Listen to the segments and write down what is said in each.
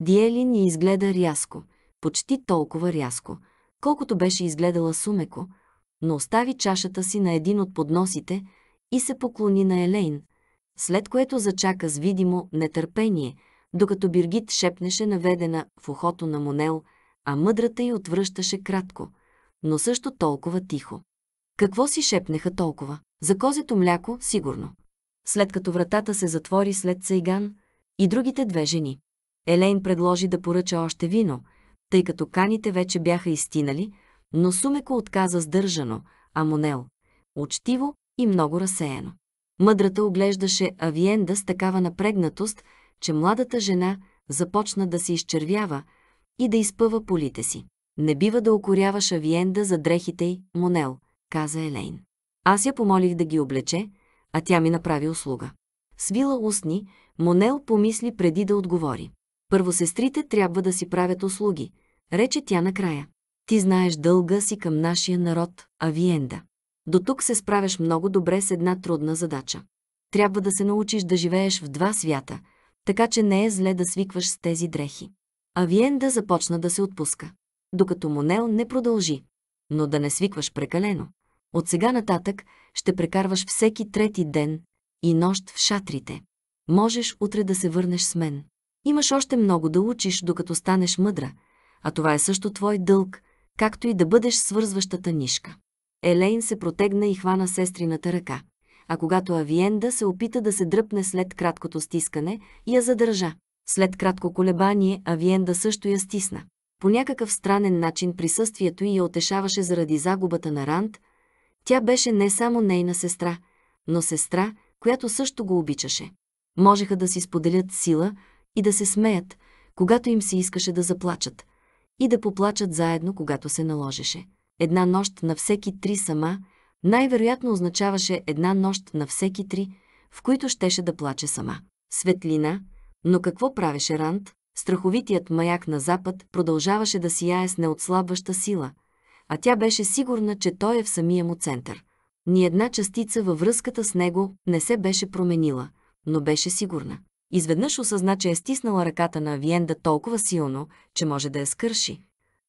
Диелин я изгледа рязко, почти толкова рязко, колкото беше изгледала Сумеко, но остави чашата си на един от подносите и се поклони на Елейн, след което зачака с видимо нетърпение, докато Биргит шепнеше наведена в ухото на Монел, а мъдрата й отвръщаше кратко, но също толкова тихо. Какво си шепнеха толкова? За козето мляко, сигурно. След като вратата се затвори след Сайган и другите две жени. Елейн предложи да поръча още вино, тъй като каните вече бяха изтинали, но Сумеко отказа сдържано, а Монел – учтиво и много разсеяно. Мъдрата оглеждаше Авиенда с такава напрегнатост, че младата жена започна да се изчервява и да изпъва полите си. Не бива да окоряваш Авиенда за дрехите й, Монел, каза Елейн. Аз я помолих да ги облече, а тя ми направи услуга. Свила устни, Монел помисли преди да отговори. Първо сестрите трябва да си правят услуги, рече тя накрая. Ти знаеш дълга си към нашия народ, Авиенда. До тук се справяш много добре с една трудна задача. Трябва да се научиш да живееш в два свята, така че не е зле да свикваш с тези дрехи. Авиенда започна да се отпуска, докато Монел не продължи. Но да не свикваш прекалено. От сега нататък ще прекарваш всеки трети ден и нощ в шатрите. Можеш утре да се върнеш с мен. Имаш още много да учиш, докато станеш мъдра, а това е също твой дълг, както и да бъдеш свързващата нишка. Елейн се протегна и хвана сестрината ръка, а когато Авиенда се опита да се дръпне след краткото стискане, я задържа. След кратко колебание Авиенда също я стисна. По някакъв странен начин присъствието й я отешаваше заради загубата на Ранд. Тя беше не само нейна сестра, но сестра, която също го обичаше. Можеха да си споделят сила, и да се смеят, когато им се искаше да заплачат, и да поплачат заедно, когато се наложеше. Една нощ на всеки три сама, най-вероятно означаваше една нощ на всеки три, в които щеше да плаче сама. Светлина, но какво правеше Ранд? Страховитият маяк на запад продължаваше да сияе с неотслабваща сила, а тя беше сигурна, че той е в самия му център. Ни една частица във връзката с него не се беше променила, но беше сигурна. Изведнъж осъзна, че е стиснала ръката на Авиенда толкова силно, че може да я скърши.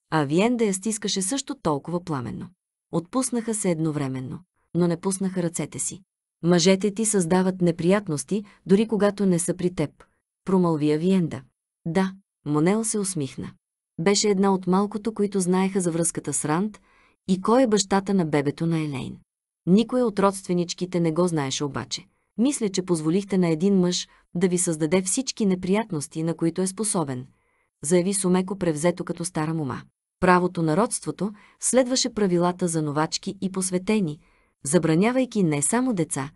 А Авиенда я стискаше също толкова пламенно. Отпуснаха се едновременно, но не пуснаха ръцете си. Мъжете ти създават неприятности, дори когато не са при теб. Промълви Авиенда. Да, Монел се усмихна. Беше една от малкото, които знаеха за връзката с Ранд и кой е бащата на бебето на Елейн. Никой от родственичките не го знаеше обаче. Мисля, че позволихте на един мъж да ви създаде всички неприятности, на които е способен, заяви Сумеко превзето като стара мума. Правото на родството следваше правилата за новачки и посветени, забранявайки не само деца,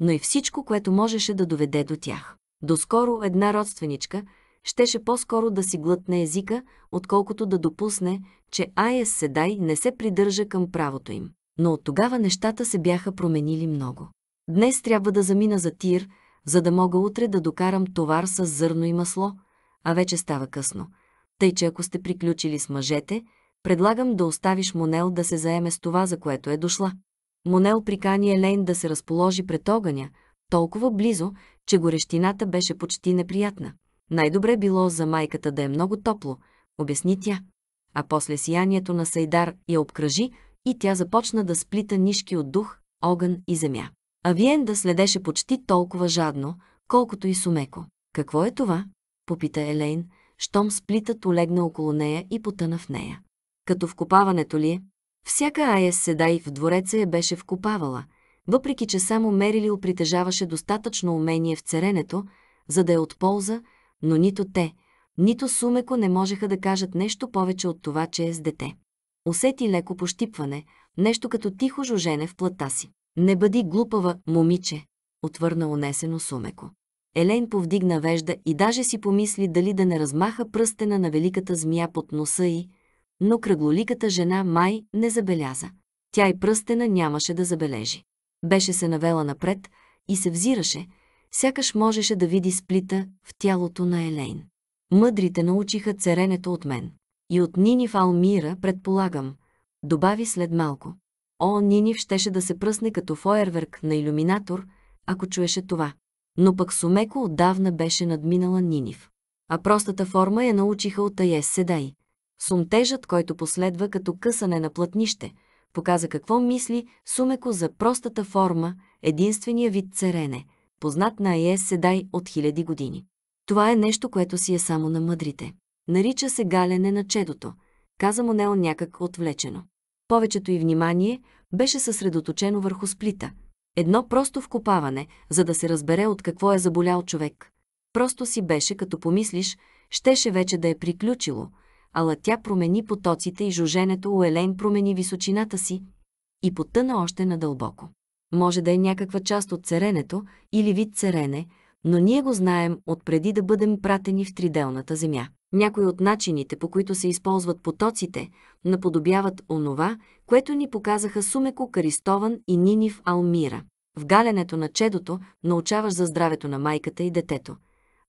но и всичко, което можеше да доведе до тях. Доскоро една родственичка щеше по-скоро да си глътне езика, отколкото да допусне, че Айес Седай не се придържа към правото им. Но от тогава нещата се бяха променили много. Днес трябва да замина за тир, за да мога утре да докарам товар с зърно и масло, а вече става късно. Тъй, че ако сте приключили с мъжете, предлагам да оставиш Монел да се заеме с това, за което е дошла. Монел прикани Елейн да се разположи пред огъня, толкова близо, че горещината беше почти неприятна. Най-добре било за майката да е много топло, обясни тя. А после сиянието на Сайдар я обкръжи и тя започна да сплита нишки от дух, огън и земя. Авиенда следеше почти толкова жадно, колкото и сумеко. Какво е това? попита Елейн, щом сплитът олегна около нея и потъна в нея. Като вкопаването ли е? Всяка седа Седай в двореца я беше вкопавала, въпреки че само Мерилил притежаваше достатъчно умение в церенето, за да е от полза, но нито те, нито Сумеко не можеха да кажат нещо повече от това, че е с дете. Усети леко пощипване, нещо като тихо жужене в плата си. Не бъди глупава, момиче, отвърна унесено сумеко. Елен повдигна вежда и даже си помисли дали да не размаха пръстена на великата змия под носа й, но кръглоликата жена май не забеляза. Тя и пръстена нямаше да забележи. Беше се навела напред и се взираше, сякаш можеше да види сплита в тялото на Елейн. Мъдрите научиха церенето от мен. И от Нини в Алмира, предполагам, добави след малко. О, Нинив щеше да се пръсне като фойерверк на иллюминатор, ако чуеше това. Но пък Сумеко отдавна беше надминала Нинив. А простата форма я научиха от Аес Седай. Сумтежът, който последва като късане на платнище, показа какво мисли Сумеко за простата форма, единствения вид церене, познат на Аес Седай от хиляди години. Това е нещо, което си е само на мъдрите. Нарича се галене на чедото, каза Монел някак отвлечено повечето и внимание беше съсредоточено върху сплита. Едно просто вкопаване, за да се разбере от какво е заболял човек. Просто си беше, като помислиш, щеше вече да е приключило, ала тя промени потоците и жуженето у Елен промени височината си и потъна още надълбоко. Може да е някаква част от церенето или вид церене, но ние го знаем отпреди да бъдем пратени в триделната земя. Някои от начините, по които се използват потоците, наподобяват онова, което ни показаха Сумеко Каристован и Нинив Алмира. В галенето на чедото научаваш за здравето на майката и детето,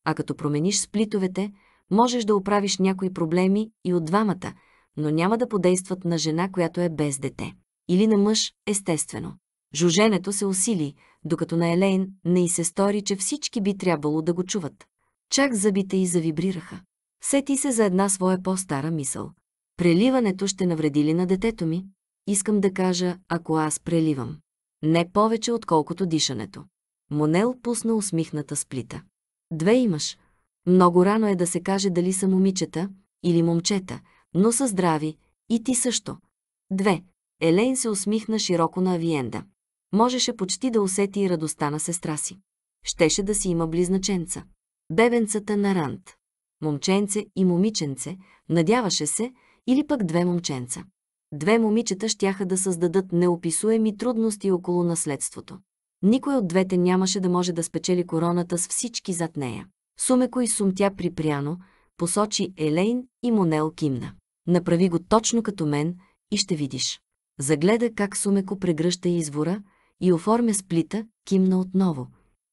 а като промениш сплитовете, можеш да оправиш някои проблеми и от двамата, но няма да подействат на жена, която е без дете. Или на мъж, естествено. Жуженето се усили, докато на Елейн не и се стори, че всички би трябвало да го чуват. Чак зъбите й завибрираха. Сети се за една своя по-стара мисъл. Преливането ще навреди ли на детето ми? Искам да кажа, ако аз преливам. Не повече, отколкото дишането. Монел пусна усмихната сплита. Две имаш. Много рано е да се каже дали са момичета или момчета, но са здрави, и ти също. Две. Елейн се усмихна широко на Авиенда. Можеше почти да усети и радостта на сестра си. Щеше да си има близначенца. Бебенцата на Рант момченце и момиченце, надяваше се, или пък две момченца. Две момичета щяха да създадат неописуеми трудности около наследството. Никой от двете нямаше да може да спечели короната с всички зад нея. Сумеко и сумтя припряно, посочи Елейн и Монел кимна. Направи го точно като мен и ще видиш. Загледа как Сумеко прегръща извора и оформя сплита, кимна отново,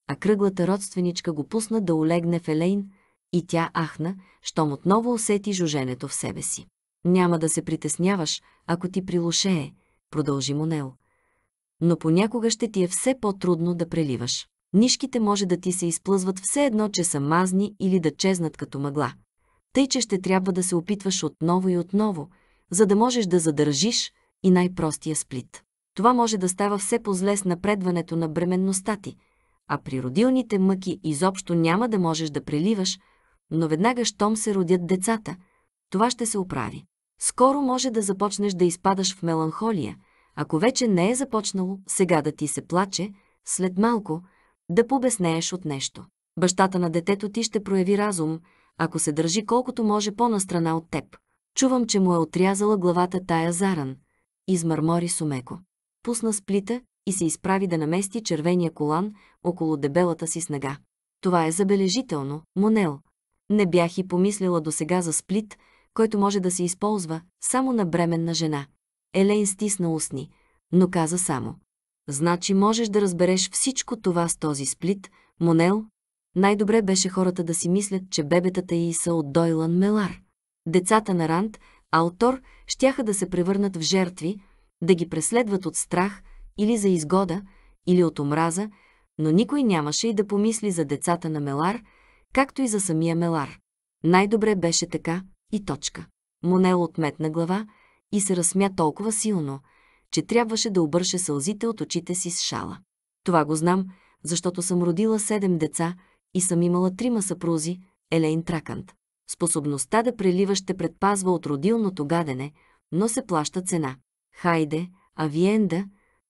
а кръглата родственичка го пусна да олегне в Елейн, и тя ахна, щом отново усети жуженето в себе си. Няма да се притесняваш, ако ти прилушее, продължи Монел. Но понякога ще ти е все по-трудно да преливаш. Нишките може да ти се изплъзват все едно, че са мазни или да чезнат като мъгла. Тъй, че ще трябва да се опитваш отново и отново, за да можеш да задържиш и най-простия сплит. Това може да става все по-зле с напредването на бременността ти, а при родилните мъки изобщо няма да можеш да преливаш, но веднага щом се родят децата, това ще се оправи. Скоро може да започнеш да изпадаш в меланхолия, ако вече не е започнало сега да ти се плаче, след малко да побеснееш от нещо. Бащата на детето ти ще прояви разум, ако се държи колкото може по-настрана от теб. Чувам, че му е отрязала главата тая заран. Измърмори сумеко. Пусна сплита и се изправи да намести червения колан около дебелата си снага. Това е забележително, Монел, не бях и помислила досега за сплит, който може да се използва само на бременна жена. Елейн стисна устни, но каза само. Значи можеш да разбереш всичко това с този сплит, Монел. Най-добре беше хората да си мислят, че бебетата й са от Дойлан Мелар. Децата на Ранд, Алтор, щяха да се превърнат в жертви, да ги преследват от страх или за изгода, или от омраза, но никой нямаше и да помисли за децата на Мелар, както и за самия Мелар. Най-добре беше така и точка. Монел отметна глава и се разсмя толкова силно, че трябваше да обърше сълзите от очите си с шала. Това го знам, защото съм родила седем деца и съм имала трима съпрузи, Елейн Тракант. Способността да прелива ще предпазва от родилното гадене, но се плаща цена. Хайде, Авиенда,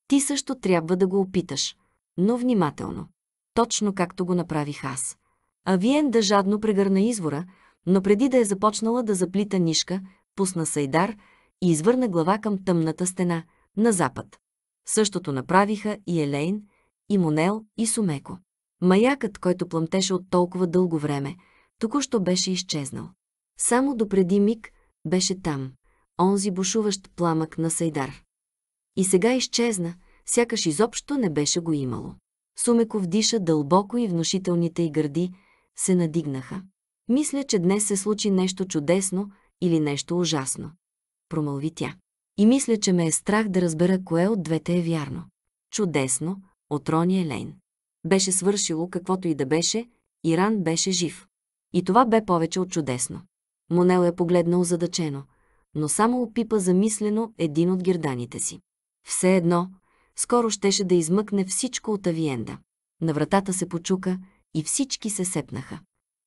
ти също трябва да го опиташ, но внимателно. Точно както го направих аз да жадно прегърна извора, но преди да е започнала да заплита нишка, пусна Сайдар и извърна глава към тъмната стена, на запад. Същото направиха и Елейн, и Монел, и Сумеко. Маякът, който плъмтеше от толкова дълго време, току-що беше изчезнал. Само допреди миг беше там, онзи бушуващ пламък на Сайдар. И сега изчезна, сякаш изобщо не беше го имало. Сумеко вдиша дълбоко и внушителните й гърди, се надигнаха. Мисля, че днес се случи нещо чудесно или нещо ужасно. Промълви тя. И мисля, че ме е страх да разбера кое от двете е вярно. Чудесно, отрони Елейн. Беше свършило каквото и да беше, Иран беше жив. И това бе повече от чудесно. Монел е погледнал задачено, но само опипа замислено един от герданите си. Все едно, скоро щеше да измъкне всичко от авиенда. На вратата се почука и всички се сепнаха.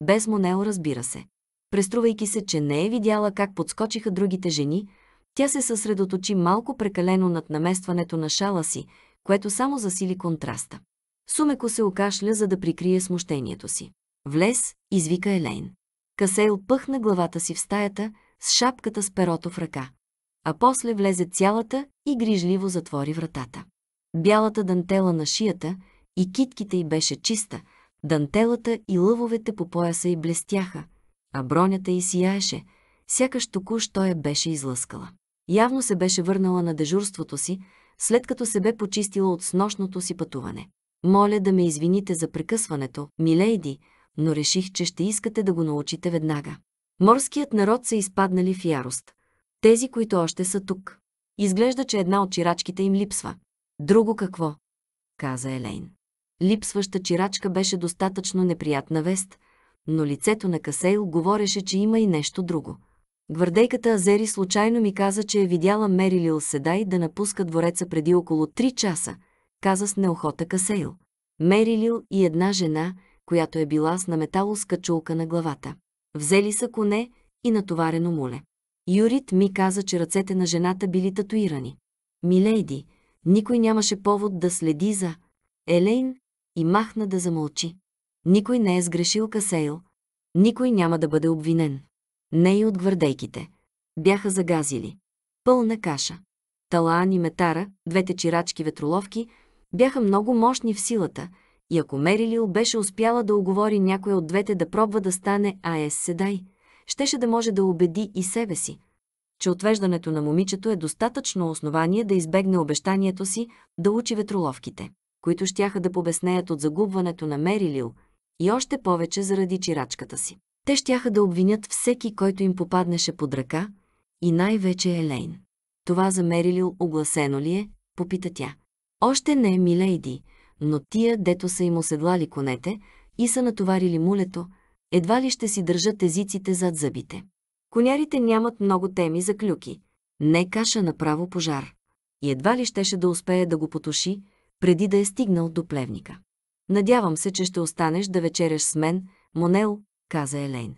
Без Монео, разбира се. Преструвайки се, че не е видяла как подскочиха другите жени, тя се съсредоточи малко прекалено над наместването на шала си, което само засили контраста. Сумеко се окашля, за да прикрие смущението си. Влез, извика Елейн. Касейл пъхна главата си в стаята, с шапката с перото в ръка. А после влезе цялата и грижливо затвори вратата. Бялата дантела на шията и китките й беше чиста – Дантелата и лъвовете по пояса й блестяха, а бронята й сияеше, сякаш току-що я беше излъскала. Явно се беше върнала на дежурството си, след като се бе почистила от снощното си пътуване. Моля да ме извините за прекъсването, милейди, но реших, че ще искате да го научите веднага. Морският народ са изпаднали в ярост. Тези, които още са тук. Изглежда, че една от чирачките им липсва. Друго какво? каза Елейн. Липсваща чирачка беше достатъчно неприятна вест, но лицето на Касейл говореше, че има и нещо друго. Гвардейката Азери случайно ми каза, че е видяла Мерилил Седай да напуска двореца преди около 3 часа, каза с неохота Касейл. Мерилил и една жена, която е била с наметалоска чулка на главата. Взели са коне и натоварено муле. Юрит ми каза, че ръцете на жената били татуирани. Милейди, никой нямаше повод да следи за... Елейн и махна да замълчи. Никой не е сгрешил Касейл, никой няма да бъде обвинен. Не и от гвардейките. Бяха загазили. Пълна каша. Талаан и Метара, двете чирачки ветроловки, бяха много мощни в силата и ако Мерилил беше успяла да оговори някой от двете да пробва да стане АС Седай, щеше да може да убеди и себе си, че отвеждането на момичето е достатъчно основание да избегне обещанието си да учи ветроловките които щяха да побеснеят от загубването на Мерилил и още повече заради чирачката си. Те щяха да обвинят всеки, който им попаднеше под ръка, и най-вече Елейн. Това за Мерилил огласено ли е? Попита тя. Още не, милейди, но тия, дето са им оседлали конете и са натоварили мулето, едва ли ще си държат езиците зад зъбите. Конярите нямат много теми за клюки. Не каша направо пожар. И едва ли щеше да успее да го потуши, преди да е стигнал до плевника. Надявам се, че ще останеш да вечеряш с мен, Монел, каза Елейн.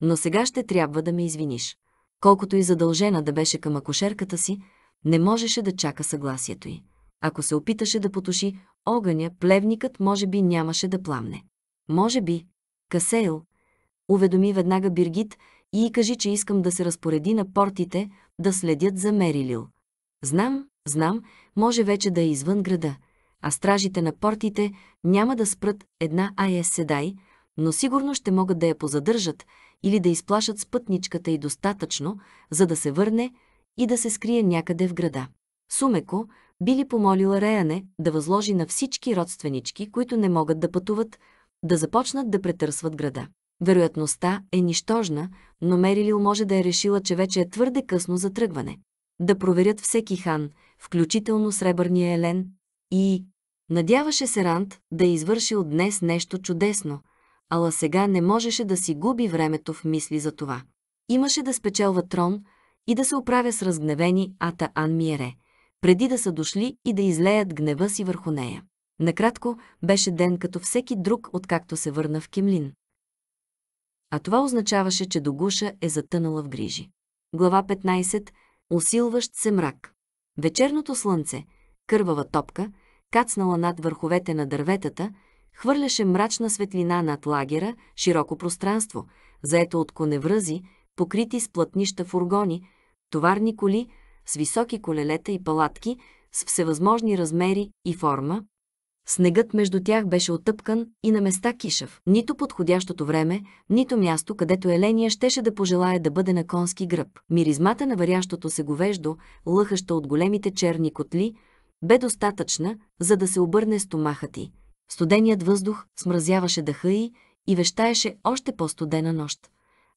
Но сега ще трябва да ме извиниш. Колкото и задължена да беше към акушерката си, не можеше да чака съгласието й. Ако се опиташе да потуши огъня, плевникът може би нямаше да пламне. Може би. Касейл. Уведоми веднага Биргит и й кажи, че искам да се разпореди на портите да следят за Мерилил. Знам, знам, може вече да е извън града – а стражите на портите няма да спрат една АЕС Седай, но сигурно ще могат да я позадържат или да изплашат с пътничката и достатъчно, за да се върне и да се скрие някъде в града. Сумеко били помолила Реяне да възложи на всички родственички, които не могат да пътуват, да започнат да претърсват града. Вероятността е нищожна, но Мерилил може да е решила, че вече е твърде късно за тръгване. Да проверят всеки хан, включително Сребърния Елен, и Надяваше се Ранд да е извърши от днес нещо чудесно, ала сега не можеше да си губи времето в мисли за това. Имаше да спечелва трон и да се оправя с разгневени Ата Ан Миере, преди да са дошли и да излеят гнева си върху нея. Накратко, беше ден като всеки друг, откакто се върна в Кемлин. А това означаваше, че Догуша е затънала в грижи. Глава 15. Усилващ се мрак. Вечерното слънце, кървава топка – кацнала над върховете на дърветата, хвърляше мрачна светлина над лагера, широко пространство, заето от коневръзи, покрити с плътнища фургони, товарни коли, с високи колелета и палатки, с всевъзможни размери и форма. Снегът между тях беше отъпкан и на места кишав. Нито подходящото време, нито място, където Еления щеше да пожелае да бъде на конски гръб. Миризмата на варящото се говеждо, лъхаща от големите черни котли, бе достатъчна, за да се обърне стомаха ти. Студеният въздух смразяваше дъха й и вещаеше още по-студена нощ,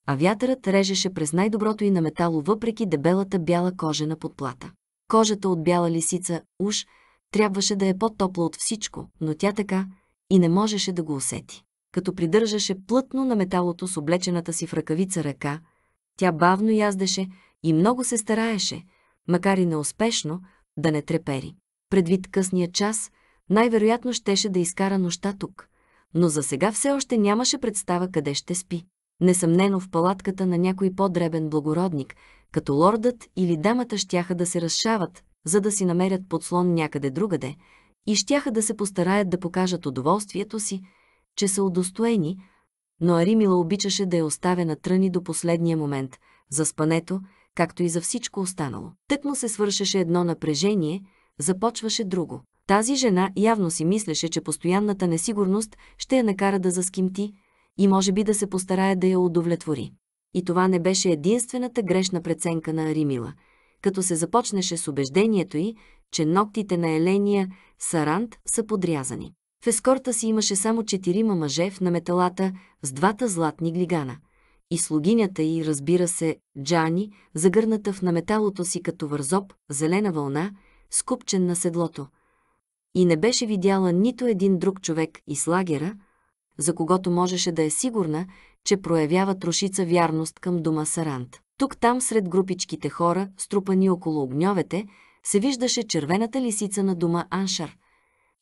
а вятърът режеше през най-доброто й на метало въпреки дебелата бяла кожена подплата. Кожата от бяла лисица, уж, трябваше да е по-топла от всичко, но тя така и не можеше да го усети. Като придържаше плътно на металото с облечената си в ръкавица ръка, тя бавно яздеше и много се стараеше, макар и неуспешно, да не трепери предвид късния час, най-вероятно щеше да изкара нощта тук, но за сега все още нямаше представа къде ще спи. Несъмнено в палатката на някой по-дребен благородник, като лордът или дамата щяха да се разшават, за да си намерят подслон някъде другаде, и щяха да се постараят да покажат удоволствието си, че са удостоени, но Аримила обичаше да я е оставя на тръни до последния момент, за спането, както и за всичко останало. Тък му се свършеше едно напрежение, започваше друго. Тази жена явно си мислеше, че постоянната несигурност ще я накара да заскимти и може би да се постарае да я удовлетвори. И това не беше единствената грешна преценка на Аримила, като се започнеше с убеждението й, че ногтите на Еления Сарант са подрязани. В ескорта си имаше само четирима мъже в наметалата с двата златни глигана. И слугинята й, разбира се, Джани, загърната в наметалото си като вързоп, зелена вълна – скупчен на седлото. И не беше видяла нито един друг човек из лагера, за когото можеше да е сигурна, че проявява трошица вярност към дома Сарант. Тук-там сред групичките хора, струпани около огньовете, се виждаше червената лисица на дома Аншар,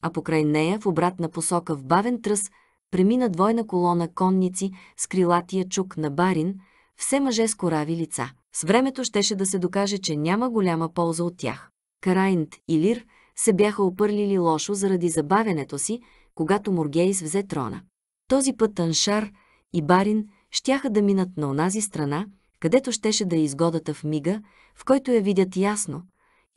а покрай нея в обратна посока в бавен тръс премина двойна колона конници с крилатия чук на барин, все мъже с корави лица. С времето щеше да се докаже, че няма голяма полза от тях. Карайнт и Лир се бяха опърлили лошо заради забавянето си, когато Моргейс взе трона. Този път Аншар и Барин щяха да минат на онази страна, където щеше да е изгодата в мига, в който я видят ясно,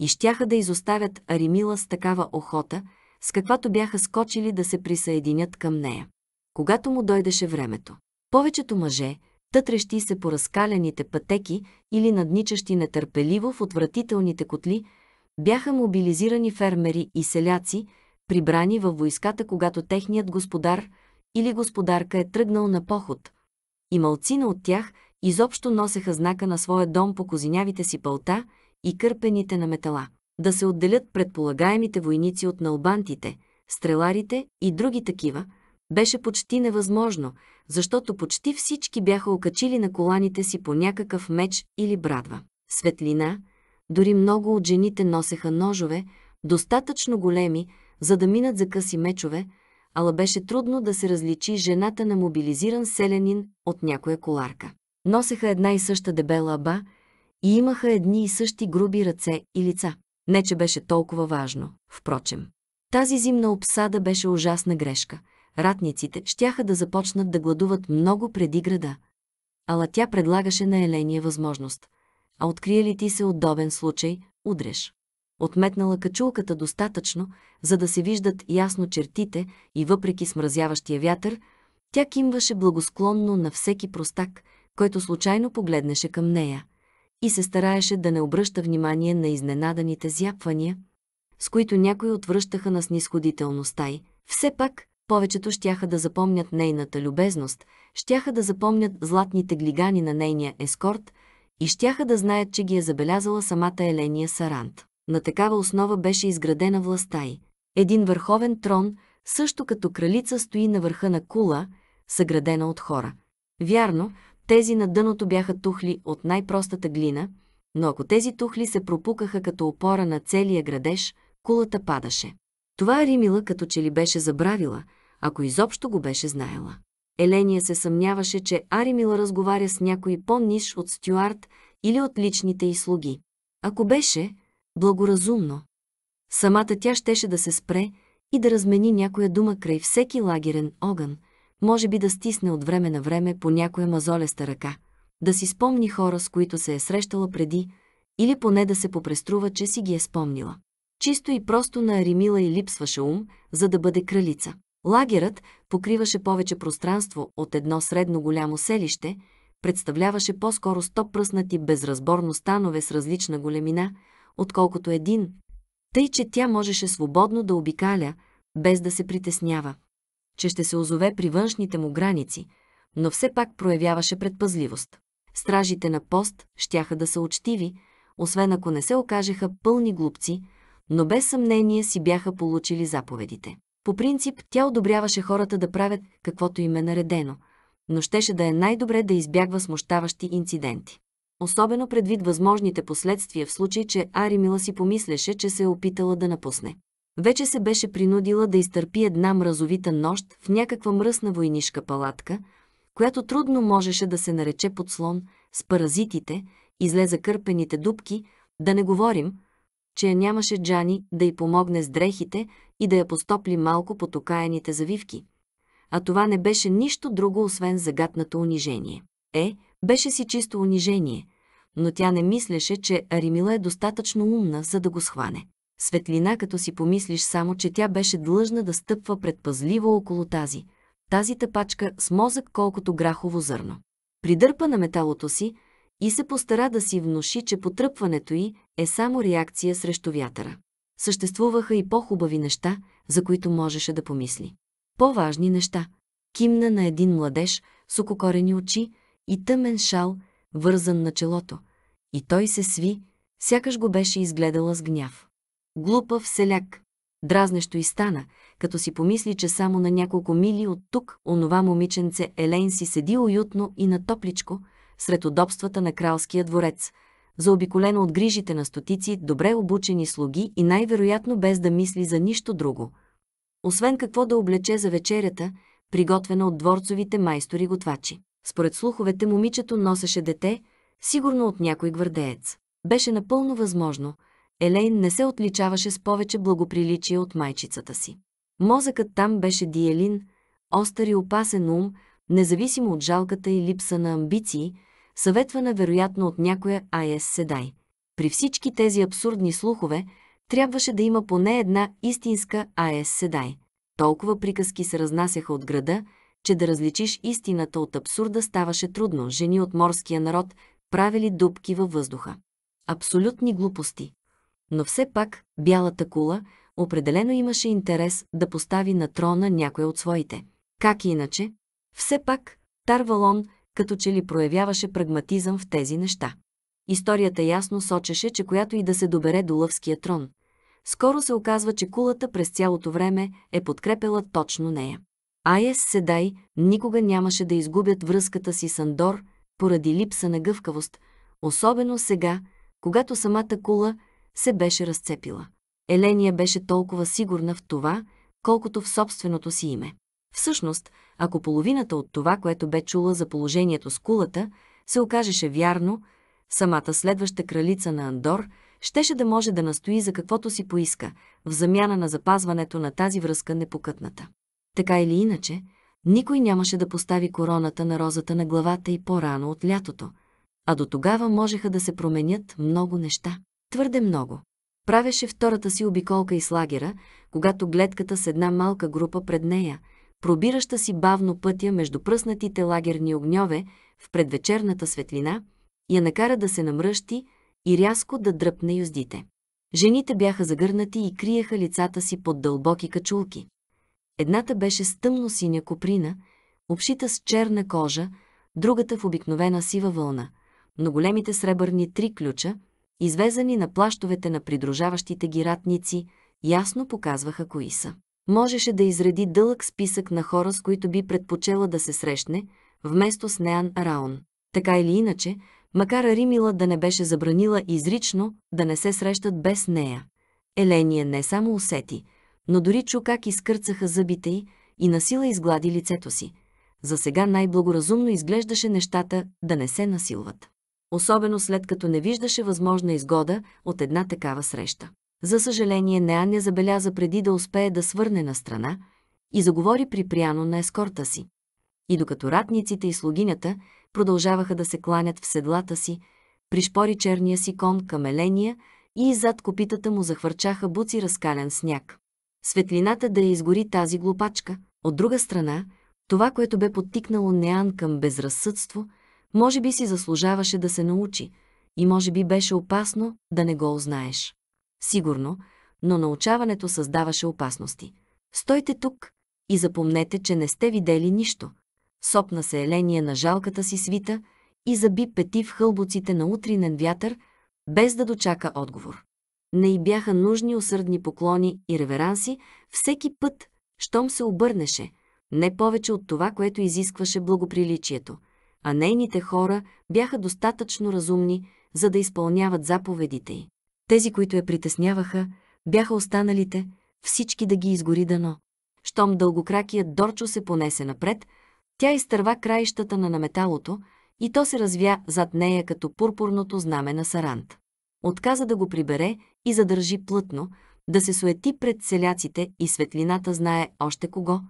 и щяха да изоставят Аримила с такава охота, с каквато бяха скочили да се присъединят към нея. Когато му дойдеше времето, повечето мъже, тътрещи се по разкаляните пътеки или надничащи нетърпеливо в отвратителните котли, бяха мобилизирани фермери и селяци, прибрани във войската, когато техният господар или господарка е тръгнал на поход. И малцина от тях изобщо носеха знака на своя дом по козинявите си пълта и кърпените на метала. Да се отделят предполагаемите войници от налбантите, стреларите и други такива, беше почти невъзможно, защото почти всички бяха окачили на коланите си по някакъв меч или брадва. Светлина – дори много от жените носеха ножове, достатъчно големи, за да минат за къси мечове, ала беше трудно да се различи жената на мобилизиран селянин от някоя коларка. Носеха една и съща дебела аба и имаха едни и същи груби ръце и лица. Не, че беше толкова важно, впрочем. Тази зимна обсада беше ужасна грешка. Ратниците щяха да започнат да гладуват много преди града. Ала тя предлагаше на Еления възможност – а открие ли ти се отдобен случай, удреш. Отметнала качулката достатъчно, за да се виждат ясно чертите и въпреки смразяващия вятър, тя кимваше благосклонно на всеки простак, който случайно погледнеше към нея и се стараеше да не обръща внимание на изненаданите зяпвания, с които някои отвръщаха на снисходителността й. Все пак, повечето щяха да запомнят нейната любезност, щяха да запомнят златните глигани на нейния ескорт – и щяха да знаят, че ги е забелязала самата Еления Сарант. На такава основа беше изградена властта й. Един върховен трон, също като кралица, стои на върха на кула, съградена от хора. Вярно, тези на дъното бяха тухли от най-простата глина, но ако тези тухли се пропукаха като опора на целия градеж, кулата падаше. Това Римила като че ли беше забравила, ако изобщо го беше знаела. Еления се съмняваше, че Аримила разговаря с някой по-ниш от Стюарт или от личните й слуги. Ако беше, благоразумно. Самата тя щеше да се спре и да размени някоя дума край всеки лагерен огън, може би да стисне от време на време по някоя мазолеста ръка, да си спомни хора, с които се е срещала преди, или поне да се попреструва, че си ги е спомнила. Чисто и просто на Аримила и липсваше ум, за да бъде кралица. Лагерът покриваше повече пространство от едно средно голямо селище, представляваше по-скоро сто пръснати безразборно станове с различна големина, отколкото един, тъй че тя можеше свободно да обикаля, без да се притеснява, че ще се озове при външните му граници, но все пак проявяваше предпазливост. Стражите на пост щяха да са учтиви, освен ако не се окажеха пълни глупци, но без съмнение си бяха получили заповедите. По принцип, тя одобряваше хората да правят каквото им е наредено, но щеше да е най-добре да избягва смущаващи инциденти. Особено предвид възможните последствия в случай, че Ари Мила си помислеше, че се е опитала да напусне. Вече се беше принудила да изтърпи една мразовита нощ в някаква мръсна войнишка палатка, която трудно можеше да се нарече подслон с паразитите, излеза кърпените дубки, да не говорим – че я нямаше Джани да й помогне с дрехите и да я постопли малко по токаяните завивки. А това не беше нищо друго, освен загатнато унижение. Е, беше си чисто унижение, но тя не мислеше, че Аримила е достатъчно умна, за да го схване. Светлина, като си помислиш само, че тя беше длъжна да стъпва предпазливо около тази, тази тъпачка с мозък колкото грахово зърно. Придърпа на металото си, и се постара да си внуши, че потръпването й е само реакция срещу вятъра. Съществуваха и по-хубави неща, за които можеше да помисли. По-важни неща. Кимна на един младеж с ококорени очи и тъмен шал, вързан на челото. И той се сви, сякаш го беше изгледала с гняв. Глупав селяк. Дразнещо и стана, като си помисли, че само на няколко мили от тук онова момиченце Елейн си седи уютно и на топличко – сред удобствата на кралския дворец, заобиколено от грижите на стотици, добре обучени слуги и най-вероятно без да мисли за нищо друго. Освен какво да облече за вечерята, приготвена от дворцовите майстори-готвачи. Според слуховете момичето носеше дете, сигурно от някой гвардеец. Беше напълно възможно. Елейн не се отличаваше с повече благоприличие от майчицата си. Мозъкът там беше диелин, остър и опасен ум, независимо от жалката и липса на амбиции, съветвана вероятно от някоя Айес Седай. При всички тези абсурдни слухове, трябваше да има поне една истинска Айес Седай. Толкова приказки се разнасяха от града, че да различиш истината от абсурда ставаше трудно. Жени от морския народ правили дубки във въздуха. Абсолютни глупости. Но все пак бялата кула определено имаше интерес да постави на трона някоя от своите. Как иначе? Все пак Тарвалон като че ли проявяваше прагматизъм в тези неща. Историята ясно сочеше, че която и да се добере до лъвския трон, скоро се оказва, че кулата през цялото време е подкрепела точно нея. Айес Седай никога нямаше да изгубят връзката си с Андор поради липса на гъвкавост, особено сега, когато самата кула се беше разцепила. Еления беше толкова сигурна в това, колкото в собственото си име. Всъщност, ако половината от това, което бе чула за положението с кулата, се окажеше вярно, самата следваща кралица на Андор щеше да може да настои за каквото си поиска, в замяна на запазването на тази връзка непокътната. Така или иначе, никой нямаше да постави короната на розата на главата и по-рано от лятото, а до тогава можеха да се променят много неща. Твърде много. Правеше втората си обиколка из лагера, когато гледката с една малка група пред нея – пробираща си бавно пътя между пръснатите лагерни огньове в предвечерната светлина, я накара да се намръщи и рязко да дръпне юздите. Жените бяха загърнати и криеха лицата си под дълбоки качулки. Едната беше с тъмно-синя коприна, обшита с черна кожа, другата в обикновена сива вълна, но големите сребърни три ключа, извезани на плащовете на придружаващите ги ратници, ясно показваха кои са. Можеше да изреди дълъг списък на хора, с които би предпочела да се срещне, вместо с Неан Раон. Така или иначе, макар Римила да не беше забранила изрично да не се срещат без нея. Еления не само усети, но дори чу как изкърцаха зъбите й и насила изглади лицето си. За сега най-благоразумно изглеждаше нещата да не се насилват особено след като не виждаше възможна изгода от една такава среща. За съжаление Неа не забеляза преди да успее да свърне на страна и заговори припряно на ескорта си. И докато ратниците и слугинята продължаваха да се кланят в седлата си, пришпори черния си кон към еления и зад копитата му захвърчаха буци разкален сняг. Светлината да я изгори тази глупачка. От друга страна, това, което бе подтикнало Неан към безразсъдство, може би си заслужаваше да се научи и може би беше опасно да не го узнаеш сигурно, но научаването създаваше опасности. Стойте тук и запомнете, че не сте видели нищо. Сопна се еление на жалката си свита и заби пети в хълбоците на утринен вятър, без да дочака отговор. Не й бяха нужни усърдни поклони и реверанси всеки път, щом се обърнеше, не повече от това, което изискваше благоприличието, а нейните хора бяха достатъчно разумни, за да изпълняват заповедите й. Тези, които я притесняваха, бяха останалите, всички да ги изгори дано. Щом дългокракият Дорчо се понесе напред, тя изтърва краищата на наметалото и то се развя зад нея като пурпурното знаме на сарант. Отказа да го прибере и задържи плътно, да се суети пред селяците и светлината знае още кого,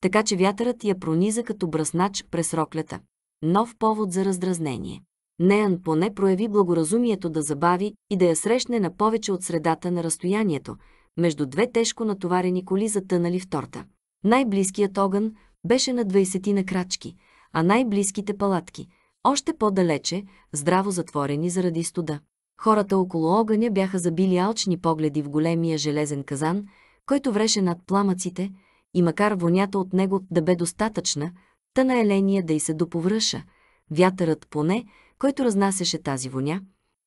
така че вятърът я прониза като бръснач през роклята. Нов повод за раздразнение. Неан поне прояви благоразумието да забави и да я срещне на повече от средата на разстоянието, между две тежко натоварени коли затънали в торта. Най-близкият огън беше на 20 на крачки, а най-близките палатки – още по-далече, здраво затворени заради студа. Хората около огъня бяха забили алчни погледи в големия железен казан, който вреше над пламъците, и макар вонята от него да бе достатъчна, та на Еления да й се доповръша, вятърът поне – който разнасяше тази воня,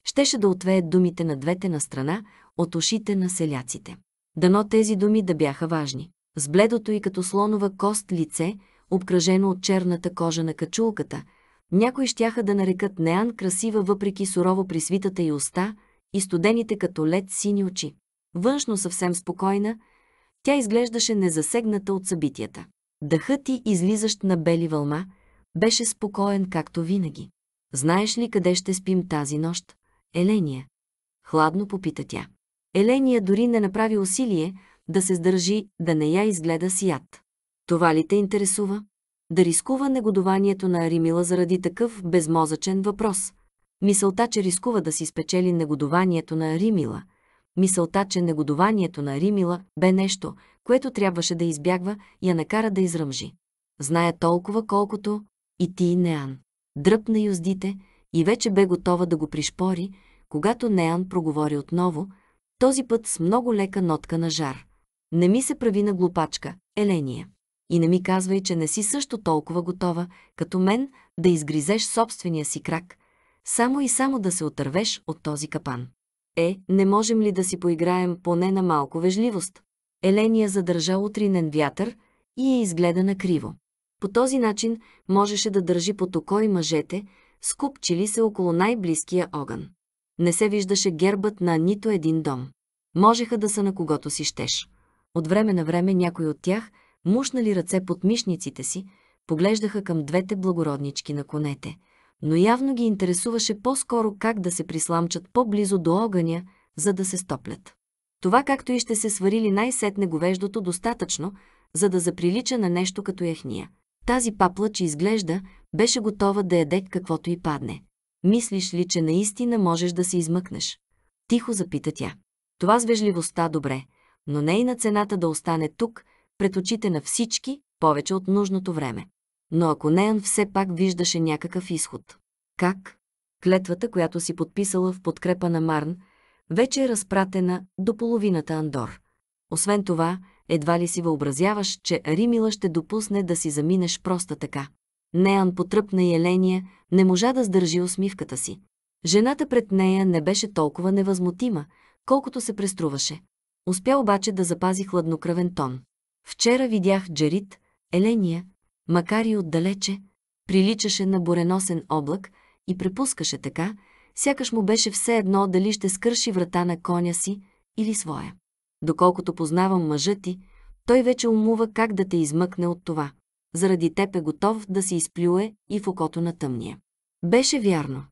щеше да отвее думите на двете на страна от ушите на селяците. Дано тези думи да бяха важни. С бледото и като слонова кост лице, обкръжено от черната кожа на качулката, някои щяха да нарекат Неан красива въпреки сурово присвитата и уста и студените като лед сини очи. Външно съвсем спокойна, тя изглеждаше незасегната от събитията. Дъхът ти, излизащ на бели вълма, беше спокоен както винаги. Знаеш ли къде ще спим тази нощ? Еления. Хладно попита тя. Еления дори не направи усилие да се сдържи, да не я изгледа Яд. Това ли те интересува? Да рискува негодованието на Аримила заради такъв безмозъчен въпрос. Мисълта, че рискува да си спечели негодованието на Аримила. Мисълта, че негодованието на Аримила бе нещо, което трябваше да избягва, я накара да изръмжи. Зная толкова, колкото и ти, Неан дръпна юздите и вече бе готова да го пришпори, когато Неан проговори отново, този път с много лека нотка на жар. Не ми се прави на глупачка, Еления. И не ми казвай, че не си също толкова готова, като мен, да изгризеш собствения си крак, само и само да се отървеш от този капан. Е, не можем ли да си поиграем поне на малко вежливост? Еления задържа утринен вятър и я е изгледа накриво. По този начин можеше да държи под око и мъжете, скупчили се около най-близкия огън. Не се виждаше гербът на нито един дом. Можеха да са на когото си щеш. От време на време някой от тях, мушнали ръце под мишниците си, поглеждаха към двете благороднички на конете, но явно ги интересуваше по-скоро как да се присламчат по-близо до огъня, за да се стоплят. Това както и ще се сварили най-сетне говеждото достатъчно, за да заприлича на нещо като яхния. Тази папла, че изглежда, беше готова да яде каквото и падне. Мислиш ли, че наистина можеш да се измъкнеш? Тихо запита тя. Това с вежливостта добре, но не и на цената да остане тук, пред очите на всички, повече от нужното време. Но ако он все пак виждаше някакъв изход. Как? Клетвата, която си подписала в подкрепа на Марн, вече е разпратена до половината Андор. Освен това, едва ли си въобразяваш, че Римила ще допусне да си заминеш просто така. Неан потръпна и Еления, не можа да сдържи усмивката си. Жената пред нея не беше толкова невъзмутима, колкото се преструваше. Успя обаче да запази хладнокръвен тон. Вчера видях Джерит, Еления, макар и отдалече, приличаше на буреносен облак и препускаше така, сякаш му беше все едно дали ще скърши врата на коня си или своя. Доколкото познавам мъжа ти, той вече умува как да те измъкне от това. Заради теб е готов да се изплюе и в окото на тъмния. Беше вярно.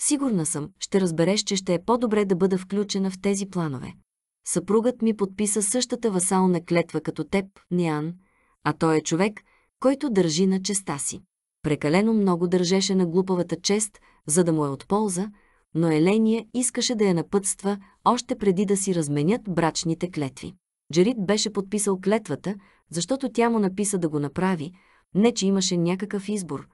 Сигурна съм, ще разбереш, че ще е по-добре да бъда включена в тези планове. Съпругът ми подписа същата васална клетва като теб, Ниан, а той е човек, който държи на честа си. Прекалено много държеше на глупавата чест, за да му е от полза, но Еления искаше да я напътства още преди да си разменят брачните клетви. Джерит беше подписал клетвата, защото тя му написа да го направи, не че имаше някакъв избор.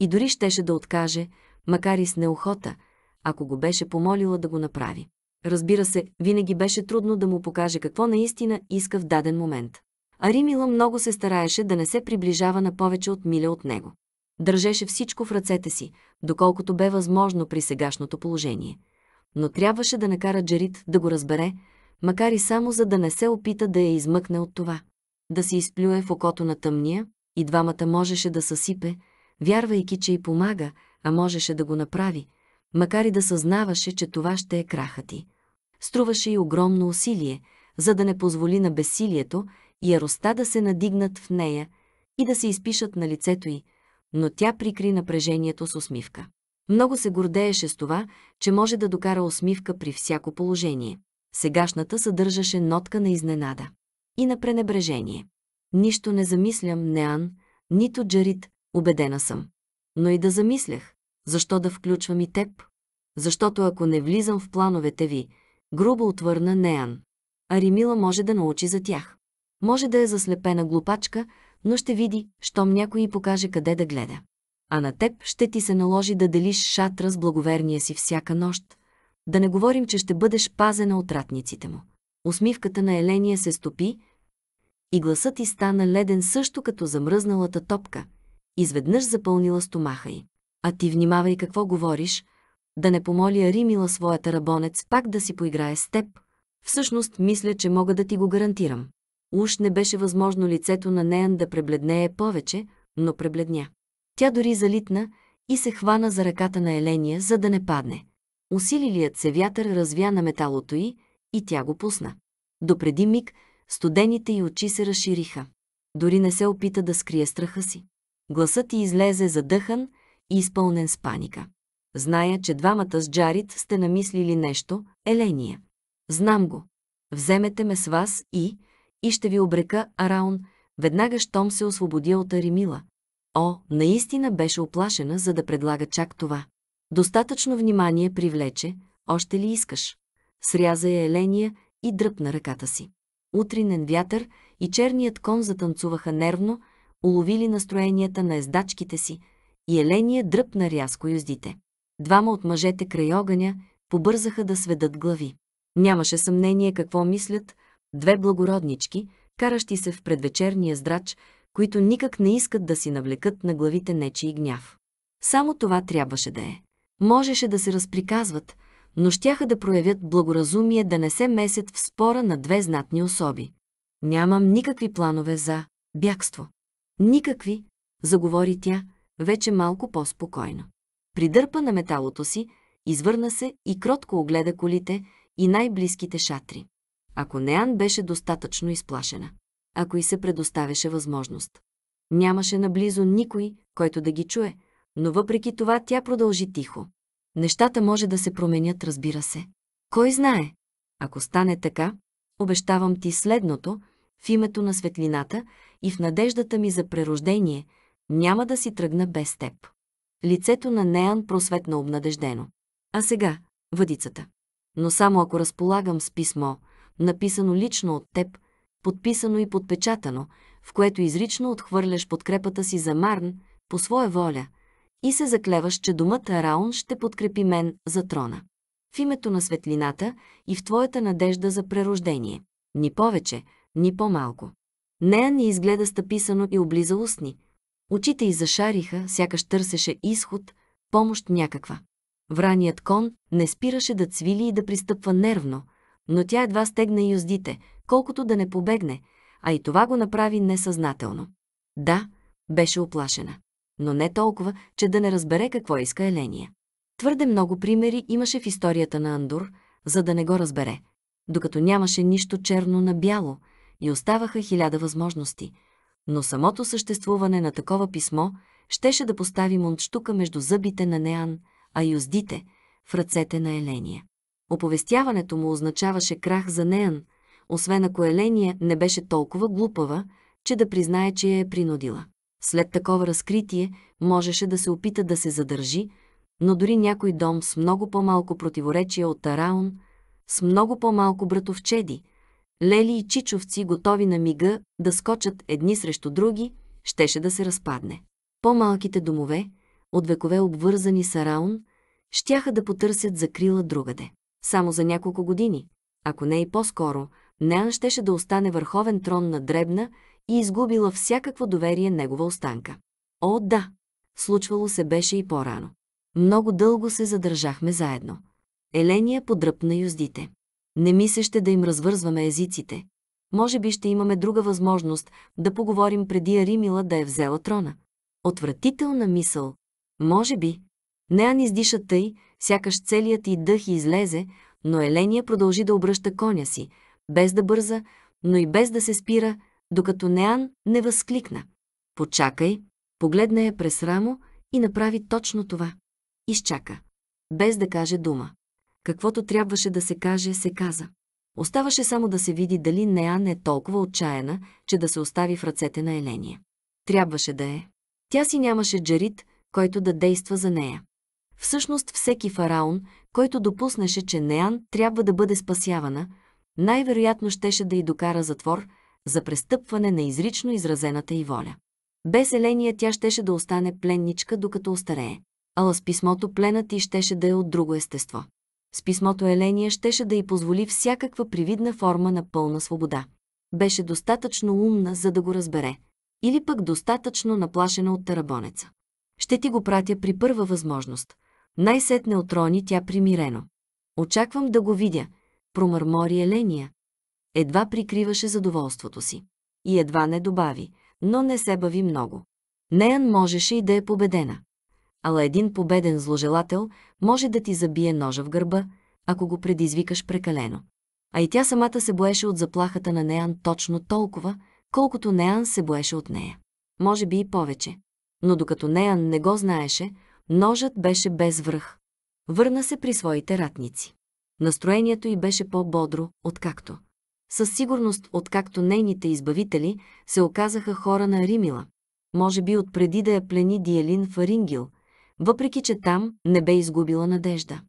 И дори щеше да откаже, макар и с неохота, ако го беше помолила да го направи. Разбира се, винаги беше трудно да му покаже какво наистина иска в даден момент. Аримила много се стараеше да не се приближава на повече от миля от него. Държеше всичко в ръцете си, доколкото бе възможно при сегашното положение. Но трябваше да накара Джерит да го разбере, макар и само за да не се опита да я измъкне от това. Да се изплюе в окото на тъмния, и двамата можеше да съсипе, вярвайки, че й помага, а можеше да го направи, макар и да съзнаваше, че това ще е крахът ти. Струваше и огромно усилие, за да не позволи на бесилието и яроста да се надигнат в нея и да се изпишат на лицето й, но тя прикри напрежението с усмивка. Много се гордееше с това, че може да докара усмивка при всяко положение. Сегашната съдържаше нотка на изненада и на пренебрежение. Нищо не замислям, Неан, нито Джарит, убедена съм. Но и да замислях, защо да включвам и теб? Защото ако не влизам в плановете ви, грубо отвърна Неан. Аримила може да научи за тях. Може да е заслепена глупачка, но ще види, щом някой и покаже къде да гледа. А на теб ще ти се наложи да делиш шатра с благоверния си всяка нощ. Да не говорим, че ще бъдеш пазена от ратниците му. Усмивката на Еления се стопи и гласът ти стана леден също като замръзналата топка. Изведнъж запълнила стомаха й. А ти внимавай какво говориш, да не помоли Римила своята рабонец пак да си поиграе с теб. Всъщност, мисля, че мога да ти го гарантирам. Уж не беше възможно лицето на Неан да пребледнее повече, но пребледня. Тя дори залитна и се хвана за ръката на Еления, за да не падне. Усилилият се вятър развя на металото й и тя го пусна. Допреди миг студените й очи се разшириха. Дори не се опита да скрие страха си. Гласът й излезе задъхан и изпълнен с паника. Зная, че двамата с Джарит сте намислили нещо, Еления. Знам го. Вземете ме с вас и, и ще ви обрека Араун, веднага щом се освободя от Аримила. О, наистина беше оплашена, за да предлага чак това. Достатъчно внимание привлече, още ли искаш? Сряза я е Еления и дръпна ръката си. Утринен вятър и черният кон затанцуваха нервно, уловили настроенията на ездачките си, и Еления дръпна рязко юздите. Двама от мъжете край огъня побързаха да сведат глави. Нямаше съмнение какво мислят, Две благороднички, каращи се в предвечерния здрач, които никак не искат да си навлекат на главите нечи и гняв. Само това трябваше да е. Можеше да се разприказват, но щяха да проявят благоразумие да не се месят в спора на две знатни особи. Нямам никакви планове за бягство. Никакви, заговори тя, вече малко по-спокойно. Придърпа на металото си, извърна се и кротко огледа колите и най-близките шатри ако Неан беше достатъчно изплашена. Ако и се предоставяше възможност. Нямаше наблизо никой, който да ги чуе, но въпреки това тя продължи тихо. Нещата може да се променят, разбира се. Кой знае? Ако стане така, обещавам ти следното, в името на светлината и в надеждата ми за прерождение, няма да си тръгна без теб. Лицето на Неан просветна обнадеждено. А сега, въдицата. Но само ако разполагам с писмо, написано лично от теб, подписано и подпечатано, в което изрично отхвърляш подкрепата си за Марн по своя воля и се заклеваш, че думът Араун ще подкрепи мен за трона. В името на светлината и в твоята надежда за прерождение. Ни повече, ни по-малко. Нея ни изгледа стъписано и облиза устни. Очите й зашариха, сякаш търсеше изход, помощ някаква. Враният кон не спираше да цвили и да пристъпва нервно – но тя едва стегна юздите, колкото да не побегне, а и това го направи несъзнателно. Да, беше оплашена, но не толкова, че да не разбере какво иска Еления. Твърде много примери имаше в историята на Андур, за да не го разбере, докато нямаше нищо черно на бяло и оставаха хиляда възможности. Но самото съществуване на такова писмо щеше да постави Монтштука между зъбите на Неан, а юздите в ръцете на Еления. Оповестяването му означаваше крах за Неан, освен ако Еления не беше толкова глупава, че да признае, че я е принудила. След такова разкритие можеше да се опита да се задържи, но дори някой дом с много по-малко противоречия от Тараун, с много по-малко братовчеди, лели и чичовци, готови на мига да скочат едни срещу други, щеше да се разпадне. По-малките домове, от векове обвързани с Араун, щяха да потърсят закрила другаде само за няколко години, ако не и по-скоро, Неан щеше да остане върховен трон на Дребна и изгубила всякакво доверие негова останка. О, да! Случвало се беше и по-рано. Много дълго се задържахме заедно. Еления подръпна юздите. Не ми се ще да им развързваме езиците. Може би ще имаме друга възможност да поговорим преди Аримила да е взела трона. Отвратителна мисъл. Може би, Неан издиша тъй, сякаш целият и дъх излезе, но Еления продължи да обръща коня си, без да бърза, но и без да се спира, докато Неан не възкликна. Почакай, погледна я през рамо и направи точно това. Изчака, без да каже дума. Каквото трябваше да се каже, се каза. Оставаше само да се види дали Неан е толкова отчаяна, че да се остави в ръцете на Еления. Трябваше да е. Тя си нямаше джарит, който да действа за нея. Всъщност всеки фараон, който допуснеше, че Неан трябва да бъде спасявана, най-вероятно щеше да й докара затвор за престъпване на изрично изразената й воля. Без Еления тя щеше да остане пленничка, докато остарее. Ала с писмото пленът й щеше да е от друго естество. С писмото Еления щеше да й позволи всякаква привидна форма на пълна свобода. Беше достатъчно умна, за да го разбере. Или пък достатъчно наплашена от тарабонеца. Ще ти го пратя при първа възможност, най-сетне отрони тя примирено. Очаквам да го видя, промърмори Еления. Едва прикриваше задоволството си. И едва не добави, но не се бави много. Неян можеше и да е победена. Ала един победен зложелател може да ти забие ножа в гърба, ако го предизвикаш прекалено. А и тя самата се боеше от заплахата на Неян точно толкова, колкото Неян се боеше от нея. Може би и повече. Но докато Неян не го знаеше, Ножът беше без връх. Върна се при своите ратници. Настроението й беше по-бодро, откакто. Със сигурност, откакто нейните избавители се оказаха хора на Римила. Може би отпреди да я плени Диелин Фарингил, въпреки че там не бе изгубила надежда.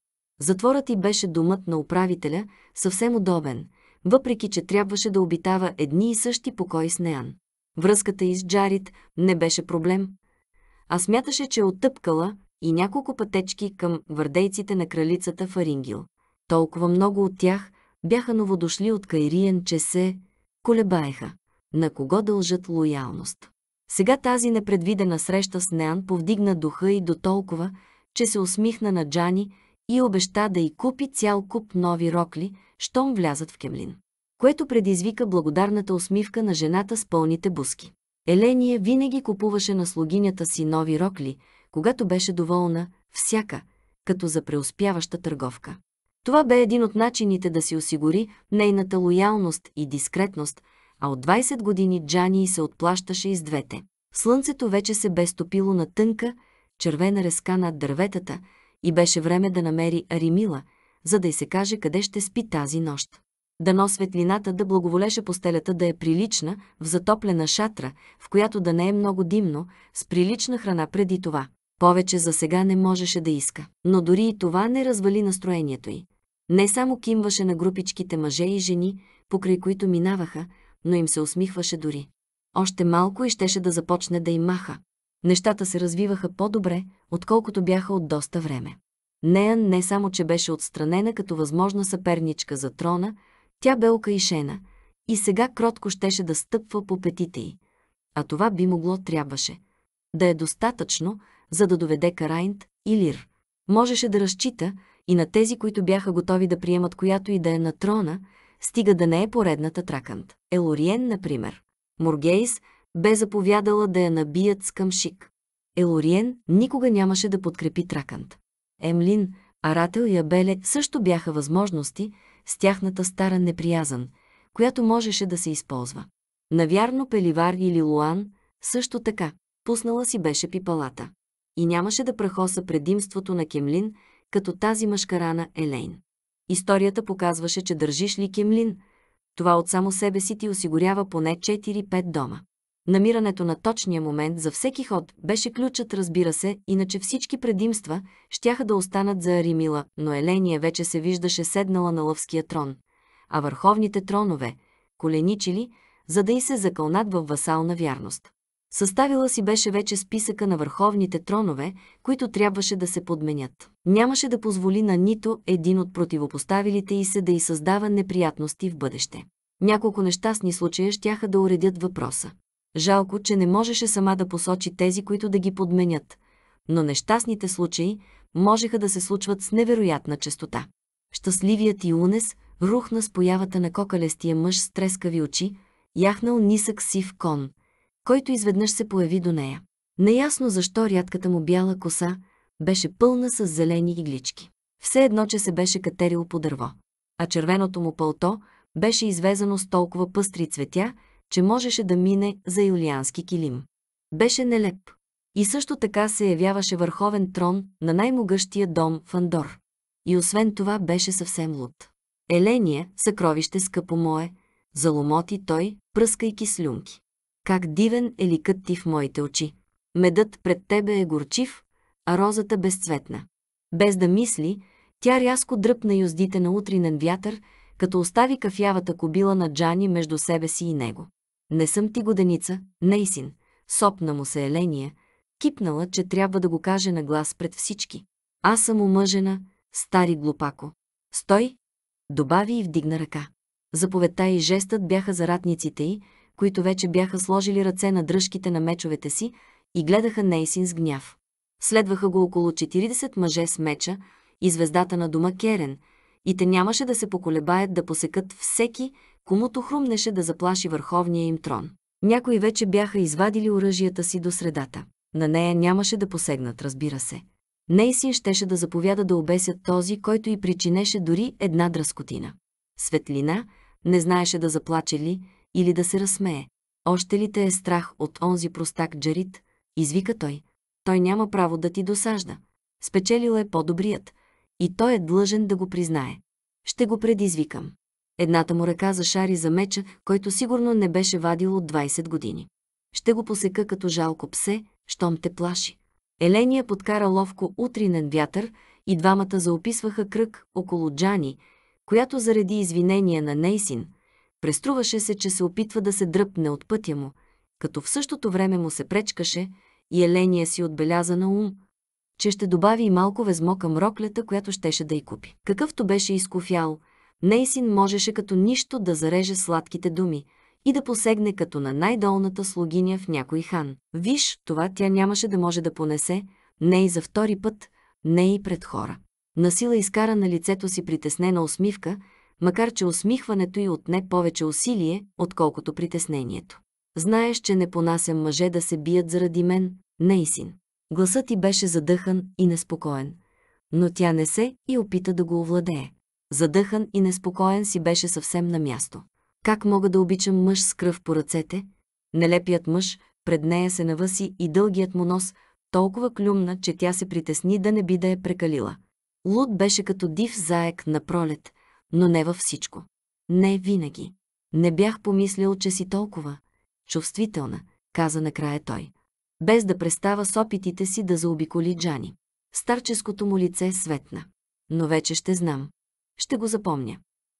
Затворът й беше думът на управителя, съвсем удобен, въпреки че трябваше да обитава едни и същи покои с Неан. Връзката й с Джарит не беше проблем, а смяташе, че е оттъпкала, и няколко пътечки към върдейците на кралицата Фарингил. Толкова много от тях бяха новодошли от Кайриен, че се колебаеха. На кого дължат лоялност? Сега тази непредвидена среща с Неан повдигна духа и до толкова, че се усмихна на Джани и обеща да й купи цял куп нови рокли, щом влязат в Кемлин. Което предизвика благодарната усмивка на жената с пълните буски. Еления винаги купуваше на слугинята си нови рокли – когато беше доволна, всяка, като за преуспяваща търговка. Това бе един от начините да си осигури нейната лоялност и дискретност, а от 20 години Джани се отплащаше и с двете. Слънцето вече се бе стопило на тънка, червена резка над дърветата и беше време да намери Аримила, за да й се каже къде ще спи тази нощ. Дано светлината да благоволеше постелята да е прилична, в затоплена шатра, в която да не е много димно, с прилична храна преди това. Повече за сега не можеше да иска, но дори и това не развали настроението й. Не само кимваше на групичките мъже и жени, покрай които минаваха, но им се усмихваше дори. Още малко и щеше да започне да им маха. Нещата се развиваха по-добре, отколкото бяха от доста време. Нея не само, че беше отстранена като възможна съперничка за трона, тя бе окаишена и сега кротко щеше да стъпва по петите й. А това би могло трябваше. Да е достатъчно, за да доведе Карайнт и Лир. Можеше да разчита и на тези, които бяха готови да приемат която и да е на трона, стига да не е поредната тракант. Елориен, например. Моргейс бе заповядала да я набият с къмшик. Елориен никога нямаше да подкрепи тракант. Емлин, Арател и Абеле също бяха възможности с тяхната стара неприязан, която можеше да се използва. Навярно Пеливар или Луан също така. Пуснала си беше пипалата и нямаше да прахоса предимството на Кемлин, като тази мъжкарана Елейн. Историята показваше, че държиш ли Кемлин, това от само себе си ти осигурява поне 4-5 дома. Намирането на точния момент за всеки ход беше ключът, разбира се, иначе всички предимства щяха да останат за Аримила, но Еления вече се виждаше седнала на лъвския трон, а върховните тронове, коленичили, за да и се закълнат във васална вярност. Съставила си беше вече списъка на върховните тронове, които трябваше да се подменят. Нямаше да позволи на нито един от противопоставилите и се да й създава неприятности в бъдеще. Няколко нещастни случая щяха да уредят въпроса. Жалко, че не можеше сама да посочи тези, които да ги подменят, но нещастните случаи можеха да се случват с невероятна честота. Щастливият Юнес рухна с появата на кокалестия мъж с трескави очи, яхнал нисък сив кон – който изведнъж се появи до нея. Неясно защо рядката му бяла коса беше пълна с зелени иглички. Все едно, че се беше катерил по дърво. А червеното му пълто беше извезано с толкова пъстри цветя, че можеше да мине за юлиански килим. Беше нелеп. И също така се явяваше върховен трон на най-могъщия дом в Андор. И освен това беше съвсем луд. Еления, съкровище скъпо мое, заломоти той, пръскайки слюнки. Как дивен е ликът ти в моите очи. Медът пред тебе е горчив, а розата безцветна. Без да мисли, тя рязко дръпна юздите на утринен вятър, като остави кафявата кобила на Джани между себе си и него. Не съм ти годеница, Нейсин, сопна му се Еления, кипнала, че трябва да го каже на глас пред всички. Аз съм омъжена, стари глупако. Стой! Добави и вдигна ръка. Заповедта и жестът бяха заратниците й, които вече бяха сложили ръце на дръжките на мечовете си и гледаха Нейсин с гняв. Следваха го около 40 мъже с меча и звездата на дома Керен, и те нямаше да се поколебаят да посекат всеки, комуто хрумнеше да заплаши върховния им трон. Някои вече бяха извадили оръжията си до средата. На нея нямаше да посегнат, разбира се. Нейсин щеше да заповяда да обесят този, който й причинеше дори една дръскотина. Светлина не знаеше да заплаче ли, или да се разсмее. Още ли те е страх от онзи простак Джарит? Извика той. Той няма право да ти досажда. Спечелил е по-добрият. И той е длъжен да го признае. Ще го предизвикам. Едната му ръка зашари за меча, който сигурно не беше вадил от 20 години. Ще го посека като жалко псе, щом те плаши. Еления подкара ловко утринен вятър и двамата заописваха кръг около Джани, която заради извинения на Нейсин, Преструваше се, че се опитва да се дръпне от пътя му, като в същото време му се пречкаше и Еления си отбеляза на ум, че ще добави и малко везмо към роклята, която щеше да й купи. Какъвто беше изкофял, Нейсин можеше като нищо да зареже сладките думи и да посегне като на най-долната слугиня в някой хан. Виж, това тя нямаше да може да понесе, не и за втори път, не и пред хора. Насила изкара на лицето си притеснена усмивка макар че усмихването й отне повече усилие, отколкото притеснението. Знаеш, че не понасям мъже да се бият заради мен, Нейсин. Гласът ти беше задъхан и неспокоен, но тя не се и опита да го овладее. Задъхан и неспокоен си беше съвсем на място. Как мога да обичам мъж с кръв по ръцете? Нелепият мъж пред нея се навъси и дългият му нос толкова клюмна, че тя се притесни да не би да е прекалила. Луд беше като див заек на пролет, но не във всичко. Не винаги. Не бях помислял, че си толкова чувствителна, каза накрая той, без да престава с опитите си да заобиколи Джани. Старческото му лице светна. Но вече ще знам. Ще го запомня.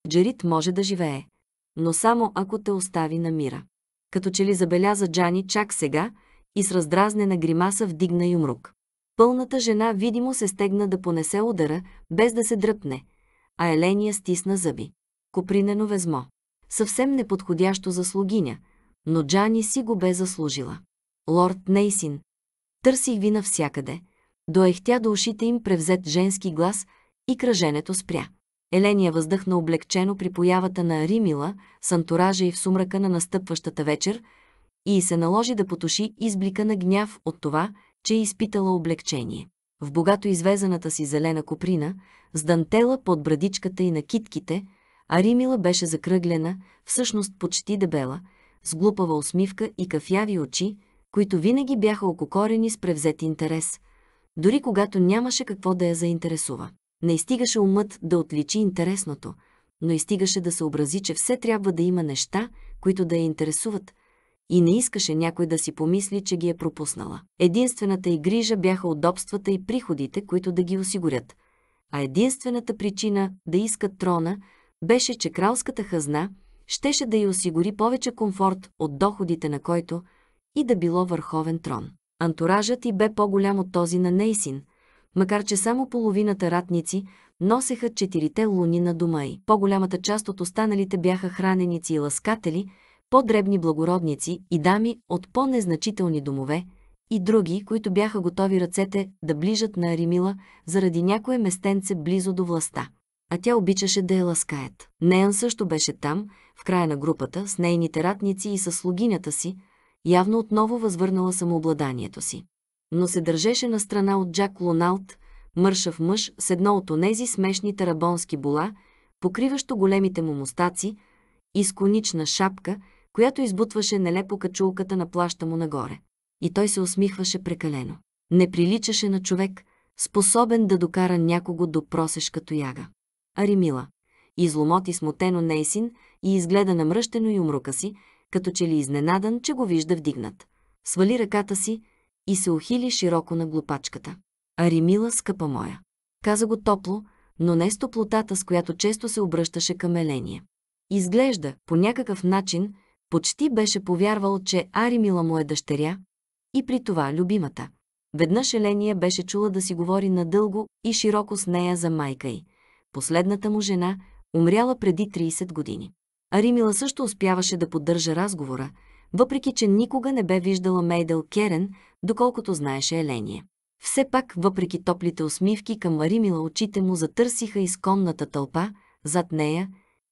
Джерит може да живее, но само ако те остави на мира. Като че ли забеляза Джани чак сега и с раздразнена гримаса вдигна юмрук. Пълната жена видимо се стегна да понесе удара, без да се дръпне – а Еления стисна зъби. Копринено везмо. Съвсем неподходящо за слугиня, но Джани си го бе заслужила. Лорд Нейсин. Търсих ви навсякъде. Доехтя до ушите им превзет женски глас и кръженето спря. Еления въздъхна облегчено при появата на Римила, сантуража и в сумрака на настъпващата вечер, и се наложи да потуши изблика на гняв от това, че е изпитала облегчение в богато извезената си зелена куприна, с дантела под брадичката и на китките, а Римила беше закръглена, всъщност почти дебела, с глупава усмивка и кафяви очи, които винаги бяха ококорени с превзет интерес, дори когато нямаше какво да я заинтересува. Не изтигаше умът да отличи интересното, но изтигаше да съобрази, че все трябва да има неща, които да я интересуват – и не искаше някой да си помисли, че ги е пропуснала. Единствената й грижа бяха удобствата и приходите, които да ги осигурят. А единствената причина да искат трона беше, че кралската хазна щеше да й осигури повече комфорт от доходите на който и да било върховен трон. Антуражът й бе по-голям от този на Нейсин, макар че само половината ратници носеха четирите луни на дома й. По-голямата част от останалите бяха храненици и ласкатели – по-дребни благородници и дами от по-незначителни домове и други, които бяха готови ръцете да ближат на Аримила заради някое местенце близо до властта. А тя обичаше да я ласкаят. Неян също беше там, в края на групата, с нейните ратници и с слугинята си, явно отново възвърнала самообладанието си. Но се държеше на страна от Джак Луналт, мършав мъж с едно от онези смешни тарабонски була, покриващо големите му мустаци, и с конична шапка – която избутваше нелепо качулката на плаща му нагоре. И той се усмихваше прекалено. Не приличаше на човек, способен да докара някого до просеш като яга. Аримила. Изломоти смутено Нейсин е и изгледа намръщено и умрука си, като че ли изненадан, че го вижда вдигнат. Свали ръката си и се ухили широко на глупачката. Аримила, скъпа моя. Каза го топло, но не с топлотата, с която често се обръщаше към Еления. Изглежда, по някакъв начин, почти беше повярвал, че Аримила му е дъщеря и при това любимата. Веднъж Еления беше чула да си говори надълго и широко с нея за майка й. Последната му жена умряла преди 30 години. Аримила също успяваше да поддържа разговора, въпреки че никога не бе виждала Мейдъл Керен, доколкото знаеше Еления. Все пак, въпреки топлите усмивки към Аримила, очите му затърсиха изконната тълпа зад нея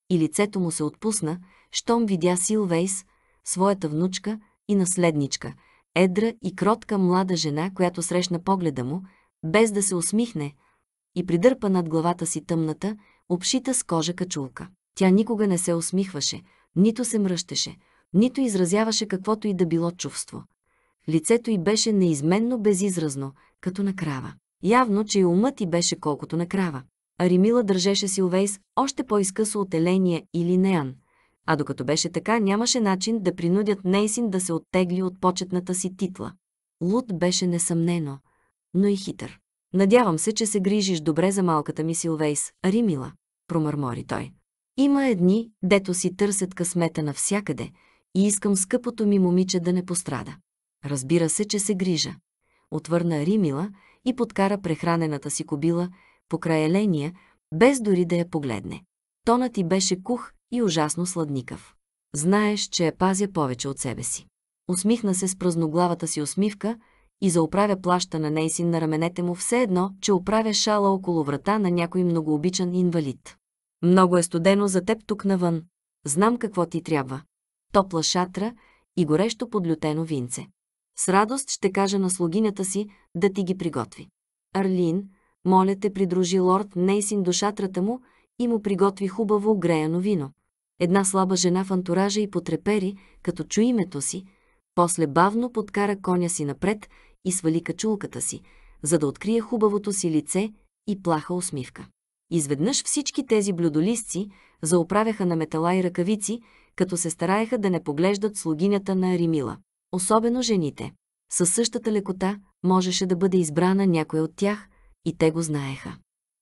и лицето му се отпусна, щом видя Силвейс, своята внучка и наследничка, едра и кротка млада жена, която срещна погледа му, без да се усмихне, и придърпа над главата си тъмната, обшита с кожа качулка. Тя никога не се усмихваше, нито се мръщеше, нито изразяваше каквото и да било чувство. Лицето й беше неизменно безизразно, като на крава. Явно, че и умът й беше колкото на крава. Аримила държеше Силвейс още по-изкъсо от Еления или Неан, а докато беше така, нямаше начин да принудят Нейсин да се оттегли от почетната си титла. Луд беше несъмнено, но и хитър. Надявам се, че се грижиш добре за малката ми Силвейс, Римила, промърмори той. Има едни, дето си търсят късмета навсякъде и искам скъпото ми момиче да не пострада. Разбира се, че се грижа. Отвърна Римила и подкара прехранената си кобила покрай Еления, без дори да я погледне. Тонът ти беше кух и ужасно сладникав. Знаеш, че я пазя повече от себе си. Усмихна се с празноглавата си усмивка и заоправя плаща на Нейсин на раменете му все едно, че оправя шала около врата на някой многообичан инвалид. Много е студено за теб тук навън. Знам какво ти трябва. Топла шатра и горещо подлютено винце. С радост ще кажа на слугинята си да ти ги приготви. Арлин, моля те, придружи лорд Нейсин до шатрата му и му приготви хубаво греяно вино. Една слаба жена в антуража и потрепери, като чу името си, после бавно подкара коня си напред и свали качулката си, за да открие хубавото си лице и плаха усмивка. Изведнъж всички тези блюдолисци заоправяха на метала и ръкавици, като се стараеха да не поглеждат слугинята на Римила. Особено жените. Със същата лекота можеше да бъде избрана някоя от тях и те го знаеха.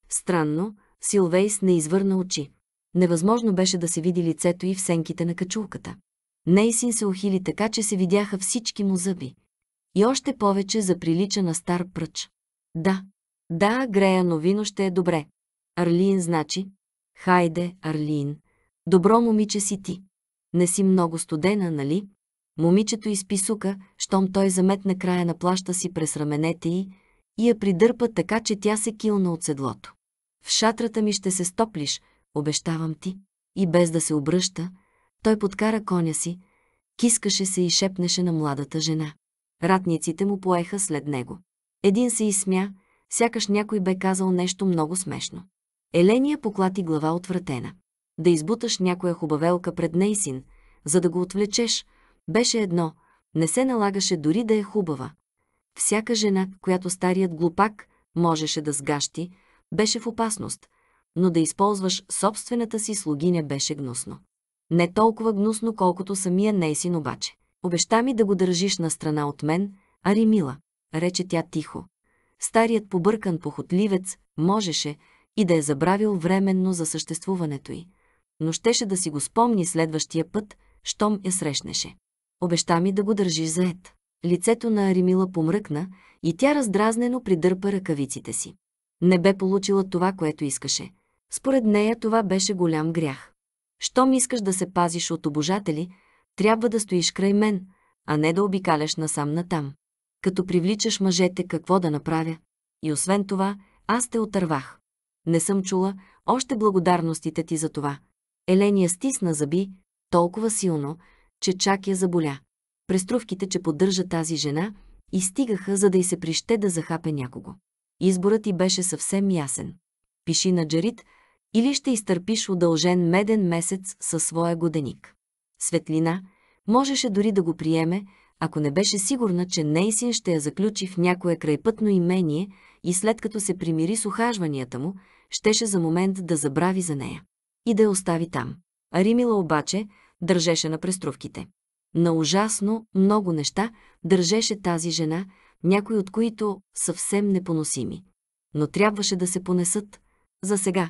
Странно, Силвейс не извърна очи невъзможно беше да се види лицето и в сенките на качулката. Нейсин се ухили така, че се видяха всички му зъби. И още повече заприлича на стар пръч. Да, да, грея, новино ще е добре. Арлин значи. Хайде, Арлин. Добро момиче си ти. Не си много студена, нали? Момичето изписука, щом той заметна края на плаща си през раменете й и я придърпа така, че тя се килна от седлото. В шатрата ми ще се стоплиш, обещавам ти. И без да се обръща, той подкара коня си, кискаше се и шепнеше на младата жена. Ратниците му поеха след него. Един се изсмя, сякаш някой бе казал нещо много смешно. Еления поклати глава отвратена. Да избуташ някоя хубавелка пред син, за да го отвлечеш, беше едно, не се налагаше дори да е хубава. Всяка жена, която старият глупак можеше да сгащи, беше в опасност – но да използваш собствената си слугиня беше гнусно. Не толкова гнусно, колкото самия Нейсин обаче. Обеща ми да го държиш на страна от мен, ари мила, рече тя тихо. Старият побъркан похотливец можеше и да е забравил временно за съществуването й, но щеше да си го спомни следващия път, щом я срещнеше. Обеща ми да го държиш заед. Лицето на Аримила помръкна и тя раздразнено придърпа ръкавиците си. Не бе получила това, което искаше. Според нея това беше голям грях. Щом искаш да се пазиш от обожатели, трябва да стоиш край мен, а не да обикаляш насам-натам. Като привличаш мъжете, какво да направя? И освен това, аз те отървах. Не съм чула още благодарностите ти за това. Еления стисна зъби толкова силно, че чак я заболя. Преструвките, че поддържа тази жена, и стигаха, за да й се прище да захапе някого. Изборът ти беше съвсем ясен. Пиши на Джарит или ще изтърпиш удължен меден месец със своя годеник. Светлина можеше дори да го приеме, ако не беше сигурна, че Нейсин ще я заключи в някое крайпътно имение и след като се примири с ухажванията му, щеше за момент да забрави за нея и да я остави там. Римила обаче държеше на преструвките. На ужасно много неща държеше тази жена, някои от които съвсем непоносими. Но трябваше да се понесат. За сега,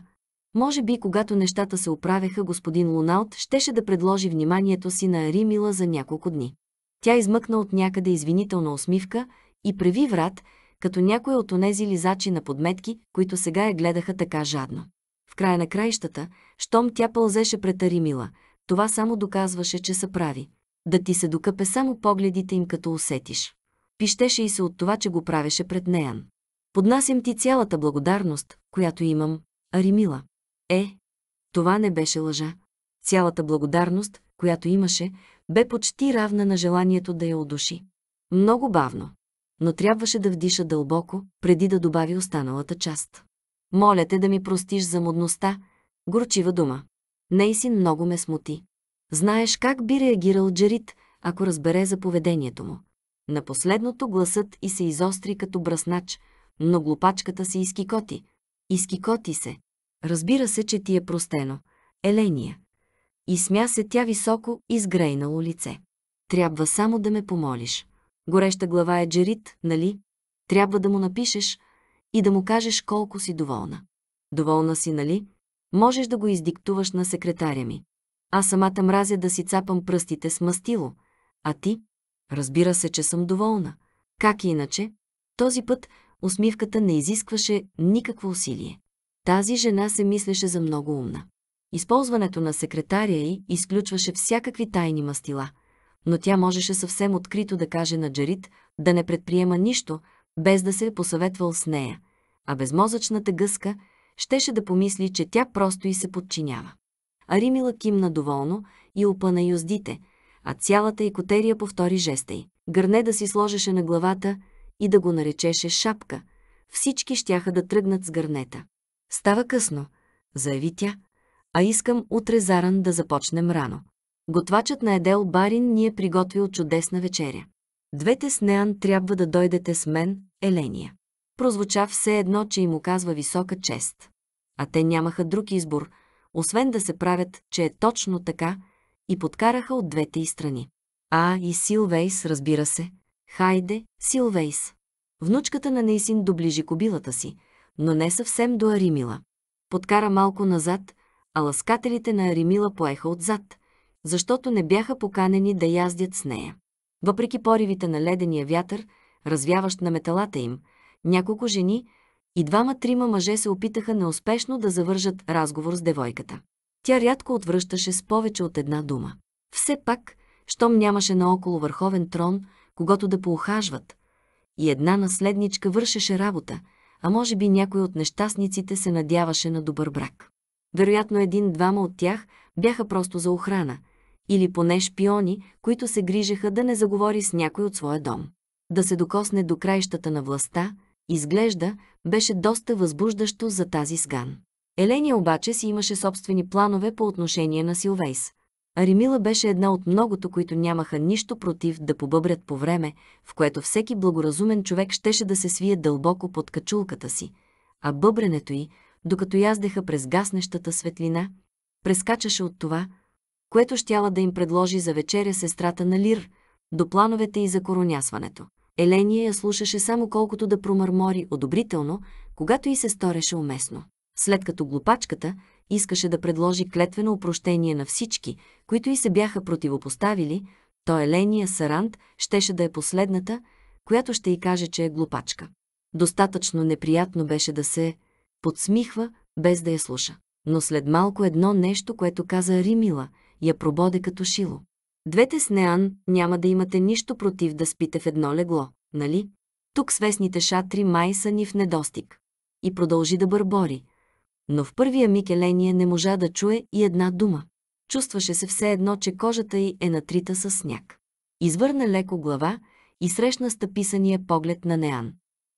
може би, когато нещата се оправяха, господин Луналт щеше да предложи вниманието си на Римила за няколко дни. Тя измъкна от някъде извинителна усмивка и преви врат, като някой от онези лизачи на подметки, които сега я гледаха така жадно. В края на краищата, щом тя пълзеше пред Аримила, това само доказваше, че са прави. Да ти се докъпе само погледите им, като усетиш. Пищеше и се от това, че го правеше пред неян. Поднасям ти цялата благодарност, която имам, Аримила. Е, това не беше лъжа. Цялата благодарност, която имаше, бе почти равна на желанието да я удуши. Много бавно. Но трябваше да вдиша дълбоко, преди да добави останалата част. Моля те да ми простиш за модността, горчива дума. Нейсин много ме смути. Знаеш как би реагирал Джерит, ако разбере за поведението му. На последното гласът и се изостри като браснач, но глупачката се изкикоти. Изкикоти се. Разбира се, че ти е простено. Еления. И смя се тя високо изгрейнало лице. Трябва само да ме помолиш. Гореща глава е Джерит, нали? Трябва да му напишеш и да му кажеш колко си доволна. Доволна си, нали? Можеш да го издиктуваш на секретаря ми. Аз самата мразя да си цапам пръстите с мастило. А ти? Разбира се, че съм доволна. Как иначе? Този път усмивката не изискваше никакво усилие. Тази жена се мислеше за много умна. Използването на секретаря й изключваше всякакви тайни мастила, но тя можеше съвсем открито да каже на Джарит да не предприема нищо, без да се е посъветвал с нея, а безмозъчната гъска щеше да помисли, че тя просто й се подчинява. Аримила кимна доволно и опъна юздите, а цялата икотерия повтори жеста й. Гърне да си сложеше на главата и да го наречеше шапка. Всички щяха да тръгнат с гърнета. Става късно, заяви тя, а искам утре заран да започнем рано. Готвачът на Едел Барин ни е приготвил чудесна вечеря. Двете с Неан трябва да дойдете с мен, Еления. Прозвуча все едно, че им оказва висока чест. А те нямаха друг избор, освен да се правят, че е точно така, и подкараха от двете и страни. А, и Силвейс, разбира се. Хайде, Силвейс. Внучката на Нейсин доближи кобилата си – но не съвсем до Аримила. Подкара малко назад, а ласкателите на Аримила поеха отзад, защото не бяха поканени да яздят с нея. Въпреки поривите на ледения вятър, развяващ на металата им, няколко жени и двама-трима мъже се опитаха неуспешно да завържат разговор с девойката. Тя рядко отвръщаше с повече от една дума. Все пак, щом нямаше наоколо върховен трон, когато да поухажват, и една наследничка вършеше работа, а може би някой от нещастниците се надяваше на добър брак. Вероятно един-двама от тях бяха просто за охрана, или поне шпиони, които се грижеха да не заговори с някой от своя дом. Да се докосне до краищата на властта, изглежда, беше доста възбуждащо за тази сган. Еления обаче си имаше собствени планове по отношение на Силвейс – а Римила беше една от многото, които нямаха нищо против да побъбрят по време, в което всеки благоразумен човек щеше да се свие дълбоко под качулката си, а бъбренето й, докато яздеха през гаснещата светлина, прескачаше от това, което щяла да им предложи за вечеря сестрата на Лир, до плановете и за коронясването. Еления я слушаше само колкото да промърмори одобрително, когато и се стореше уместно. След като глупачката, искаше да предложи клетвено опрощение на всички, които и се бяха противопоставили, то Еления Сарант щеше да е последната, която ще й каже, че е глупачка. Достатъчно неприятно беше да се подсмихва, без да я слуша. Но след малко едно нещо, което каза Римила, я прободе като шило. Двете с Неан няма да имате нищо против да спите в едно легло, нали? Тук свестните шатри май са ни в недостиг. И продължи да бърбори но в първия миг Еления не можа да чуе и една дума. Чувстваше се все едно, че кожата й е натрита със сняг. Извърна леко глава и срещна стъписания поглед на Неан.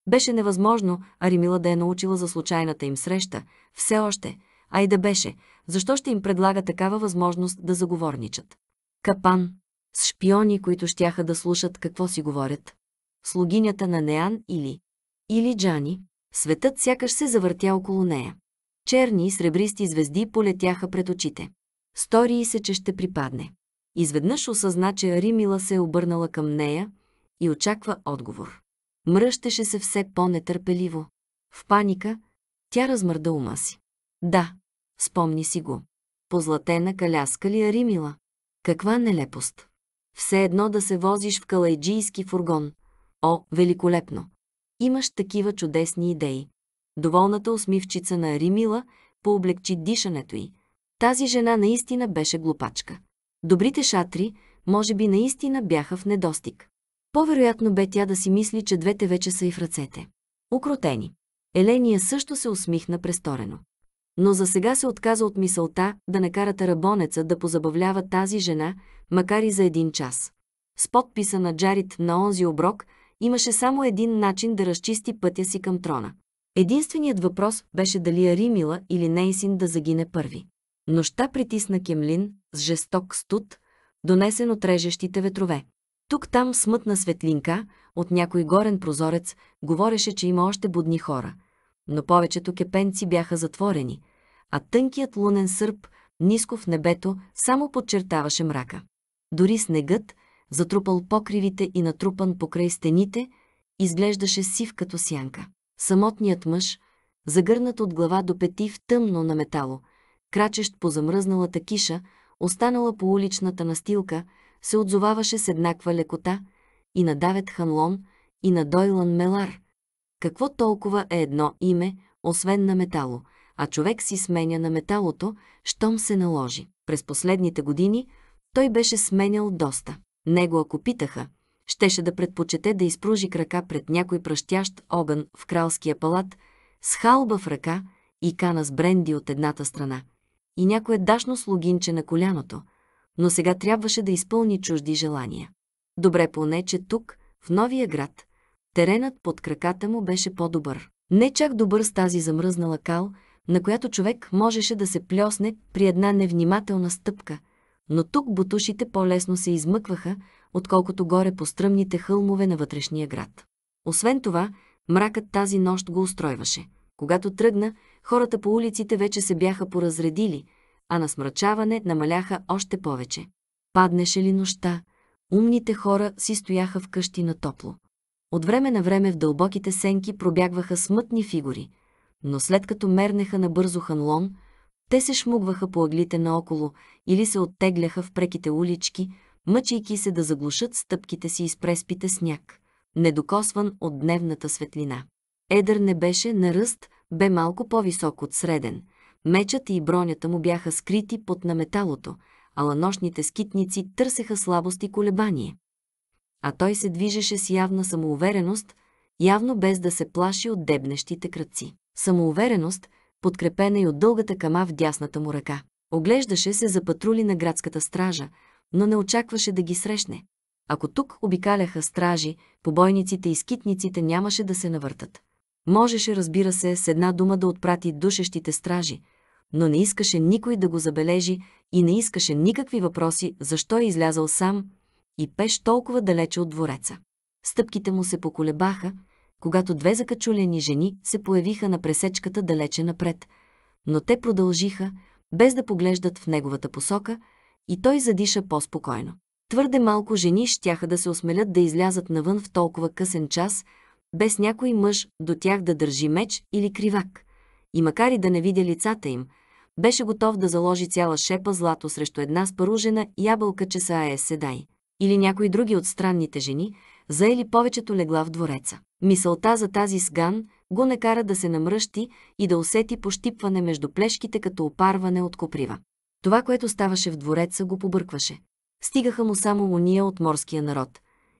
Беше невъзможно Аримила да е научила за случайната им среща, все още, а и да беше, защо ще им предлага такава възможност да заговорничат. Капан с шпиони, които щяха да слушат какво си говорят. Слугинята на Неан или... Или Джани. Светът сякаш се завъртя около нея черни и сребристи звезди полетяха пред очите. Стори и се, че ще припадне. Изведнъж осъзна, че Римила се е обърнала към нея и очаква отговор. Мръщеше се все по-нетърпеливо. В паника, тя размърда ума си. Да, спомни си го. Позлатена каляска ли е Римила? Каква нелепост! Все едно да се возиш в калайджийски фургон. О, великолепно! Имаш такива чудесни идеи. Доволната усмивчица на Римила пооблегчи дишането й. Тази жена наистина беше глупачка. Добрите шатри, може би наистина бяха в недостиг. По-вероятно бе тя да си мисли, че двете вече са и в ръцете. Укротени. Еления също се усмихна престорено. Но за сега се отказа от мисълта да накара тарабонеца да позабавлява тази жена, макар и за един час. С подписа на Джарит на онзи оброк имаше само един начин да разчисти пътя си към трона. Единственият въпрос беше дали Аримила или Нейсин да загине първи. Нощта притисна Кемлин с жесток студ, донесен от режещите ветрове. Тук-там смътна светлинка от някой горен прозорец говореше, че има още будни хора, но повечето кепенци бяха затворени, а тънкият лунен сърп, ниско в небето, само подчертаваше мрака. Дори снегът, затрупал покривите и натрупан покрай стените, изглеждаше сив като сянка. Самотният мъж, загърнат от глава до пети в тъмно на метало, крачещ по замръзналата киша, останала по уличната настилка, се отзоваваше с еднаква лекота и на Давет Ханлон, и на Дойлан Мелар. Какво толкова е едно име, освен на метало, а човек си сменя на металото, щом се наложи. През последните години той беше сменял доста. Него ако питаха, щеше да предпочете да изпружи крака пред някой пръщящ огън в кралския палат, с халба в ръка и кана с бренди от едната страна. И някое дашно слугинче на коляното, но сега трябваше да изпълни чужди желания. Добре поне, че тук, в новия град, теренът под краката му беше по-добър. Не чак добър с тази замръзнала кал, на която човек можеше да се плесне при една невнимателна стъпка, но тук бутушите по-лесно се измъкваха, отколкото горе по стръмните хълмове на вътрешния град. Освен това, мракът тази нощ го устройваше. Когато тръгна, хората по улиците вече се бяха поразредили, а на смрачаване намаляха още повече. Паднеше ли нощта, умните хора си стояха в къщи на топло. От време на време в дълбоките сенки пробягваха смътни фигури, но след като мернеха на бързо ханлон, те се шмугваха по ъглите наоколо или се оттегляха в преките улички, мъчейки се да заглушат стъпките си из преспите сняг, недокосван от дневната светлина. Едър не беше на ръст, бе малко по-висок от среден. Мечът и бронята му бяха скрити под наметалото, а нощните скитници търсеха слабост и колебание. А той се движеше с явна самоувереност, явно без да се плаши от дебнещите кръци. Самоувереност, подкрепена и от дългата кама в дясната му ръка. Оглеждаше се за патрули на градската стража, но не очакваше да ги срещне. Ако тук обикаляха стражи, побойниците и скитниците нямаше да се навъртат. Можеше, разбира се, с една дума да отпрати душещите стражи, но не искаше никой да го забележи и не искаше никакви въпроси, защо е излязал сам и пеш толкова далече от двореца. Стъпките му се поколебаха, когато две закачулени жени се появиха на пресечката далече напред, но те продължиха, без да поглеждат в неговата посока – и той задиша по-спокойно. Твърде малко жени щяха да се осмелят да излязат навън в толкова късен час, без някой мъж до тях да държи меч или кривак. И макар и да не видя лицата им, беше готов да заложи цяла шепа злато срещу една спаружена ябълка часа Аес Седай или някои други от странните жени, заели повечето легла в двореца. Мисълта за тази сган го накара да се намръщи и да усети пощипване между плешките като опарване от коприва. Това, което ставаше в двореца, го побъркваше. Стигаха му само уния от морския народ.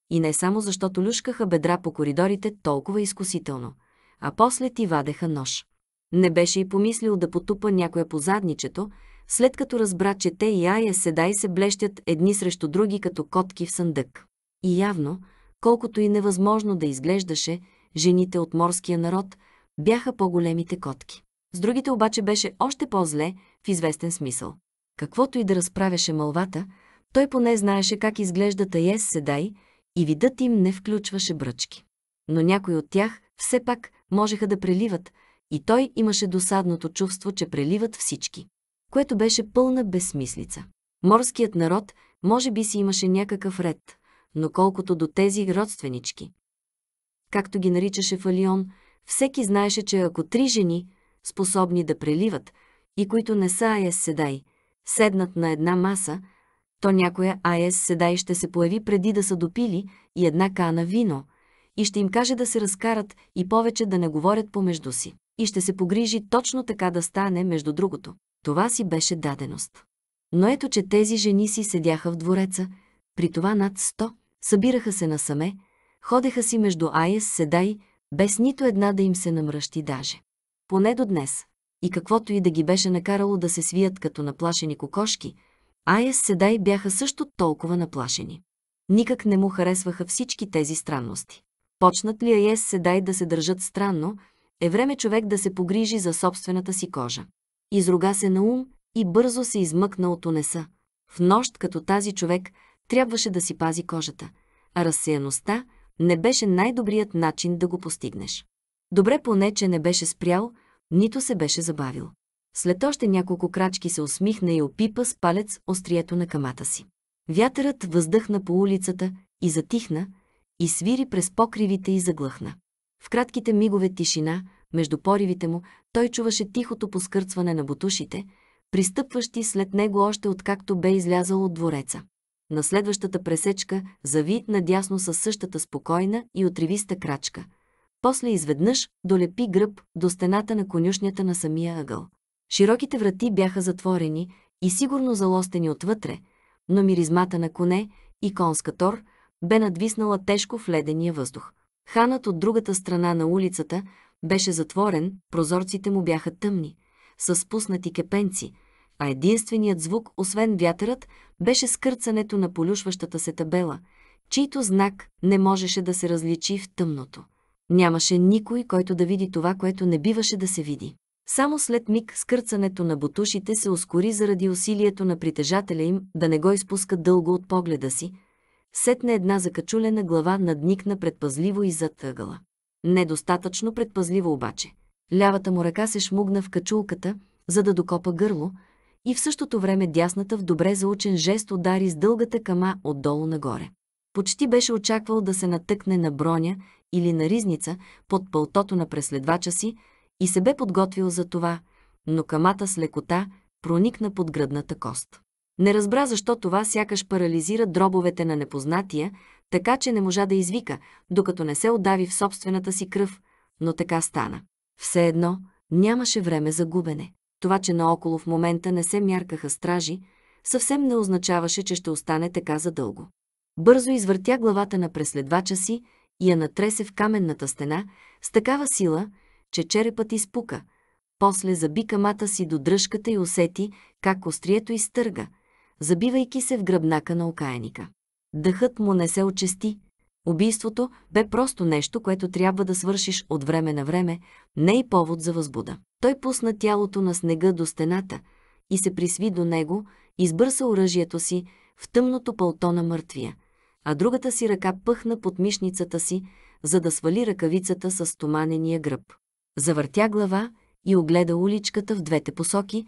И не само защото люшкаха бедра по коридорите толкова изкусително, а после ти вадеха нож. Не беше и помислил да потупа някоя по задничето, след като разбра, че те и Ая седа и се блещят едни срещу други като котки в съндък. И явно, колкото и невъзможно да изглеждаше, жените от морския народ бяха по-големите котки. С другите обаче беше още по-зле в известен смисъл. Каквото и да разправяше мълвата, той поне знаеше как изглежда Ес Седай и видът им не включваше бръчки. Но някои от тях все пак можеха да преливат и той имаше досадното чувство, че преливат всички, което беше пълна безсмислица. Морският народ може би си имаше някакъв ред, но колкото до тези родственички. Както ги наричаше Фалион, всеки знаеше, че ако три жени, способни да преливат, и които не са ес Седай – седнат на една маса, то някоя АЕС седа и ще се появи преди да са допили и една кана вино и ще им каже да се разкарат и повече да не говорят помежду си. И ще се погрижи точно така да стане между другото. Това си беше даденост. Но ето, че тези жени си седяха в двореца, при това над сто, събираха се насаме, ходеха си между Аес седай, без нито една да им се намръщи даже. Поне до днес и каквото и да ги беше накарало да се свият като наплашени кокошки, Ая с Седай бяха също толкова наплашени. Никак не му харесваха всички тези странности. Почнат ли Ая с Седай да се държат странно, е време човек да се погрижи за собствената си кожа. Изруга се на ум и бързо се измъкна от унеса. В нощ като тази човек трябваше да си пази кожата, а разсеяността не беше най-добрият начин да го постигнеш. Добре поне, че не беше спрял – нито се беше забавил. След още няколко крачки се усмихна и опипа с палец острието на камата си. Вятърът въздъхна по улицата и затихна, и свири през покривите и заглъхна. В кратките мигове тишина, между поривите му, той чуваше тихото поскърцване на бутушите, пристъпващи след него още откакто бе излязъл от двореца. На следващата пресечка зави надясно със същата спокойна и отривиста крачка – после изведнъж долепи гръб до стената на конюшнята на самия ъгъл. Широките врати бяха затворени и сигурно залостени отвътре, но миризмата на коне и конска тор бе надвиснала тежко в ледения въздух. Ханът от другата страна на улицата беше затворен, прозорците му бяха тъмни, с спуснати кепенци, а единственият звук, освен вятърът, беше скърцането на полюшващата се табела, чийто знак не можеше да се различи в тъмното. Нямаше никой, който да види това, което не биваше да се види. Само след миг скърцането на бутушите се ускори заради усилието на притежателя им да не го изпуска дълго от погледа си. Сетне една закачулена глава надникна предпазливо и затъгала. Недостатъчно предпазливо обаче. Лявата му ръка се шмугна в качулката, за да докопа гърло, и в същото време дясната в добре заучен жест удари с дългата кама отдолу нагоре. Почти беше очаквал да се натъкне на броня или на ризница под пълтото на преследвача си и се бе подготвил за това, но камата с лекота проникна под гръдната кост. Не разбра защо това сякаш парализира дробовете на непознатия, така че не можа да извика, докато не се отдави в собствената си кръв, но така стана. Все едно нямаше време за губене. Това, че наоколо в момента не се мяркаха стражи, съвсем не означаваше, че ще остане така задълго. Бързо извъртя главата на преследвача си и я натресе в каменната стена с такава сила, че черепът изпука. После заби камата си до дръжката и усети как острието изтърга, забивайки се в гръбнака на окаяника. Дъхът му не се очести. Убийството бе просто нещо, което трябва да свършиш от време на време, не и повод за възбуда. Той пусна тялото на снега до стената и се присви до него, избърса оръжието си в тъмното пълто на мъртвия, а другата си ръка пъхна под мишницата си, за да свали ръкавицата с стоманения гръб. Завъртя глава и огледа уличката в двете посоки,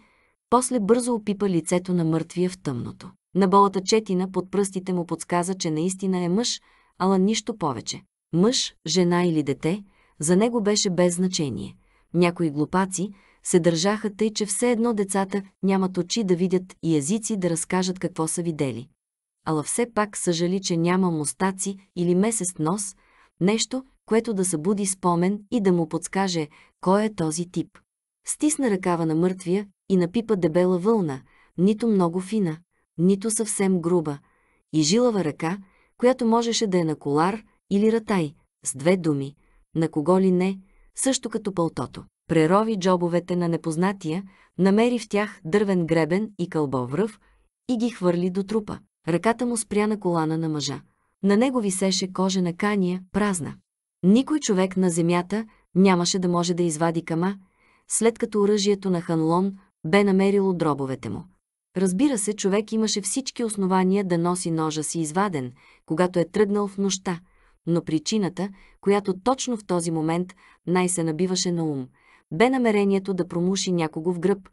после бързо опипа лицето на мъртвия в тъмното. На болата четина под пръстите му подсказа, че наистина е мъж, ала нищо повече. Мъж, жена или дете, за него беше без значение. Някои глупаци се държаха тъй, че все едно децата нямат очи да видят и езици да разкажат какво са видели ала все пак съжали, че няма мустаци или месест нос, нещо, което да събуди спомен и да му подскаже кой е този тип. Стисна ръкава на мъртвия и напипа дебела вълна, нито много фина, нито съвсем груба, и жилава ръка, която можеше да е на колар или ратай, с две думи, на кого ли не, също като пълтото. Прерови джобовете на непознатия, намери в тях дървен гребен и кълбов ръв и ги хвърли до трупа. Ръката му спря на колана на мъжа. На него висеше кожена кания, празна. Никой човек на земята нямаше да може да извади кама, след като оръжието на Ханлон бе намерило дробовете му. Разбира се, човек имаше всички основания да носи ножа си изваден, когато е тръгнал в нощта, но причината, която точно в този момент най-се набиваше на ум, бе намерението да промуши някого в гръб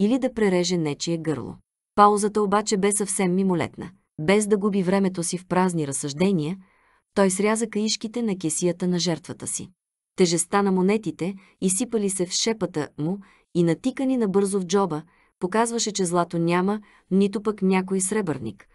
или да пререже нечие гърло. Паузата обаче бе съвсем мимолетна. Без да губи времето си в празни разсъждения, той сряза каишките на кесията на жертвата си. Тежеста на монетите изсипали се в шепата му и натикани набързо в джоба, показваше, че злато няма, нито пък някой сребърник.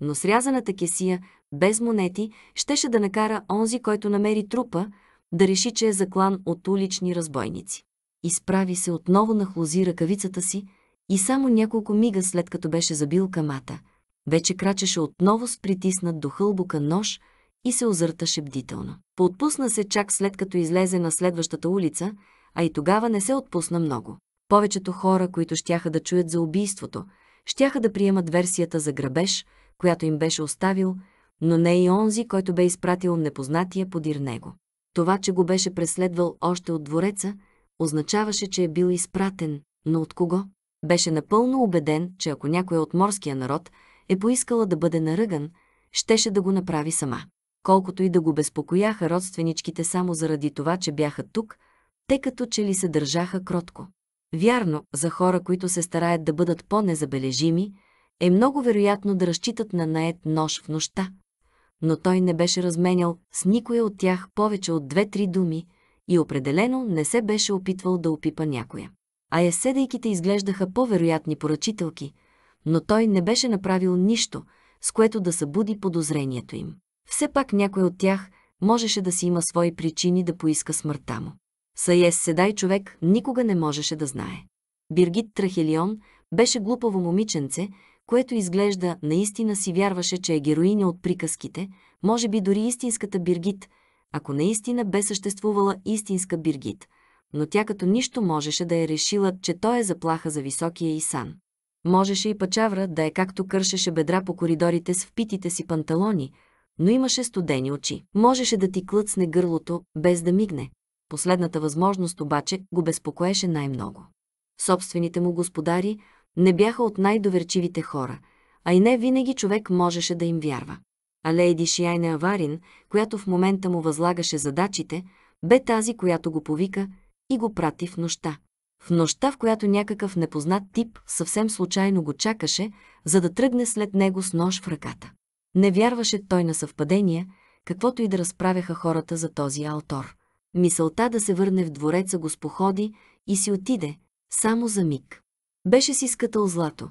Но срязаната кесия, без монети, щеше да накара онзи, който намери трупа, да реши, че е заклан от улични разбойници. Изправи се отново на хлози ръкавицата си, и само няколко мига след като беше забил камата, вече крачеше отново с притиснат до хълбока нож и се озърташе бдително. Поотпусна се чак след като излезе на следващата улица, а и тогава не се отпусна много. Повечето хора, които щяха да чуят за убийството, щяха да приемат версията за грабеж, която им беше оставил, но не и онзи, който бе изпратил непознатия подир него. Това, че го беше преследвал още от двореца, означаваше, че е бил изпратен, но от кого? Беше напълно убеден, че ако някой от морския народ е поискала да бъде наръган, щеше да го направи сама. Колкото и да го безпокояха родственичките само заради това, че бяха тук, те като че ли се държаха кротко. Вярно, за хора, които се стараят да бъдат по-незабележими, е много вероятно да разчитат на наед нож в нощта. Но той не беше разменял с никоя от тях повече от две-три думи и определено не се беше опитвал да опипа някоя а еседейките изглеждаха по-вероятни поръчителки, но той не беше направил нищо, с което да събуди подозрението им. Все пак някой от тях можеше да си има свои причини да поиска смъртта му. Саес Седай човек никога не можеше да знае. Биргит Трахелион беше глупаво момиченце, което изглежда наистина си вярваше, че е героиня от приказките, може би дори истинската Биргит, ако наистина бе съществувала истинска Биргит – но тя като нищо можеше да е решила, че той е заплаха за високия Исан. Можеше и Пачавра да е както кършеше бедра по коридорите с впитите си панталони, но имаше студени очи. Можеше да ти клъцне гърлото, без да мигне. Последната възможност обаче го безпокоеше най-много. Собствените му господари не бяха от най-доверчивите хора, а и не винаги човек можеше да им вярва. А Лейди Шиайне Аварин, която в момента му възлагаше задачите, бе тази, която го повика – и го прати в нощта. В нощта, в която някакъв непознат тип съвсем случайно го чакаше, за да тръгне след него с нож в ръката. Не вярваше той на съвпадения, каквото и да разправяха хората за този алтор. Мисълта да се върне в двореца го споходи и си отиде, само за миг. Беше си скътал злато.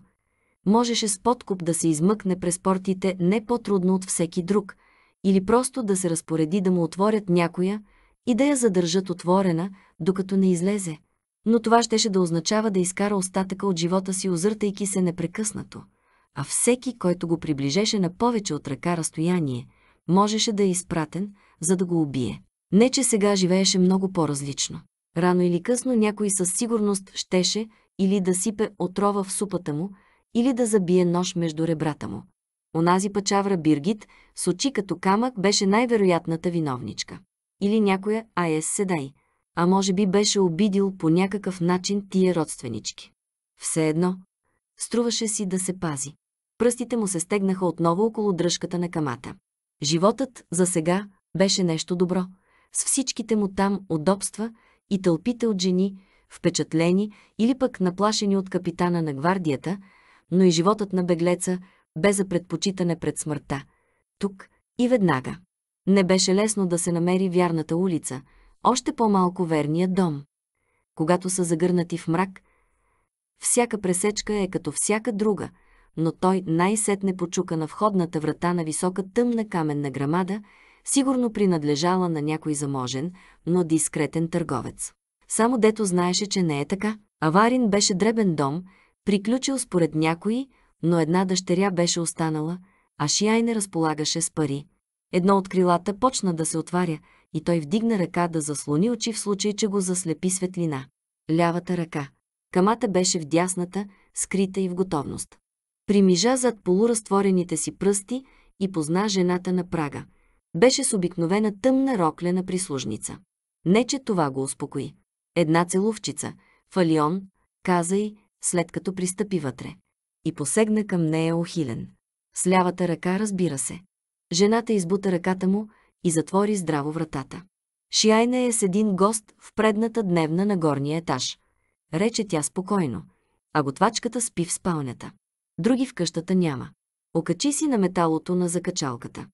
Можеше с подкуп да се измъкне през портите не по-трудно от всеки друг, или просто да се разпореди да му отворят някоя, и да я задържат отворена, докато не излезе. Но това щеше да означава да изкара остатъка от живота си, озъртайки се непрекъснато. А всеки, който го приближеше на повече от ръка разстояние, можеше да е изпратен, за да го убие. Не, че сега живееше много по-различно. Рано или късно някой със сигурност щеше или да сипе отрова в супата му, или да забие нож между ребрата му. Онази пачавра Биргит с очи като камък беше най-вероятната виновничка или някоя Айес седай, а може би беше обидил по някакъв начин тия родственички. Все едно, струваше си да се пази. Пръстите му се стегнаха отново около дръжката на камата. Животът за сега беше нещо добро, с всичките му там удобства и тълпите от жени, впечатлени или пък наплашени от капитана на гвардията, но и животът на беглеца бе за предпочитане пред смъртта. Тук и веднага. Не беше лесно да се намери вярната улица, още по-малко верният дом. Когато са загърнати в мрак, всяка пресечка е като всяка друга, но той най-сетне почука на входната врата на висока тъмна каменна грамада, сигурно принадлежала на някой заможен, но дискретен търговец. Само дето знаеше, че не е така. Аварин беше дребен дом, приключил според някои, но една дъщеря беше останала, а Шиай не разполагаше с пари. Едно от крилата почна да се отваря и той вдигна ръка да заслони очи в случай, че го заслепи светлина. Лявата ръка. Камата беше в дясната, скрита и в готовност. Примижа зад полуразтворените си пръсти и позна жената на прага. Беше с обикновена тъмна роклена прислужница. Не, че това го успокои. Една целувчица, фалион, каза й, след като пристъпи вътре. И посегна към нея охилен. С лявата ръка, разбира се. Жената избута ръката му и затвори здраво вратата. Шиайна е с един гост в предната дневна на горния етаж. Рече тя спокойно, а готвачката спи в спалнята. Други в къщата няма. Окачи си на металото на закачалката.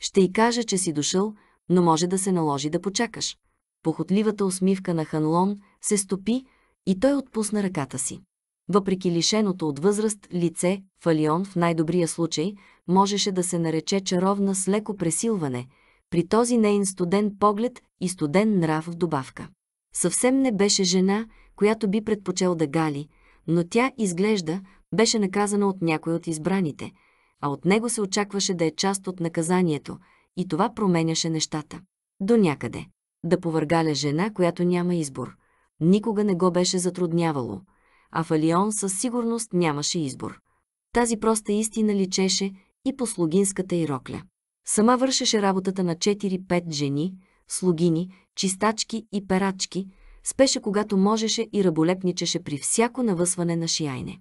Ще й кажа, че си дошъл, но може да се наложи да почакаш. Похотливата усмивка на Ханлон се стопи и той отпусна ръката си. Въпреки лишеното от възраст лице, Фалион в най-добрия случай можеше да се нарече чаровна с леко пресилване, при този нейн студен поглед и студен нрав в добавка. Съвсем не беше жена, която би предпочел да гали, но тя изглежда беше наказана от някой от избраните, а от него се очакваше да е част от наказанието и това променяше нещата. До някъде. Да повъргаля жена, която няма избор. Никога не го беше затруднявало – а в Алион със сигурност нямаше избор. Тази проста истина личеше и по слугинската и рокля. Сама вършеше работата на 4-5 жени, слугини, чистачки и перачки, спеше когато можеше и раболепничеше при всяко навъсване на шияйне.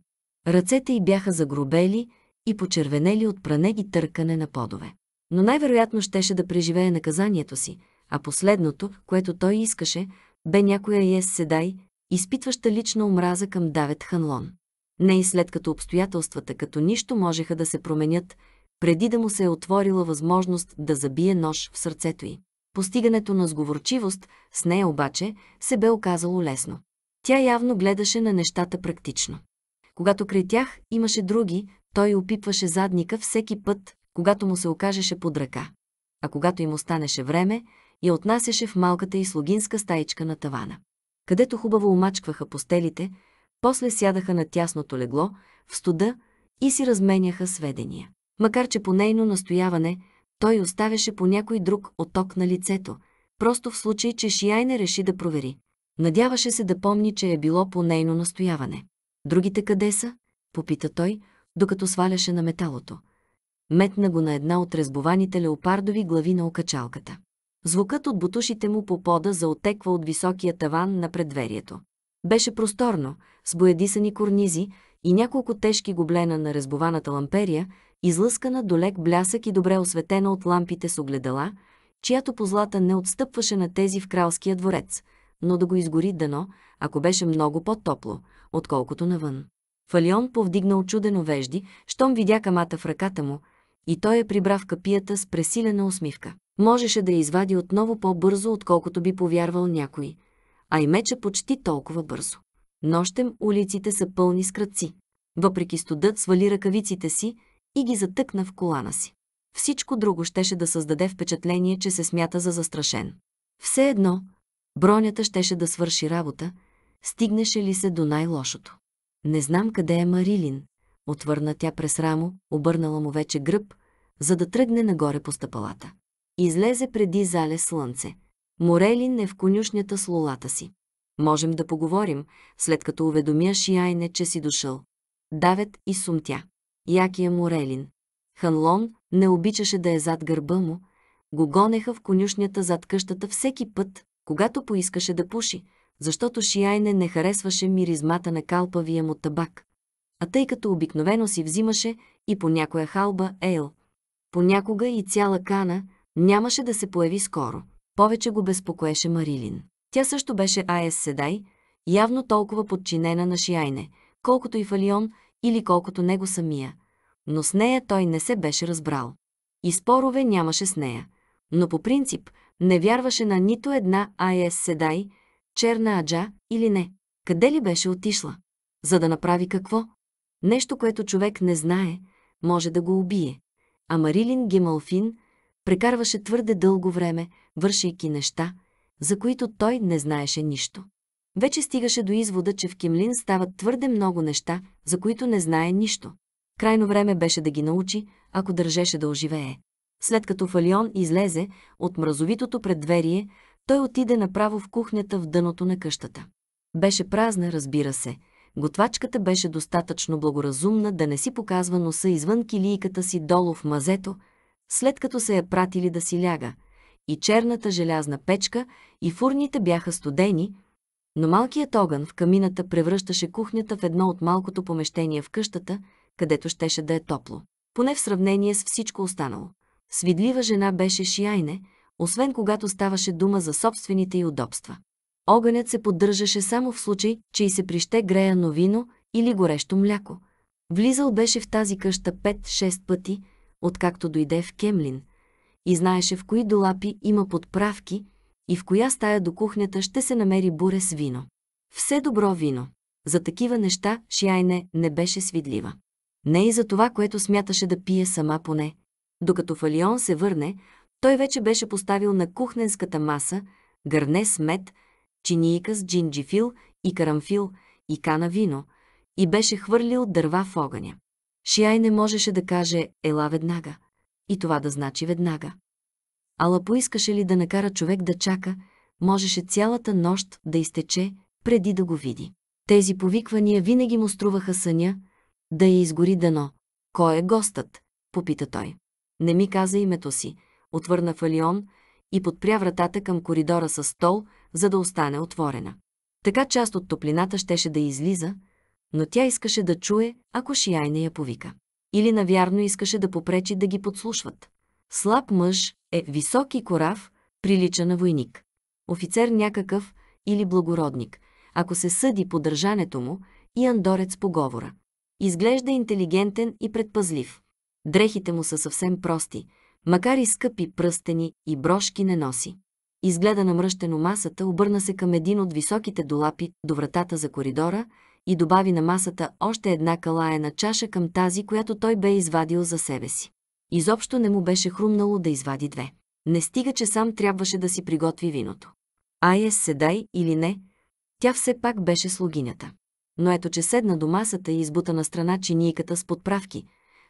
Ръцете й бяха загробели и почервенели от пране и търкане на подове. Но най-вероятно щеше да преживее наказанието си, а последното, което той искаше, бе някоя ес седай изпитваща лична омраза към Давет Ханлон. Не и след като обстоятелствата като нищо можеха да се променят, преди да му се е отворила възможност да забие нож в сърцето й. Постигането на сговорчивост с нея обаче се бе оказало лесно. Тя явно гледаше на нещата практично. Когато край тях имаше други, той опипваше задника всеки път, когато му се окажеше под ръка. А когато им останеше време, я отнасяше в малката и слугинска стаичка на тавана където хубаво омачкваха постелите, после сядаха на тясното легло, в студа и си разменяха сведения. Макар че по нейно настояване той оставяше по някой друг оток на лицето, просто в случай, че не реши да провери. Надяваше се да помни, че е било по нейно настояване. Другите къде са? попита той, докато сваляше на металото. Метна го на една от резбованите леопардови глави на окачалката. Звукът от бутушите му по пода заотеква от високия таван на предверието. Беше просторно, с боядисани корнизи и няколко тежки гоблена на разбованата ламперия, излъскана до лек блясък и добре осветена от лампите с огледала, чиято позлата не отстъпваше на тези в кралския дворец, но да го изгори дано, ако беше много по-топло, отколкото навън. Фалион повдигна очудено вежди, щом видя камата в ръката му – и той я е прибрав в капията с пресилена усмивка. Можеше да я извади отново по-бързо, отколкото би повярвал някой, а и меча почти толкова бързо. Нощем улиците са пълни с кръци. Въпреки студът свали ръкавиците си и ги затъкна в колана си. Всичко друго щеше да създаде впечатление, че се смята за застрашен. Все едно, бронята щеше да свърши работа, стигнеше ли се до най-лошото. Не знам къде е Марилин, отвърна тя през рамо, обърнала му вече гръб, за да тръгне нагоре по стъпалата. Излезе преди зале слънце. Морелин е в конюшнята с лолата си. Можем да поговорим, след като уведомя Шияйне, че си дошъл. Давет и сумтя. Якия е Морелин. Ханлон не обичаше да е зад гърба му, го гонеха в конюшнята зад къщата всеки път, когато поискаше да пуши, защото Шияйне не харесваше миризмата на калпавия му табак а тъй като обикновено си взимаше и по някоя халба ейл. Понякога и цяла кана нямаше да се появи скоро. Повече го безпокоеше Марилин. Тя също беше АС Седай, явно толкова подчинена на Шиайне, колкото и Фалион или колкото него самия. Но с нея той не се беше разбрал. И спорове нямаше с нея. Но по принцип не вярваше на нито една АС Седай, черна аджа или не. Къде ли беше отишла? За да направи какво? Нещо, което човек не знае, може да го убие. А Марилин Гемалфин прекарваше твърде дълго време, вършейки неща, за които той не знаеше нищо. Вече стигаше до извода, че в Кимлин стават твърде много неща, за които не знае нищо. Крайно време беше да ги научи, ако държеше да оживее. След като Фалион излезе от мразовитото преддверие, той отиде направо в кухнята в дъното на къщата. Беше празна, разбира се, готвачката беше достатъчно благоразумна да не си показва носа извън килийката си долу в мазето, след като се е пратили да си ляга, и черната желязна печка и фурните бяха студени, но малкият огън в камината превръщаше кухнята в едно от малкото помещение в къщата, където щеше да е топло. Поне в сравнение с всичко останало. Свидлива жена беше шияйне, освен когато ставаше дума за собствените й удобства. Огънят се поддържаше само в случай, че и се прище греяно вино или горещо мляко. Влизал беше в тази къща 5-6 пъти, откакто дойде в Кемлин, и знаеше в кои долапи има подправки и в коя стая до кухнята ще се намери буре с вино. Все добро вино. За такива неща Шиайне не беше свидлива. Не и за това, което смяташе да пие сама поне. Докато Фалион се върне, той вече беше поставил на кухненската маса гърне с мед, чинийка с джинджифил и карамфил и кана вино и беше хвърлил дърва в огъня. Шиай не можеше да каже «Ела веднага» и това да значи веднага. Ала поискаше ли да накара човек да чака, можеше цялата нощ да изтече, преди да го види. Тези повиквания винаги му струваха съня, да я изгори дано. Кой е гостът? попита той. Не ми каза името си, отвърна Фалион, и подпря вратата към коридора с стол, за да остане отворена. Така част от топлината щеше да излиза, но тя искаше да чуе, ако Шияй не я повика. Или навярно искаше да попречи да ги подслушват. Слаб мъж е висок и корав, прилича на войник. Офицер някакъв или благородник, ако се съди по държането му и андорец по говора. Изглежда интелигентен и предпазлив. Дрехите му са съвсем прости – макар и скъпи пръстени и брошки не носи. Изгледа намръщено масата, обърна се към един от високите долапи до вратата за коридора и добави на масата още една калаена чаша към тази, която той бе извадил за себе си. Изобщо не му беше хрумнало да извади две. Не стига, че сам трябваше да си приготви виното. Ае, седай или не, тя все пак беше слугинята. Но ето, че седна до масата и избута на страна чинииката с подправки,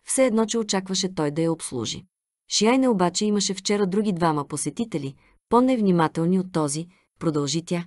все едно, че очакваше той да я обслужи. Шиайна обаче имаше вчера други двама посетители, по-невнимателни от този, продължи тя.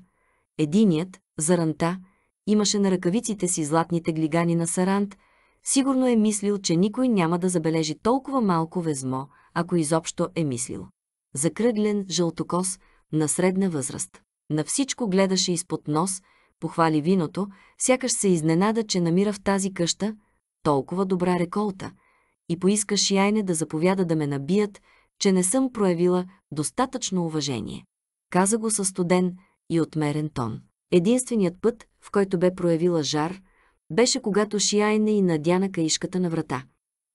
Единият, заранта, имаше на ръкавиците си златните глигани на сарант, сигурно е мислил, че никой няма да забележи толкова малко везмо, ако изобщо е мислил. Закръглен жълтокос на средна възраст. На всичко гледаше изпод нос, похвали виното, сякаш се изненада, че намира в тази къща толкова добра реколта – и поиска Шиайне да заповяда да ме набият, че не съм проявила достатъчно уважение. Каза го със студен и отмерен тон. Единственият път, в който бе проявила жар, беше когато Шиайне и надяна каишката на врата.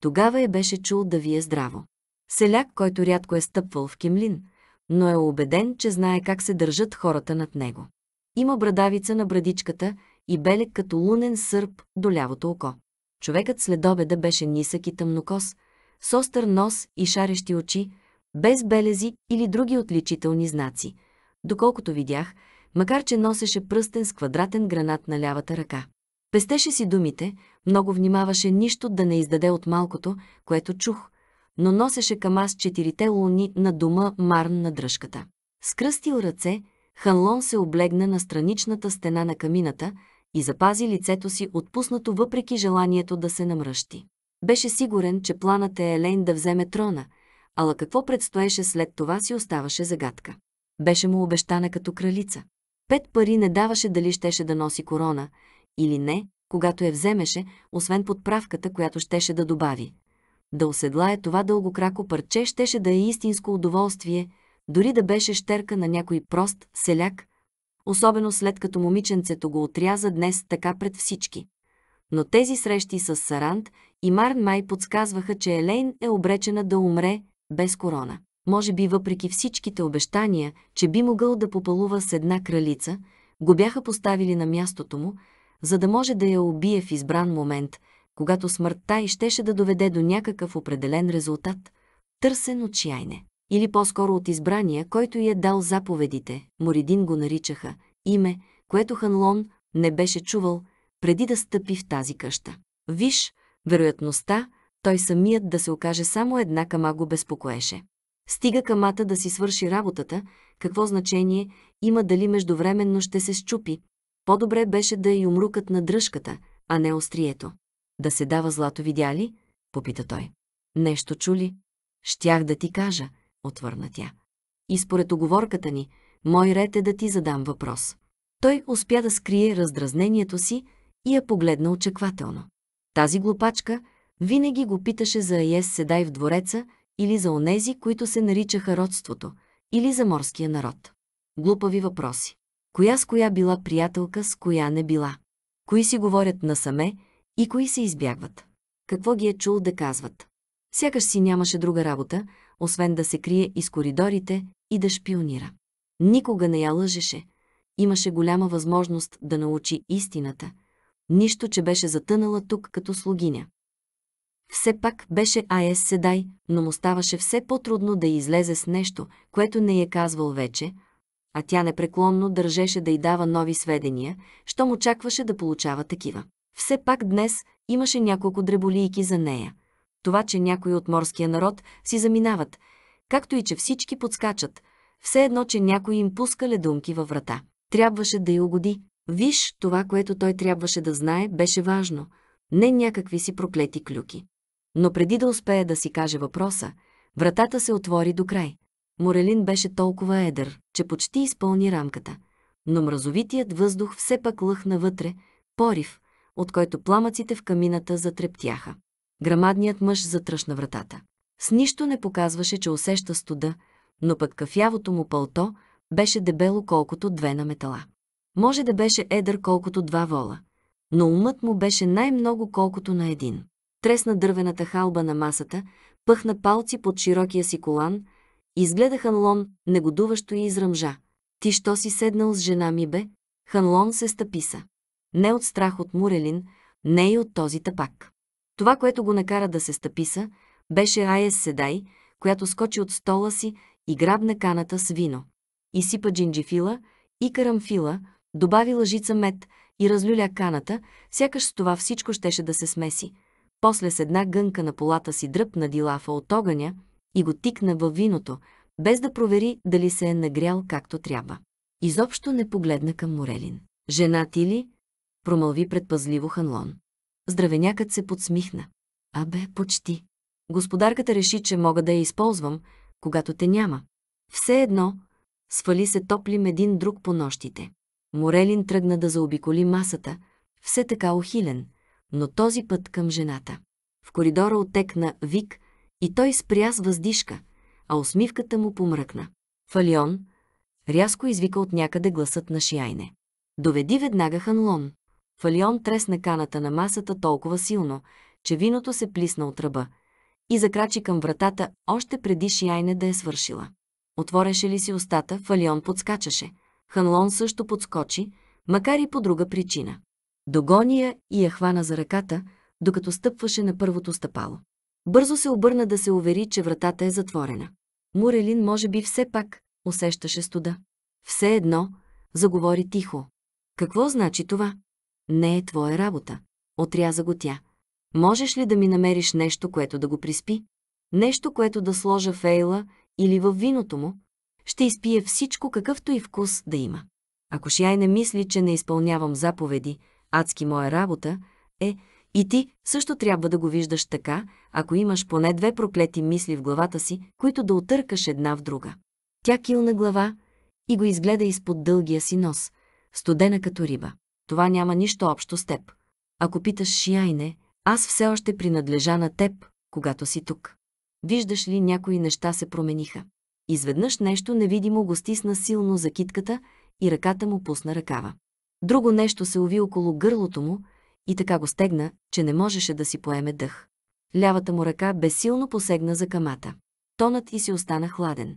Тогава я беше чул да ви е здраво. Селяк, който рядко е стъпвал в Кимлин, но е убеден, че знае как се държат хората над него. Има брадавица на брадичката и белек като лунен сърп до лявото око. Човекът след обеда беше нисък и тъмнокос, с остър нос и шарещи очи, без белези или други отличителни знаци. Доколкото видях, макар че носеше пръстен с квадратен гранат на лявата ръка. Пестеше си думите, много внимаваше нищо да не издаде от малкото, което чух, но носеше камаз четирите луни на дома Марн на дръжката. Скръстил ръце, Ханлон се облегна на страничната стена на камината, и запази лицето си отпуснато въпреки желанието да се намръщи. Беше сигурен, че планът е Елейн да вземе трона, ала какво предстоеше след това си оставаше загадка. Беше му обещана като кралица. Пет пари не даваше дали щеше да носи корона или не, когато я вземеше, освен подправката, която щеше да добави. Да оседлае това дългокрако парче щеше да е истинско удоволствие, дори да беше щерка на някой прост селяк, особено след като момиченцето го отряза днес така пред всички. Но тези срещи с Сарант и Марн Май подсказваха, че Елейн е обречена да умре без корона. Може би въпреки всичките обещания, че би могъл да попалува с една кралица, го бяха поставили на мястото му, за да може да я убие в избран момент, когато смъртта и щеше да доведе до някакъв определен резултат, търсен отчаяние или по-скоро от избрания, който й е дал заповедите. Моридин го наричаха име, което Ханлон не беше чувал преди да стъпи в тази къща. Виж, вероятността той самият да се окаже само една кама го безпокоеше. Стига камата да си свърши работата, какво значение има дали междувременно ще се щупи. По-добре беше да й умрукат на дръжката, а не острието. Да се дава злато видя ли? Попита той. Нещо чули? Щях да ти кажа, отвърна тя. И според оговорката ни, мой ред е да ти задам въпрос. Той успя да скрие раздразнението си и я погледна очаквателно. Тази глупачка винаги го питаше за Аес Седай в двореца или за онези, които се наричаха родството, или за морския народ. Глупави въпроси. Коя с коя била приятелка, с коя не била? Кои си говорят насаме и кои се избягват? Какво ги е чул да казват? Сякаш си нямаше друга работа, освен да се крие из коридорите и да шпионира. Никога не я лъжеше. Имаше голяма възможност да научи истината. Нищо, че беше затънала тук като слугиня. Все пак беше Аес Седай, но му ставаше все по-трудно да излезе с нещо, което не е казвал вече, а тя непреклонно държеше да й дава нови сведения, що му очакваше да получава такива. Все пак днес имаше няколко дреболийки за нея, това, че някои от морския народ си заминават, както и че всички подскачат, все едно, че някой им пуска ледунки във врата. Трябваше да й угоди. Виж, това, което той трябваше да знае, беше важно. Не някакви си проклети клюки. Но преди да успее да си каже въпроса, вратата се отвори до край. Морелин беше толкова едър, че почти изпълни рамката. Но мразовитият въздух все пак лъхна вътре, порив, от който пламъците в камината затрептяха грамадният мъж затръшна вратата. С нищо не показваше, че усеща студа, но пък кафявото му пълто беше дебело колкото две на метала. Може да беше едър колкото два вола, но умът му беше най-много колкото на един. Тресна дървената халба на масата, пъхна палци под широкия си колан, изгледа Ханлон негодуващо и изръмжа. Ти що си седнал с жена ми бе? Ханлон се стъписа. Не от страх от Мурелин, не и от този тапак. Това, което го накара да се стъписа, беше Айес Седай, която скочи от стола си и грабна каната с вино. Исипа джинджифила и карамфила, добави лъжица мед и разлюля каната, сякаш с това всичко щеше да се смеси. После с една гънка на полата си дръпна дилафа от огъня и го тикна във виното, без да провери дали се е нагрял както трябва. Изобщо не погледна към Морелин. «Жена ти ли?» промълви предпазливо Ханлон. Здравенякът се подсмихна. Абе, почти. Господарката реши, че мога да я използвам, когато те няма. Все едно, свали се топлим един друг по нощите. Морелин тръгна да заобиколи масата, все така охилен, но този път към жената. В коридора отекна Вик и той спря с въздишка, а усмивката му помръкна. Фалион рязко извика от някъде гласът на Шияйне. Доведи веднага Ханлон. Фалион тресна каната на масата толкова силно, че виното се плисна от ръба и закрачи към вратата още преди Шияйне да е свършила. Отвореше ли си устата, Фалион подскачаше. Ханлон също подскочи, макар и по друга причина. Догония и я хвана за ръката, докато стъпваше на първото стъпало. Бързо се обърна да се увери, че вратата е затворена. Мурелин може би все пак усещаше студа. Все едно, заговори тихо. Какво значи това? Не е твоя работа. Отряза го тя. Можеш ли да ми намериш нещо, което да го приспи? Нещо, което да сложа в ейла или в виното му? Ще изпие всичко, какъвто и вкус да има. Ако Шиай не мисли, че не изпълнявам заповеди, адски моя работа, е, и ти също трябва да го виждаш така, ако имаш поне две проклети мисли в главата си, които да отъркаш една в друга. Тя килна глава и го изгледа изпод дългия си нос, студена като риба това няма нищо общо с теб. Ако питаш Шияйне, аз все още принадлежа на теб, когато си тук. Виждаш ли, някои неща се промениха. Изведнъж нещо невидимо го стисна силно за китката и ръката му пусна ръкава. Друго нещо се уви около гърлото му и така го стегна, че не можеше да си поеме дъх. Лявата му ръка безсилно посегна за камата. Тонът и си остана хладен.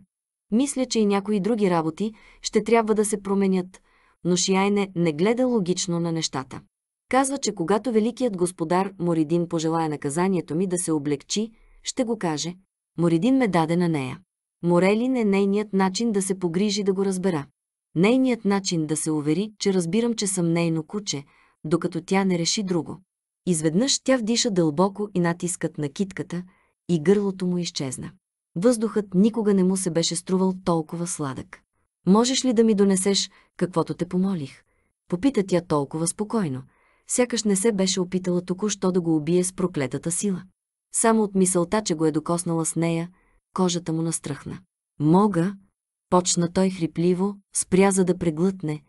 Мисля, че и някои други работи ще трябва да се променят, но Шиайне не гледа логично на нещата. Казва, че когато великият господар Моридин пожелая наказанието ми да се облегчи, ще го каже. Моридин ме даде на нея. Морелин е нейният начин да се погрижи да го разбера. Нейният начин да се увери, че разбирам, че съм нейно куче, докато тя не реши друго. Изведнъж тя вдиша дълбоко и натискът на китката и гърлото му изчезна. Въздухът никога не му се беше струвал толкова сладък. Можеш ли да ми донесеш каквото те помолих? Попита тя толкова спокойно, сякаш не се беше опитала току-що да го убие с проклетата сила. Само от мисълта, че го е докоснала с нея, кожата му настръхна. Мога, почна той хрипливо, спря за да преглътне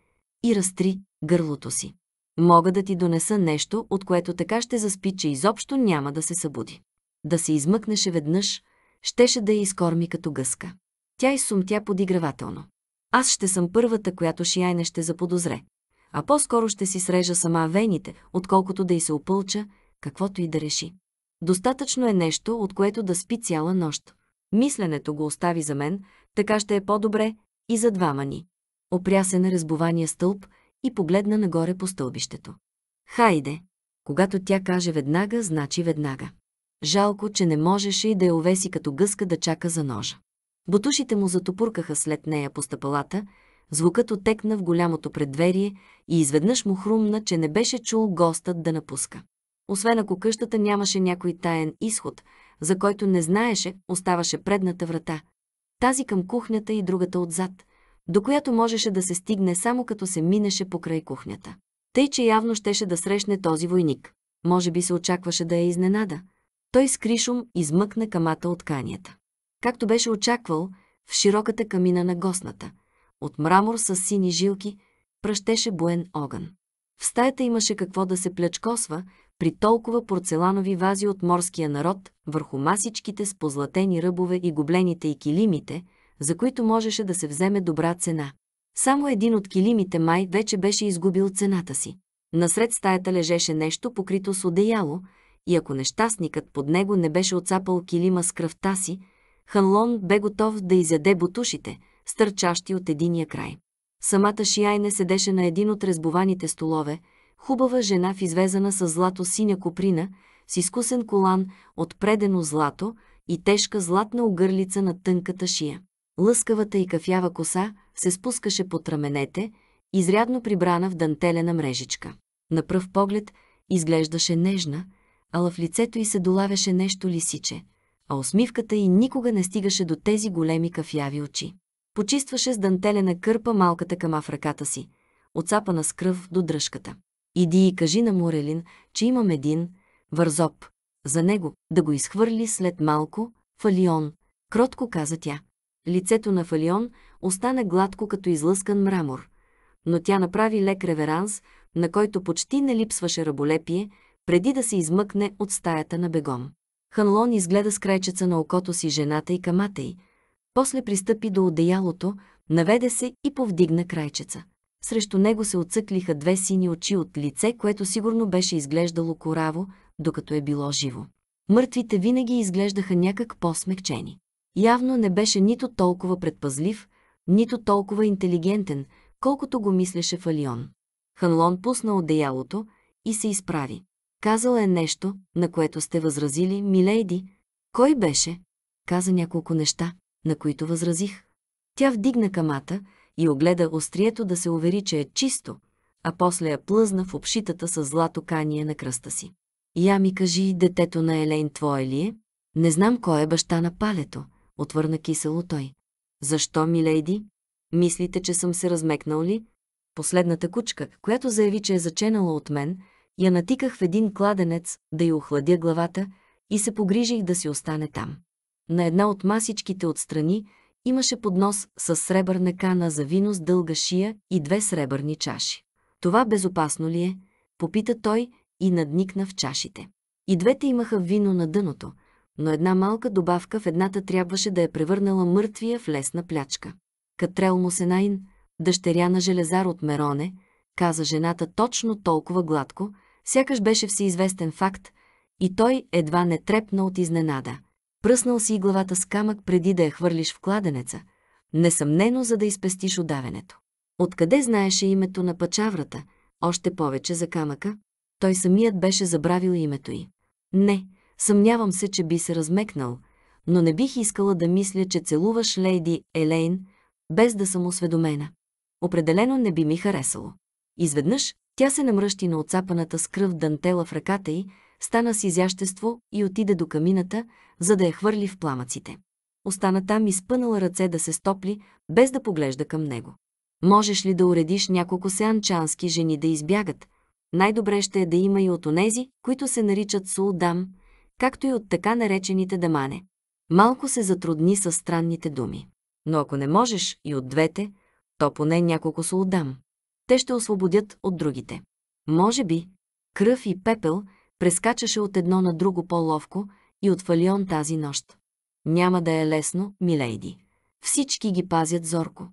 и разтри гърлото си. Мога да ти донеса нещо, от което така ще заспи, че изобщо няма да се събуди. Да се измъкнеше веднъж, щеше да я изкорми като гъска. Тя изсумтя подигравателно. Аз ще съм първата, която Шияйна ще заподозре. А по-скоро ще си срежа сама вените, отколкото да й се опълча, каквото и да реши. Достатъчно е нещо, от което да спи цяла нощ. Мисленето го остави за мен, така ще е по-добре и за двама ни. Опря се на е разбования стълб и погледна нагоре по стълбището. Хайде! Когато тя каже веднага, значи веднага. Жалко, че не можеше и да я увеси като гъска да чака за ножа. Бутушите му затопуркаха след нея по стъпалата, звукът отекна в голямото предверие и изведнъж му хрумна, че не беше чул гостът да напуска. Освен ако къщата нямаше някой таен изход, за който не знаеше, оставаше предната врата. Тази към кухнята и другата отзад, до която можеше да се стигне само като се минеше покрай кухнята. Тъй, че явно щеше да срещне този войник. Може би се очакваше да я е изненада. Той с кришум измъкна камата от канията. Както беше очаквал, в широката камина на госната, от мрамор с сини жилки, пръщеше буен огън. В стаята имаше какво да се плячкосва при толкова порцеланови вази от морския народ върху масичките с позлатени ръбове и гоблените и килимите, за които можеше да се вземе добра цена. Само един от килимите май вече беше изгубил цената си. Насред стаята лежеше нещо покрито с одеяло и ако нещастникът под него не беше отцапал килима с кръвта си, Ханлон бе готов да изяде бутушите, стърчащи от единия край. Самата Шияйне седеше на един от резбованите столове, хубава жена в извезана с злато синя коприна, с изкусен колан от предено злато и тежка златна огърлица на тънката шия. Лъскавата и кафява коса се спускаше под раменете, изрядно прибрана в дантелена мрежичка. На пръв поглед изглеждаше нежна, ала в лицето й се долавяше нещо лисиче – а усмивката й никога не стигаше до тези големи кафяви очи. Почистваше с дантелена кърпа малката кама в ръката си, отцапана с кръв до дръжката. Иди и кажи на Морелин, че имам един вързоп. За него да го изхвърли след малко Фалион, кротко каза тя. Лицето на Фалион остана гладко като излъскан мрамор, но тя направи лек реверанс, на който почти не липсваше раболепие, преди да се измъкне от стаята на бегом. Ханлон изгледа с крайчеца на окото си жената и камата й. После пристъпи до одеялото, наведе се и повдигна крайчеца. Срещу него се отсъклиха две сини очи от лице, което сигурно беше изглеждало кораво, докато е било живо. Мъртвите винаги изглеждаха някак по-смекчени. Явно не беше нито толкова предпазлив, нито толкова интелигентен, колкото го мислеше Фалион. Ханлон пусна одеялото и се изправи. Казал е нещо, на което сте възразили, милейди. Кой беше? Каза няколко неща, на които възразих. Тя вдигна камата и огледа острието да се увери, че е чисто, а после я плъзна в общитата с злато кание на кръста си. Я ми кажи, детето на Елейн твое ли е? Не знам кой е баща на палето, отвърна кисело той. Защо, милейди? Мислите, че съм се размекнал ли? Последната кучка, която заяви, че е заченала от мен, я натиках в един кладенец да й охладя главата и се погрижих да си остане там. На една от масичките отстрани имаше поднос с сребърна кана за вино с дълга шия и две сребърни чаши. Това безопасно ли е? Попита той и надникна в чашите. И двете имаха вино на дъното, но една малка добавка в едната трябваше да е превърнала мъртвия в лесна плячка. Катрел Мусенайн, дъщеря на Железар от Мероне, каза жената точно толкова гладко, сякаш беше всеизвестен факт, и той едва не трепна от изненада. Пръснал си и главата с камък преди да я хвърлиш в кладенеца, несъмнено за да изпестиш удавенето. Откъде знаеше името на пачаврата, още повече за камъка, той самият беше забравил името й. Не, съмнявам се, че би се размекнал, но не бих искала да мисля, че целуваш лейди Елейн, без да съм осведомена. Определено не би ми харесало. Изведнъж тя се намръщи на отцапаната с кръв дантела в ръката й, стана с изящество и отиде до камината, за да я хвърли в пламъците. Остана там и спънала ръце да се стопли, без да поглежда към него. Можеш ли да уредиш няколко сеанчански жени да избягат? Най-добре ще е да има и от онези, които се наричат сулдам, както и от така наречените дамане. Малко се затрудни с странните думи. Но ако не можеш и от двете, то поне няколко сулдам те ще освободят от другите. Може би, кръв и пепел прескачаше от едно на друго по-ловко и от фалион тази нощ. Няма да е лесно, милейди. Всички ги пазят зорко.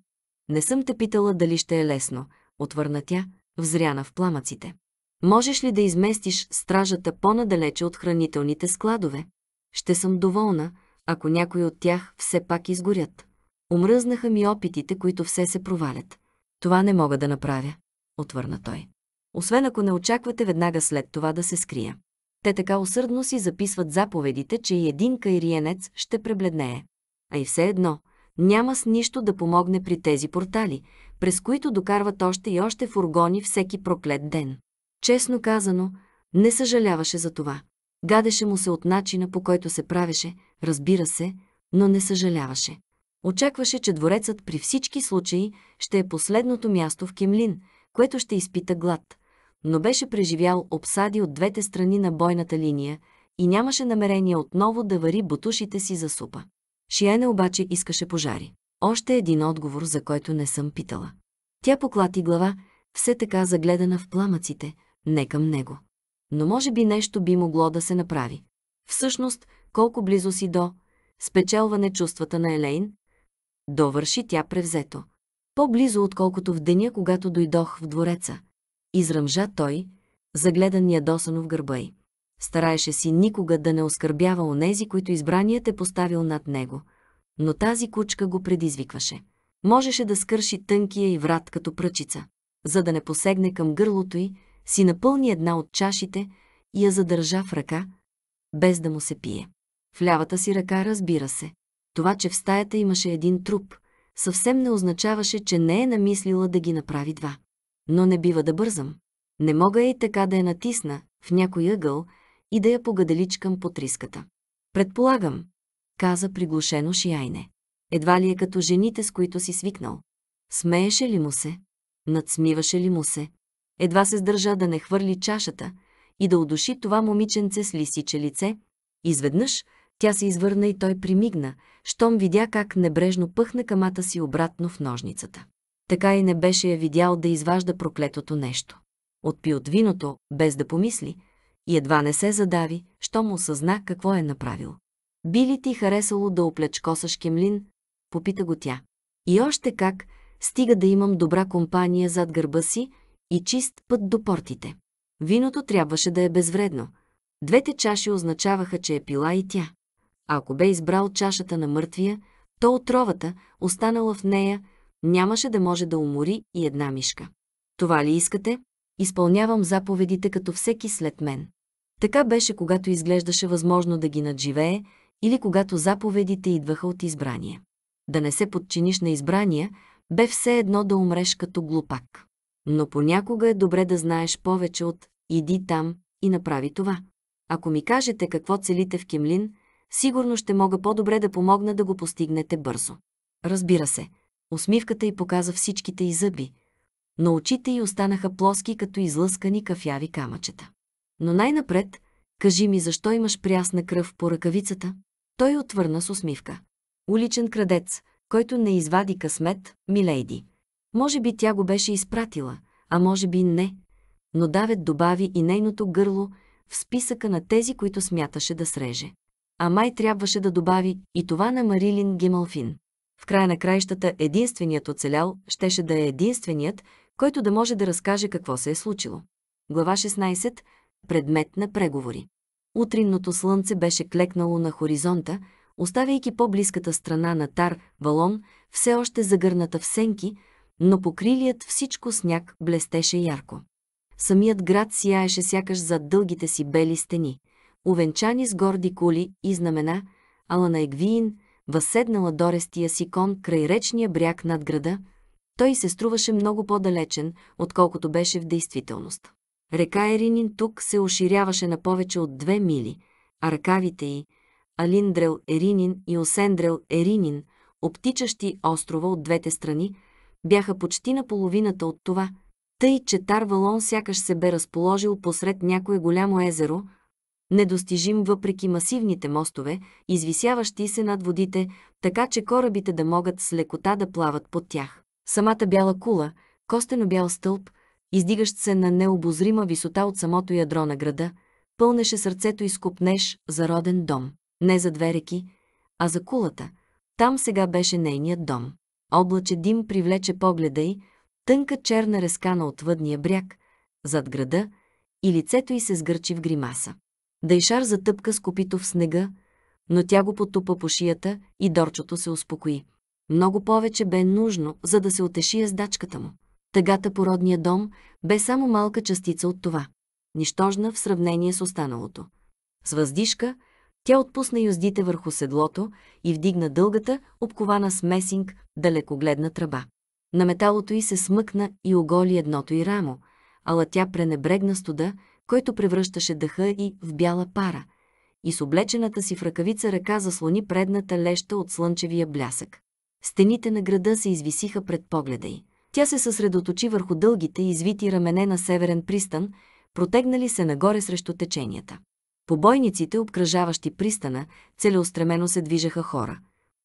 Не съм те питала дали ще е лесно, отвърна тя, взряна в пламъците. Можеш ли да изместиш стражата по-надалече от хранителните складове? Ще съм доволна, ако някои от тях все пак изгорят. умръзнаха ми опитите, които все се провалят. Това не мога да направя, отвърна той. Освен ако не очаквате веднага след това да се скрия. Те така усърдно си записват заповедите, че и един кайриенец ще пребледнее. А и все едно, няма с нищо да помогне при тези портали, през които докарват още и още фургони всеки проклет ден. Честно казано, не съжаляваше за това. Гадеше му се от начина, по който се правеше, разбира се, но не съжаляваше. Очакваше, че дворецът при всички случаи ще е последното място в Кемлин, което ще изпита глад, но беше преживял обсади от двете страни на бойната линия и нямаше намерение отново да вари бутушите си за супа. Шиене обаче искаше пожари. Още един отговор, за който не съм питала. Тя поклати глава, все така загледана в пламъците, не към него. Но може би нещо би могло да се направи. Всъщност, колко близо си до спечелване чувствата на Елейн, довърши тя превзето. По-близо, отколкото в деня, когато дойдох в двореца. Изръмжа той, загледан ядосано в гърба й. Стараеше си никога да не оскърбява онези, които избраният е поставил над него. Но тази кучка го предизвикваше. Можеше да скърши тънкия и врат като пръчица. За да не посегне към гърлото й, си напълни една от чашите и я задържа в ръка, без да му се пие. В лявата си ръка, разбира се, това, че в стаята имаше един труп, съвсем не означаваше, че не е намислила да ги направи два. Но не бива да бързам. Не мога и така да я натисна в някой ъгъл и да я погаделичкам под риската. Предполагам, каза приглушено Шияйне. Едва ли е като жените, с които си свикнал. Смееше ли му се? Надсмиваше ли му се? Едва се сдържа да не хвърли чашата и да удуши това момиченце с лисиче лице. Изведнъж – тя се извърна и той примигна, щом видя как небрежно пъхна камата си обратно в ножницата. Така и не беше я видял да изважда проклетото нещо. Отпи от виното, без да помисли, и едва не се задави, щом осъзна какво е направил. Би ли ти харесало да коса Кемлин? Попита го тя. И още как, стига да имам добра компания зад гърба си и чист път до портите. Виното трябваше да е безвредно. Двете чаши означаваха, че е пила и тя. А ако бе избрал чашата на мъртвия, то отровата, останала в нея, нямаше да може да умори и една мишка. Това ли искате? Изпълнявам заповедите като всеки след мен. Така беше, когато изглеждаше възможно да ги надживее или когато заповедите идваха от избрание. Да не се подчиниш на избрания, бе все едно да умреш като глупак. Но понякога е добре да знаеш повече от «иди там и направи това». Ако ми кажете какво целите в Кемлин – сигурно ще мога по-добре да помогна да го постигнете бързо. Разбира се, усмивката й показа всичките й зъби, но очите й останаха плоски като излъскани кафяви камъчета. Но най-напред, кажи ми защо имаш прясна кръв по ръкавицата? Той отвърна с усмивка. Уличен крадец, който не извади късмет, милейди. Може би тя го беше изпратила, а може би не. Но Давет добави и нейното гърло в списъка на тези, които смяташе да среже а май трябваше да добави и това на Марилин Гималфин. В края на краищата единственият оцелял щеше да е единственият, който да може да разкаже какво се е случило. Глава 16. Предмет на преговори. Утринното слънце беше клекнало на хоризонта, оставяйки по-близката страна на Тар, Валон, все още загърната в сенки, но покрилият всичко сняг блестеше ярко. Самият град сияеше сякаш зад дългите си бели стени – увенчани с горди кули и знамена, ала на Егвиин, възседнала дорестия си кон край речния бряг над града, той се струваше много по-далечен, отколкото беше в действителност. Река Еринин тук се оширяваше на повече от две мили, а ръкавите й – Алиндрел Еринин и Осендрел Еринин, обтичащи острова от двете страни, бяха почти на половината от това, тъй че Тарвалон сякаш се бе разположил посред някое голямо езеро – недостижим въпреки масивните мостове, извисяващи се над водите, така че корабите да могат с лекота да плават под тях. Самата бяла кула, костено бял стълб, издигащ се на необозрима висота от самото ядро на града, пълнеше сърцето и скупнеш за роден дом. Не за две реки, а за кулата. Там сега беше нейният дом. Облаче дим привлече погледа й, тънка черна резкана от въдния бряг, зад града, и лицето й се сгърчи в гримаса. Дайшар затъпка с копито в снега, но тя го потупа по шията и Дорчото се успокои. Много повече бе нужно, за да се отеши ездачката му. Тъгата по родния дом бе само малка частица от това, нищожна в сравнение с останалото. С въздишка тя отпусна юздите върху седлото и вдигна дългата, обкована с месинг, далекогледна тръба. На металото й се смъкна и оголи едното й рамо, ала тя пренебрегна студа който превръщаше дъха и в бяла пара, и с облечената си в ръкавица ръка заслони предната леща от слънчевия блясък. Стените на града се извисиха пред погледа й. Тя се съсредоточи върху дългите извити рамене на северен пристан, протегнали се нагоре срещу теченията. Побойниците, обкръжаващи пристана, целеустремено се движеха хора,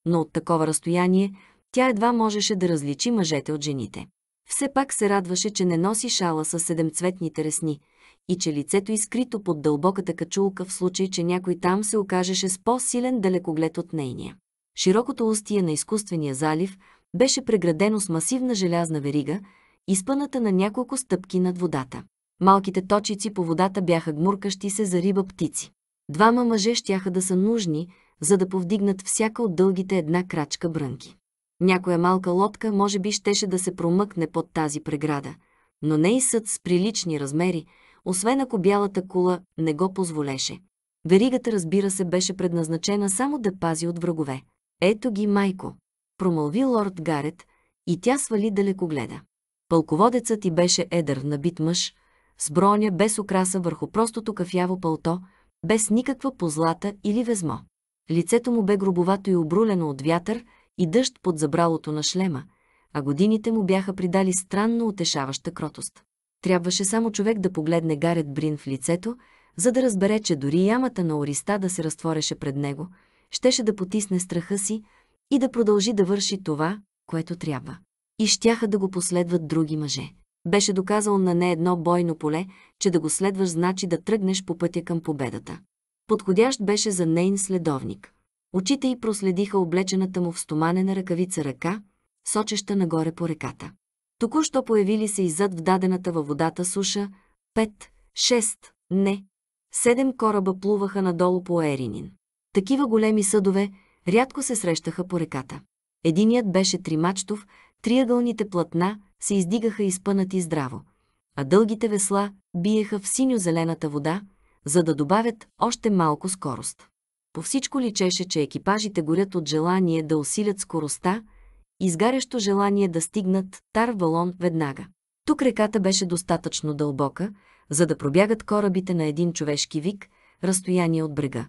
но от такова разстояние тя едва можеше да различи мъжете от жените. Все пак се радваше, че не носи шала с седемцветните ресни, и че лицето изкрито е под дълбоката качулка в случай, че някой там се окажеше с по-силен далекоглед от нейния. Широкото устие на изкуствения залив беше преградено с масивна желязна верига, изпъната на няколко стъпки над водата. Малките точици по водата бяха гмуркащи се за риба птици. Двама мъже щяха да са нужни, за да повдигнат всяка от дългите една крачка брънки. Някоя малка лодка може би щеше да се промъкне под тази преграда, но не и съд с прилични размери, освен ако бялата кула не го позволеше. Веригата, разбира се, беше предназначена само да пази от врагове. Ето ги, майко, промълви лорд Гарет и тя свали далеко гледа. Пълководецът ти беше едър, набит мъж, с броня без украса върху простото кафяво пълто, без никаква позлата или везмо. Лицето му бе грубовато и обрулено от вятър и дъжд под забралото на шлема, а годините му бяха придали странно утешаваща кротост. Трябваше само човек да погледне Гарет Брин в лицето, за да разбере, че дори ямата на Ориста да се разтвореше пред него, щеше да потисне страха си и да продължи да върши това, което трябва. И щяха да го последват други мъже. Беше доказал на не едно бойно поле, че да го следваш значи да тръгнеш по пътя към победата. Подходящ беше за нейн следовник. Очите й проследиха облечената му в стоманена ръкавица ръка, сочеща нагоре по реката. Току-що появили се иззад в дадената във водата суша, пет, шест, не. Седем кораба плуваха надолу по Еринин. Такива големи съдове рядко се срещаха по реката. Единият беше тримачтов, триъгълните платна се издигаха изпънати здраво, а дългите весла биеха в синьо-зелената вода, за да добавят още малко скорост. По всичко личеше, че екипажите горят от желание да усилят скоростта, изгарящо желание да стигнат Тарвалон веднага. Тук реката беше достатъчно дълбока, за да пробягат корабите на един човешки вик, разстояние от брега.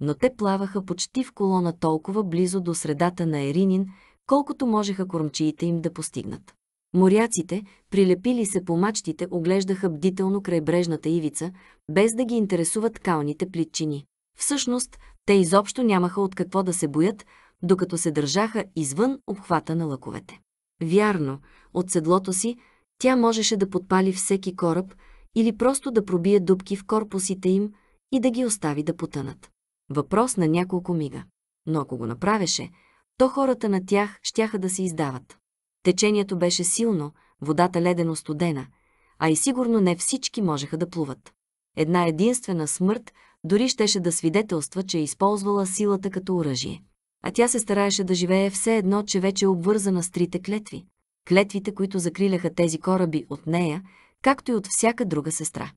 Но те плаваха почти в колона толкова близо до средата на Еринин, колкото можеха кормчиите им да постигнат. Моряците, прилепили се по мачтите, оглеждаха бдително крайбрежната ивица, без да ги интересуват калните плитчини. Всъщност, те изобщо нямаха от какво да се боят, докато се държаха извън обхвата на лъковете. Вярно, от седлото си тя можеше да подпали всеки кораб или просто да пробие дубки в корпусите им и да ги остави да потънат. Въпрос на няколко мига. Но ако го направеше, то хората на тях щяха да се издават. Течението беше силно, водата ледено студена, а и сигурно не всички можеха да плуват. Една единствена смърт дори щеше да свидетелства, че е използвала силата като оръжие а тя се стараеше да живее все едно, че вече е обвързана с трите клетви. Клетвите, които закриляха тези кораби от нея, както и от всяка друга сестра.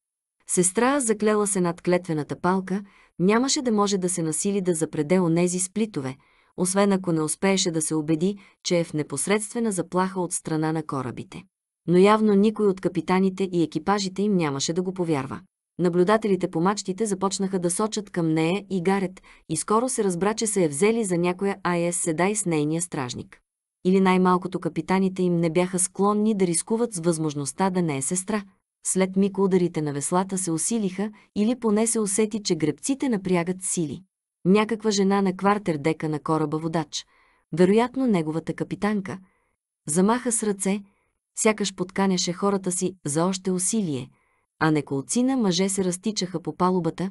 Сестра заклела се над клетвената палка, нямаше да може да се насили да запреде онези сплитове, освен ако не успееше да се убеди, че е в непосредствена заплаха от страна на корабите. Но явно никой от капитаните и екипажите им нямаше да го повярва. Наблюдателите по мачтите започнаха да сочат към нея и Гарет, и скоро се разбра, че се е взели за някоя АЕС седай с нейния стражник. Или най-малкото капитаните им не бяха склонни да рискуват с възможността да не е сестра. След миг ударите на веслата се усилиха или поне се усети, че гребците напрягат сили. Някаква жена на квартер дека на кораба водач, вероятно неговата капитанка, замаха с ръце, сякаш подканяше хората си за още усилие – а неколцина мъже се разтичаха по палубата,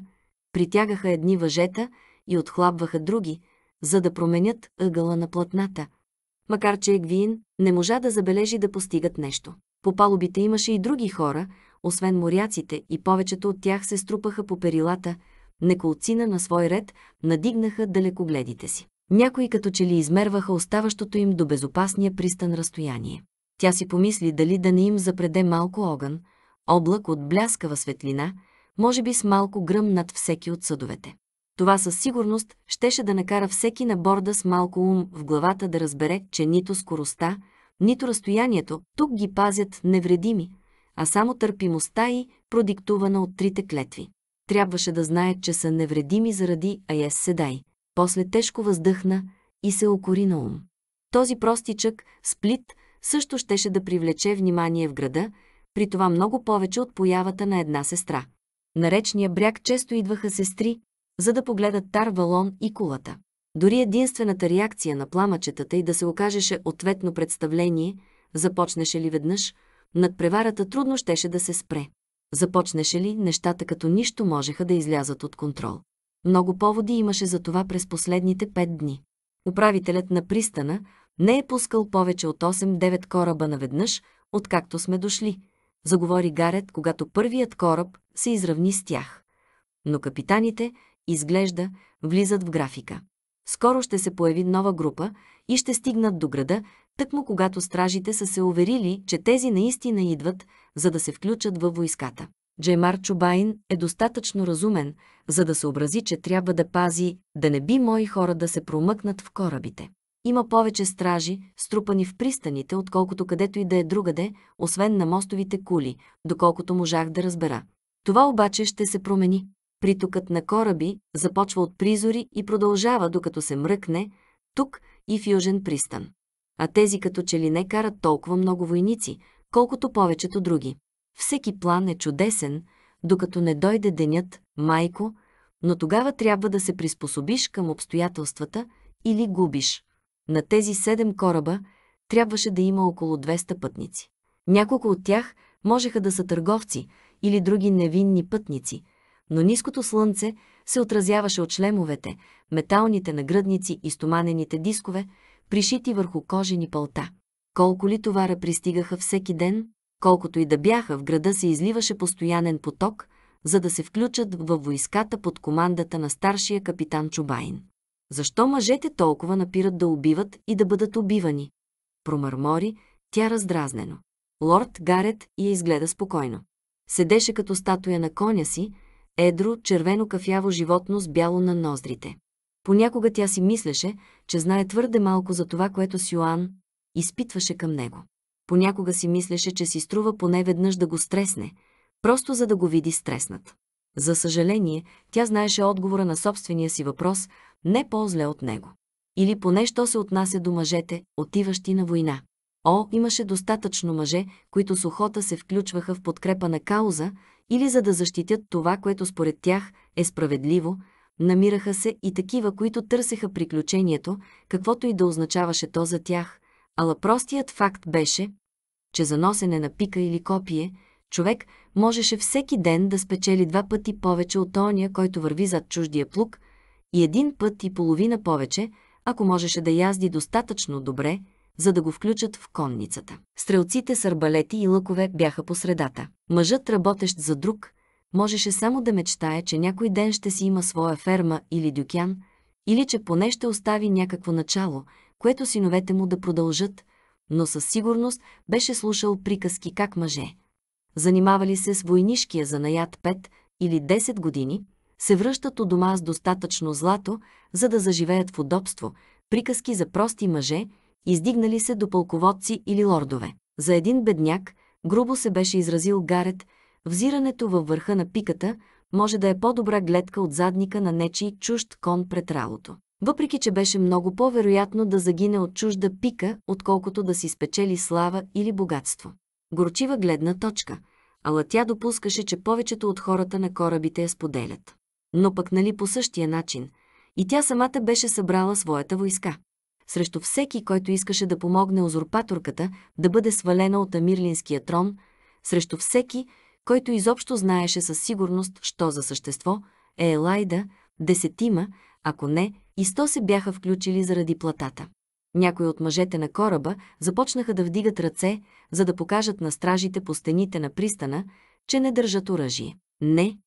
притягаха едни въжета и отхлабваха други, за да променят ъгъла на платната. Макар че Егвиин не можа да забележи да постигат нещо. По палубите имаше и други хора, освен моряците, и повечето от тях се струпаха по перилата, неколцина на свой ред надигнаха далекогледите си. Някои като че ли измерваха оставащото им до безопасния пристан разстояние. Тя си помисли дали да не им запреде малко огън, облак от бляскава светлина, може би с малко гръм над всеки от съдовете. Това със сигурност щеше да накара всеки на борда с малко ум в главата да разбере, че нито скоростта, нито разстоянието тук ги пазят невредими, а само търпимостта и продиктувана от трите клетви. Трябваше да знаят, че са невредими заради Айес Седай. После тежко въздъхна и се окори на ум. Този простичък, сплит, също щеше да привлече внимание в града при това много повече от появата на една сестра. На речния бряг често идваха сестри, за да погледат тар валон и кулата. Дори единствената реакция на пламъчетата и да се окажеше ответно представление, започнеше ли веднъж, над преварата трудно щеше да се спре. Започнеше ли, нещата като нищо можеха да излязат от контрол. Много поводи имаше за това през последните пет дни. Управителят на пристана не е пускал повече от 8-9 кораба наведнъж, откакто сме дошли – заговори Гарет, когато първият кораб се изравни с тях. Но капитаните, изглежда, влизат в графика. Скоро ще се появи нова група и ще стигнат до града, тъкмо когато стражите са се уверили, че тези наистина идват, за да се включат във войската. Джеймар Чубайн е достатъчно разумен, за да съобрази, че трябва да пази, да не би мои хора да се промъкнат в корабите. Има повече стражи, струпани в пристаните, отколкото където и да е другаде, освен на мостовите кули, доколкото можах да разбера. Това обаче ще се промени. Притокът на кораби започва от призори и продължава, докато се мръкне, тук и в Южен пристан. А тези като че ли не карат толкова много войници, колкото повечето други. Всеки план е чудесен, докато не дойде денят, майко, но тогава трябва да се приспособиш към обстоятелствата или губиш. На тези седем кораба трябваше да има около 200 пътници. Няколко от тях можеха да са търговци или други невинни пътници, но ниското слънце се отразяваше от шлемовете, металните нагръдници и стоманените дискове, пришити върху кожени пълта. Колко ли товара пристигаха всеки ден, колкото и да бяха, в града се изливаше постоянен поток, за да се включат във войската под командата на старшия капитан Чубайн. Защо мъжете толкова напират да убиват и да бъдат убивани? Промърмори тя раздразнено. Лорд Гарет я изгледа спокойно. Седеше като статуя на коня си, едро, червено-кафяво животно с бяло на ноздрите. Понякога тя си мислеше, че знае твърде малко за това, което Сюан изпитваше към него. Понякога си мислеше, че си струва поне веднъж да го стресне, просто за да го види стреснат. За съжаление, тя знаеше отговора на собствения си въпрос, не по-зле от него. Или поне, що се отнася до мъжете, отиващи на война. О, имаше достатъчно мъже, които с охота се включваха в подкрепа на кауза или за да защитят това, което според тях е справедливо, намираха се и такива, които търсеха приключението, каквото и да означаваше то за тях, ала простият факт беше, че за носене на пика или копие, човек можеше всеки ден да спечели два пъти повече от ония, който върви зад чуждия плуг – и един път и половина повече, ако можеше да язди достатъчно добре, за да го включат в конницата. Стрелците с арбалети и лъкове бяха по средата. Мъжът, работещ за друг, можеше само да мечтае, че някой ден ще си има своя ферма или дюкян, или че поне ще остави някакво начало, което синовете му да продължат, но със сигурност беше слушал приказки как мъже. Занимавали се с войнишкия занаят 5 или 10 години – се връщат у дома с достатъчно злато, за да заживеят в удобство, приказки за прости мъже, издигнали се до пълководци или лордове. За един бедняк, грубо се беше изразил Гарет, взирането във върха на пиката може да е по-добра гледка от задника на нечий чужд кон пред ралото. Въпреки, че беше много по-вероятно да загине от чужда пика, отколкото да си спечели слава или богатство. Горчива гледна точка, ала тя допускаше, че повечето от хората на корабите я споделят но пък нали по същия начин. И тя самата беше събрала своята войска. Срещу всеки, който искаше да помогне узурпаторката да бъде свалена от Амирлинския трон, срещу всеки, който изобщо знаеше със сигурност, що за същество е Елайда, десетима, ако не, и сто се бяха включили заради платата. Някои от мъжете на кораба започнаха да вдигат ръце, за да покажат на стражите по стените на пристана, че не държат оръжие. Не,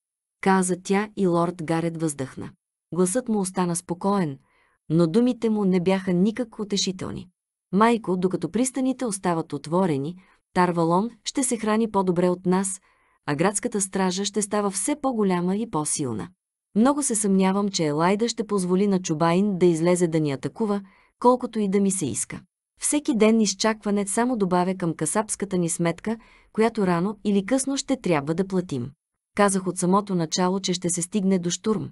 каза тя и лорд Гарет въздъхна. Гласът му остана спокоен, но думите му не бяха никак утешителни. Майко, докато пристаните остават отворени, Тарвалон ще се храни по-добре от нас, а градската стража ще става все по-голяма и по-силна. Много се съмнявам, че Елайда ще позволи на Чубайн да излезе да ни атакува, колкото и да ми се иска. Всеки ден изчакване само добавя към касапската ни сметка, която рано или късно ще трябва да платим. Казах от самото начало, че ще се стигне до штурм.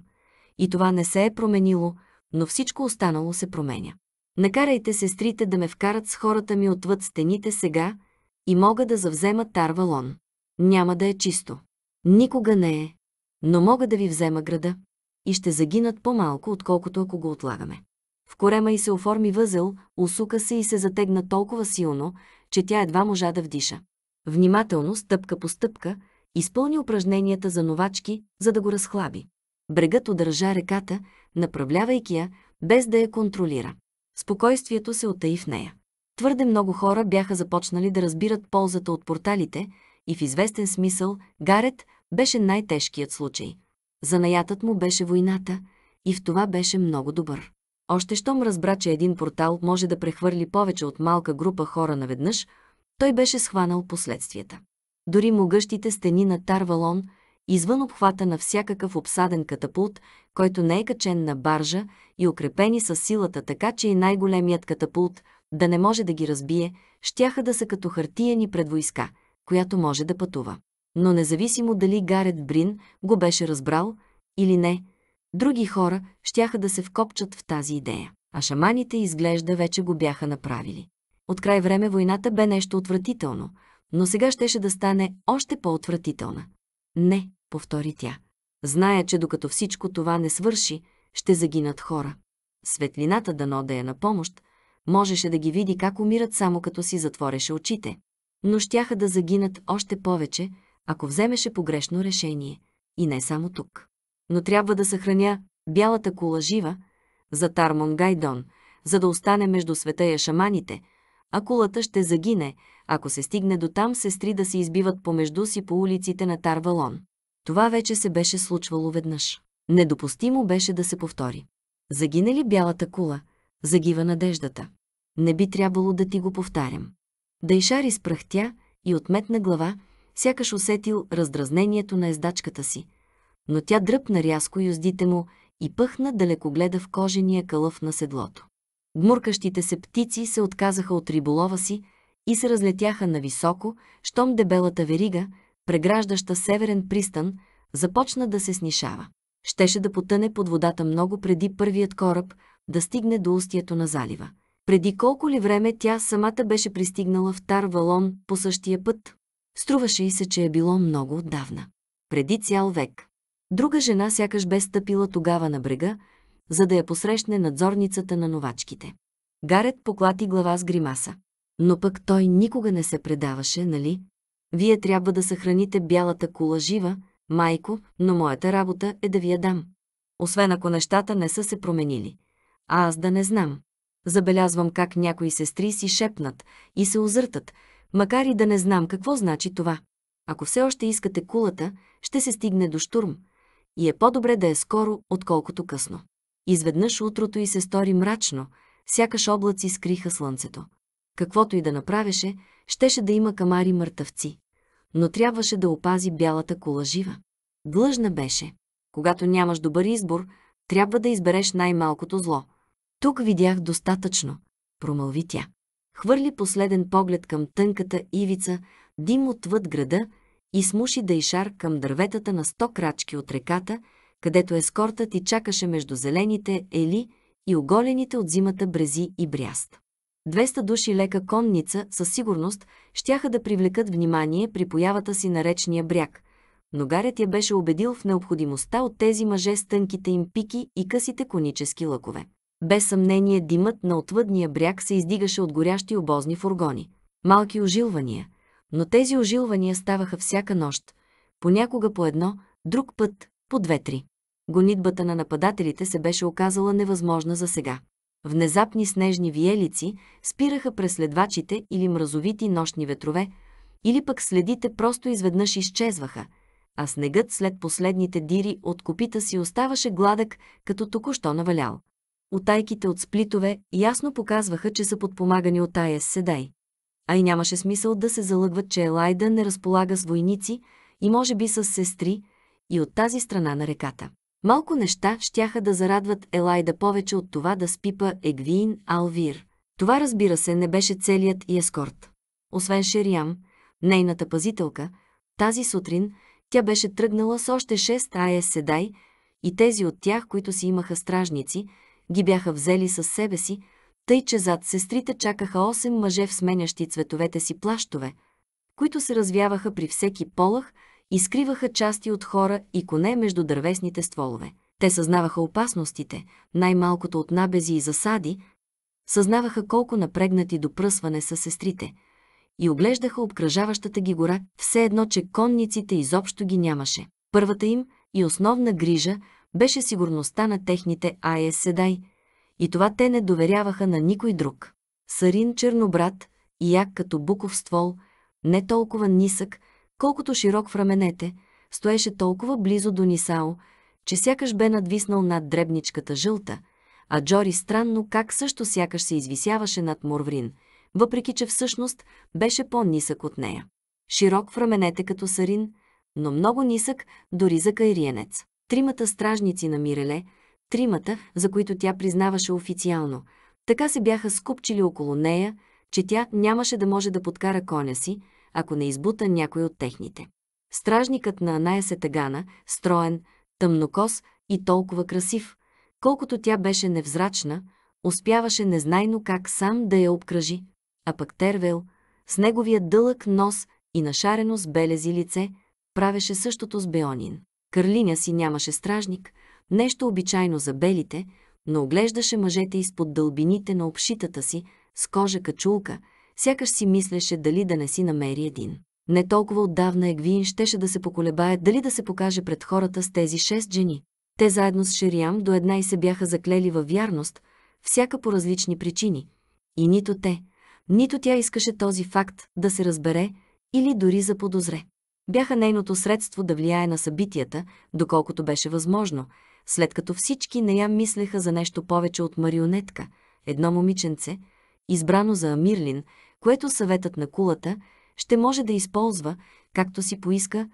И това не се е променило, но всичко останало се променя. Накарайте сестрите да ме вкарат с хората ми отвъд стените сега и мога да завзема Тарвалон. Няма да е чисто. Никога не е. Но мога да ви взема града и ще загинат по-малко, отколкото ако го отлагаме. В корема и се оформи възел, усука се и се затегна толкова силно, че тя едва можа да вдиша. Внимателно, стъпка по стъпка, Изпълни упражненията за новачки, за да го разхлаби. Брегът удържа реката, направлявайки я, без да я контролира. Спокойствието се отаи в нея. Твърде много хора бяха започнали да разбират ползата от порталите и в известен смисъл Гарет беше най-тежкият случай. Занаятът му беше войната и в това беше много добър. Още щом разбра, че един портал може да прехвърли повече от малка група хора наведнъж, той беше схванал последствията. Дори могъщите стени на Тарвалон, извън обхвата на всякакъв обсаден катапулт, който не е качен на баржа и укрепени с силата така, че и най-големият катапулт да не може да ги разбие, щяха да са като хартияни пред войска, която може да пътува. Но независимо дали Гарет Брин го беше разбрал или не, други хора щяха да се вкопчат в тази идея. А шаманите изглежда вече го бяха направили. От край време войната бе нещо отвратително – но сега щеше да стане още по-отвратителна. Не, повтори тя. Зная, че докато всичко това не свърши, ще загинат хора. Светлината дано да е на помощ, можеше да ги види как умират само като си затвореше очите. Но щяха да загинат още повече, ако вземеше погрешно решение. И не само тук. Но трябва да съхраня бялата кула жива за Тармон Гайдон, за да остане между света и шаманите, а кулата ще загине, ако се стигне до там сестри да се избиват помежду си по улиците на Тарвалон. Това вече се беше случвало веднъж. Недопустимо беше да се повтори. Загине ли бялата кула, загива надеждата. Не би трябвало да ти го повтарям. Дайшари спръхтя и отметна глава, сякаш усетил раздразнението на ездачката си. Но тя дръпна рязко юздите му и пъхна далеко гледа в кожения кълъв на седлото. Гмуркащите се птици се отказаха от риболова си, и се разлетяха нависоко, щом дебелата верига, преграждаща северен пристан, започна да се снишава. Щеше да потъне под водата много преди първият кораб да стигне до устието на залива. Преди колко ли време тя самата беше пристигнала в тар валон по същия път? Струваше и се, че е било много отдавна. Преди цял век. Друга жена сякаш бе стъпила тогава на брега, за да я посрещне надзорницата на новачките. Гарет поклати глава с гримаса но пък той никога не се предаваше, нали? Вие трябва да съхраните бялата кула жива, майко, но моята работа е да ви я дам. Освен ако нещата не са се променили. А аз да не знам. Забелязвам как някои сестри си шепнат и се озъртат, макар и да не знам какво значи това. Ако все още искате кулата, ще се стигне до штурм. И е по-добре да е скоро, отколкото късно. Изведнъж утрото й се стори мрачно, сякаш облаци скриха слънцето. Каквото и да направеше, щеше да има камари мъртъвци. Но трябваше да опази бялата кола жива. Длъжна беше. Когато нямаш добър избор, трябва да избереш най-малкото зло. Тук видях достатъчно, промълви тя. Хвърли последен поглед към тънката ивица, дим отвъд града и смуши Дайшар към дърветата на сто крачки от реката, където ескортът и чакаше между зелените ели и оголените от зимата брези и бряст. 200 души лека конница със сигурност щяха да привлекат внимание при появата си на речния бряг, но Гарет я беше убедил в необходимостта от тези мъже с тънките им пики и късите конически лъкове. Без съмнение димът на отвъдния бряг се издигаше от горящи обозни фургони. Малки ожилвания. Но тези ожилвания ставаха всяка нощ. Понякога по едно, друг път по две-три. Гонитбата на нападателите се беше оказала невъзможна за сега. Внезапни снежни виелици спираха преследвачите или мразовити нощни ветрове, или пък следите просто изведнъж изчезваха, а снегът след последните дири от копита си оставаше гладък, като току-що навалял. Отайките от сплитове ясно показваха, че са подпомагани от Айес Седай. А и нямаше смисъл да се залъгват, че Елайда не разполага с войници и може би с сестри и от тази страна на реката. Малко неща щяха да зарадват Елайда повече от това да спипа Егвиин Алвир. Това, разбира се, не беше целият и ескорт. Освен Шериам, нейната пазителка, тази сутрин тя беше тръгнала с още 6 АЕС Седай и тези от тях, които си имаха стражници, ги бяха взели със себе си, тъй че зад сестрите чакаха 8 мъже в сменящи цветовете си плащове, които се развяваха при всеки полах – изкриваха части от хора и коне между дървесните стволове. Те съзнаваха опасностите, най-малкото от набези и засади, съзнаваха колко напрегнати до пръсване са сестрите и оглеждаха обкръжаващата ги гора, все едно, че конниците изобщо ги нямаше. Първата им и основна грижа беше сигурността на техните АЕС Седай, и това те не доверяваха на никой друг. Сарин Чернобрат, як като буков ствол, не толкова нисък, колкото широк в раменете, стоеше толкова близо до Нисао, че сякаш бе надвиснал над дребничката жълта, а Джори странно как също сякаш се извисяваше над Морврин, въпреки че всъщност беше по-нисък от нея. Широк в раменете като сарин, но много нисък дори за кайриенец. Тримата стражници на Миреле, тримата, за които тя признаваше официално, така се бяха скупчили около нея, че тя нямаше да може да подкара коня си, ако не избута някой от техните. Стражникът на Аная Сетагана, строен, тъмнокос и толкова красив, колкото тя беше невзрачна, успяваше незнайно как сам да я обкръжи, а пък Тервел, с неговия дълъг нос и нашарено с белези лице, правеше същото с Беонин. Карлиня си нямаше стражник, нещо обичайно за белите, но оглеждаше мъжете изпод дълбините на общитата си, с кожа качулка – сякаш си мислеше дали да не си намери един. Не толкова отдавна Егвин щеше да се поколебае дали да се покаже пред хората с тези шест жени. Те заедно с Шериам до една и се бяха заклели във вярност, всяка по различни причини. И нито те, нито тя искаше този факт да се разбере или дори заподозре. Бяха нейното средство да влияе на събитията, доколкото беше възможно, след като всички нея мислеха за нещо повече от марионетка, едно момиченце – избрано за Амирлин, което съветът на кулата ще може да използва, както си поиска,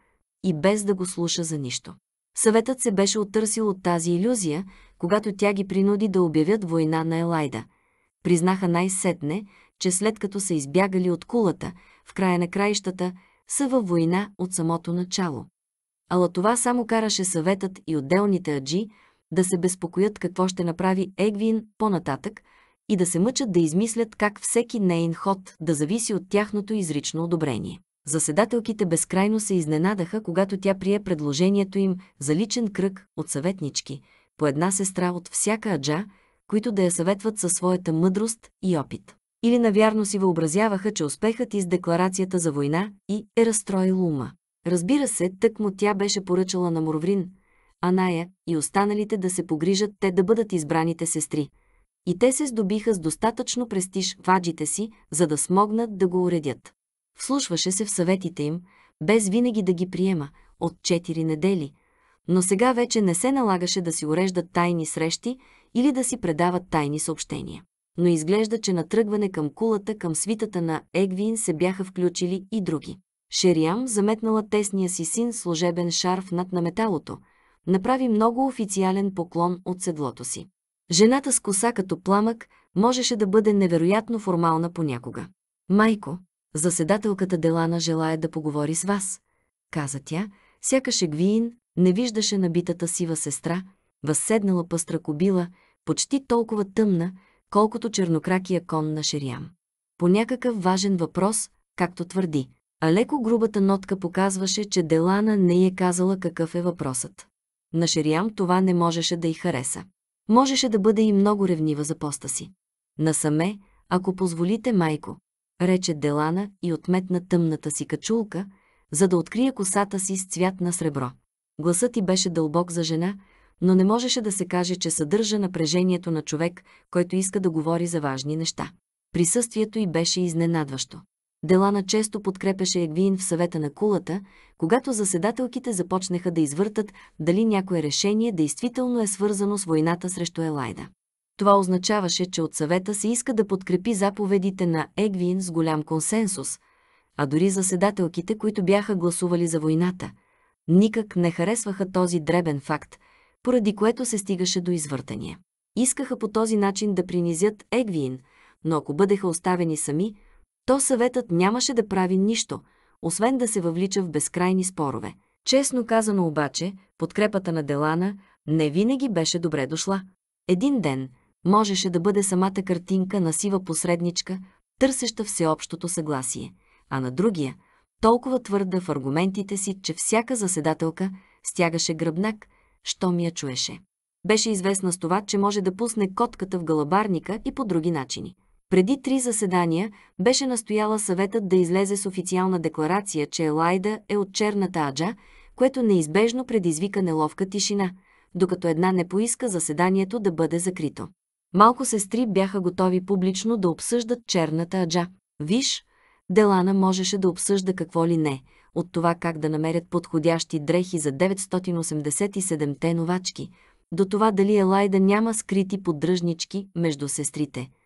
и без да го слуша за нищо. Съветът се беше оттърсил от тази иллюзия, когато тя ги принуди да обявят война на Елайда. Признаха най-сетне, че след като са избягали от кулата, в края на краищата са във война от самото начало. Ала това само караше съветът и отделните аджи да се безпокоят какво ще направи Егвин по-нататък – и да се мъчат да измислят как всеки нейн ход да зависи от тяхното изрично одобрение. Заседателките безкрайно се изненадаха, когато тя прие предложението им за личен кръг от съветнички, по една сестра от всяка аджа, които да я съветват със своята мъдрост и опит. Или навярно си въобразяваха, че успехът из декларацията за война и е разстроил ума. Разбира се, тъкмо тя беше поръчала на Морврин, Аная и останалите да се погрижат те да бъдат избраните сестри – и те се здобиха с достатъчно престиж ваджите си, за да смогнат да го уредят. Вслушваше се в съветите им, без винаги да ги приема, от 4 недели, но сега вече не се налагаше да си уреждат тайни срещи или да си предават тайни съобщения. Но изглежда, че на тръгване към кулата, към свитата на Егвин се бяха включили и други. Шериам заметнала тесния си син служебен шарф над на металото, направи много официален поклон от седлото си. Жената с коса като пламък можеше да бъде невероятно формална понякога. Майко, заседателката Делана желая да поговори с вас, каза тя, сякаш Егвиин не виждаше набитата сива сестра, възседнала пъстра кобила, почти толкова тъмна, колкото чернокракия кон на Шериам. По някакъв важен въпрос, както твърди, а леко грубата нотка показваше, че Делана не е казала какъв е въпросът. На Шериам това не можеше да й хареса. Можеше да бъде и много ревнива за поста си. Насаме, ако позволите, майко, рече Делана и отметна тъмната си качулка, за да открие косата си с цвят на сребро. Гласът ти беше дълбок за жена, но не можеше да се каже, че съдържа напрежението на човек, който иска да говори за важни неща. Присъствието й беше изненадващо. Делана често подкрепеше Едвин в съвета на кулата, когато заседателките започнаха да извъртат дали някое решение действително е свързано с войната срещу Елайда. Това означаваше, че от съвета се иска да подкрепи заповедите на Егвин с голям консенсус, а дори заседателките, които бяха гласували за войната, никак не харесваха този дребен факт, поради което се стигаше до извъртания. Искаха по този начин да принизят Егвин, но ако бъдеха оставени сами – то съветът нямаше да прави нищо, освен да се въвлича в безкрайни спорове. Честно казано обаче, подкрепата на Делана не винаги беше добре дошла. Един ден можеше да бъде самата картинка на сива посредничка, търсеща всеобщото съгласие, а на другия – толкова твърда в аргументите си, че всяка заседателка стягаше гръбнак, що ми я чуеше. Беше известна с това, че може да пусне котката в галабарника и по други начини – преди три заседания беше настояла съветът да излезе с официална декларация, че Елайда е от черната аджа, което неизбежно предизвика неловка тишина, докато една не поиска заседанието да бъде закрито. Малко сестри бяха готови публично да обсъждат черната аджа. Виж, Делана можеше да обсъжда какво ли не, от това как да намерят подходящи дрехи за 987-те новачки, до това дали Елайда няма скрити поддръжнички между сестрите –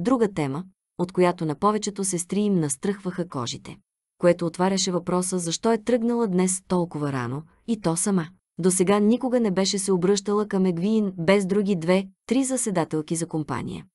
Друга тема, от която на повечето сестри им настръхваха кожите, което отваряше въпроса защо е тръгнала днес толкова рано и то сама. До сега никога не беше се обръщала към Егвиин без други две, три заседателки за компания.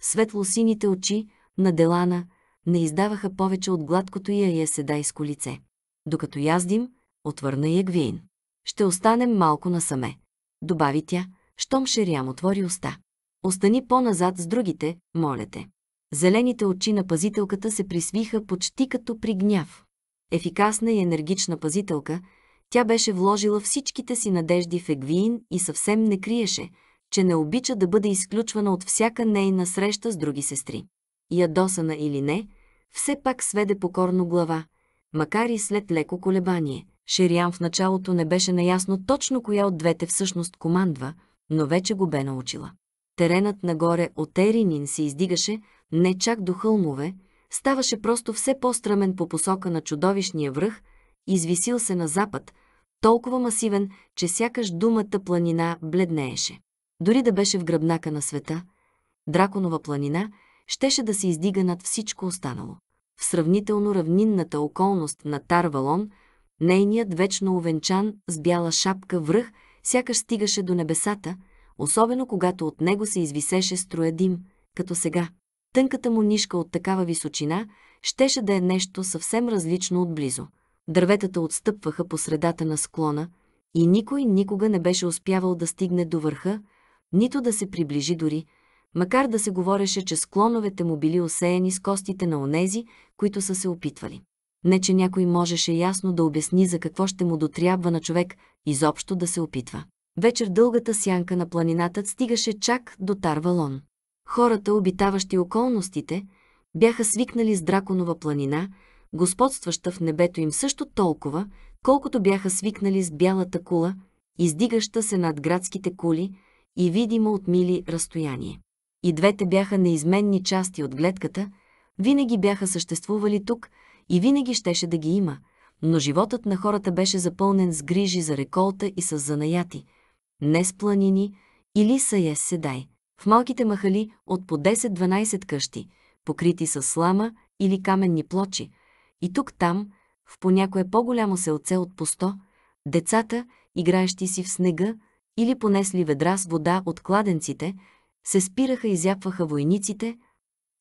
Светло-сините очи на Делана не издаваха повече от гладкото я е седайско лице. Докато яздим, отвърна и Егвиин. Ще останем малко насаме. Добави тя, щом Шериам отвори уста. Остани по-назад с другите, моля те. Зелените очи на пазителката се присвиха почти като при гняв. Ефикасна и енергична пазителка, тя беше вложила всичките си надежди в Егвиин и съвсем не криеше, че не обича да бъде изключвана от всяка нейна среща с други сестри. Ядосана или не, все пак сведе покорно глава, макар и след леко колебание. Шериан в началото не беше наясно точно коя от двете всъщност командва, но вече го бе научила теренът нагоре от Еринин се издигаше не чак до хълмове, ставаше просто все по-стръмен по посока на чудовищния връх, извисил се на запад, толкова масивен, че сякаш думата планина бледнееше. Дори да беше в гръбнака на света, Драконова планина щеше да се издига над всичко останало. В сравнително равнинната околност на Тарвалон, нейният вечно овенчан с бяла шапка връх сякаш стигаше до небесата – особено когато от него се извисеше строя дим, като сега. Тънката му нишка от такава височина щеше да е нещо съвсем различно отблизо. Дърветата отстъпваха по средата на склона и никой никога не беше успявал да стигне до върха, нито да се приближи дори, макар да се говореше, че склоновете му били осеяни с костите на онези, които са се опитвали. Не, че някой можеше ясно да обясни за какво ще му дотрябва на човек изобщо да се опитва. Вечер дългата сянка на планината стигаше чак до Тарвалон. Хората, обитаващи околностите, бяха свикнали с драконова планина, господстваща в небето им също толкова, колкото бяха свикнали с бялата кула, издигаща се над градските кули и видимо от мили разстояние. И двете бяха неизменни части от гледката, винаги бяха съществували тук и винаги щеше да ги има, но животът на хората беше запълнен с грижи за реколта и с занаяти – не с планини или сая седай. В малките махали от по 10-12 къщи, покрити с слама или каменни плочи, и тук-там, в по някое по-голямо селце от пусто, децата, играещи си в снега или понесли ведра с вода от кладенците, се спираха и зяпваха войниците,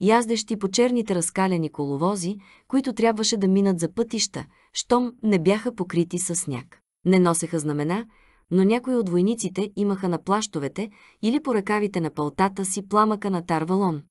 яздещи по черните разкалени коловози, които трябваше да минат за пътища, щом не бяха покрити с сняг. Не носеха знамена но някои от войниците имаха на плащовете или по ръкавите на палтата си пламъка на тарвалон,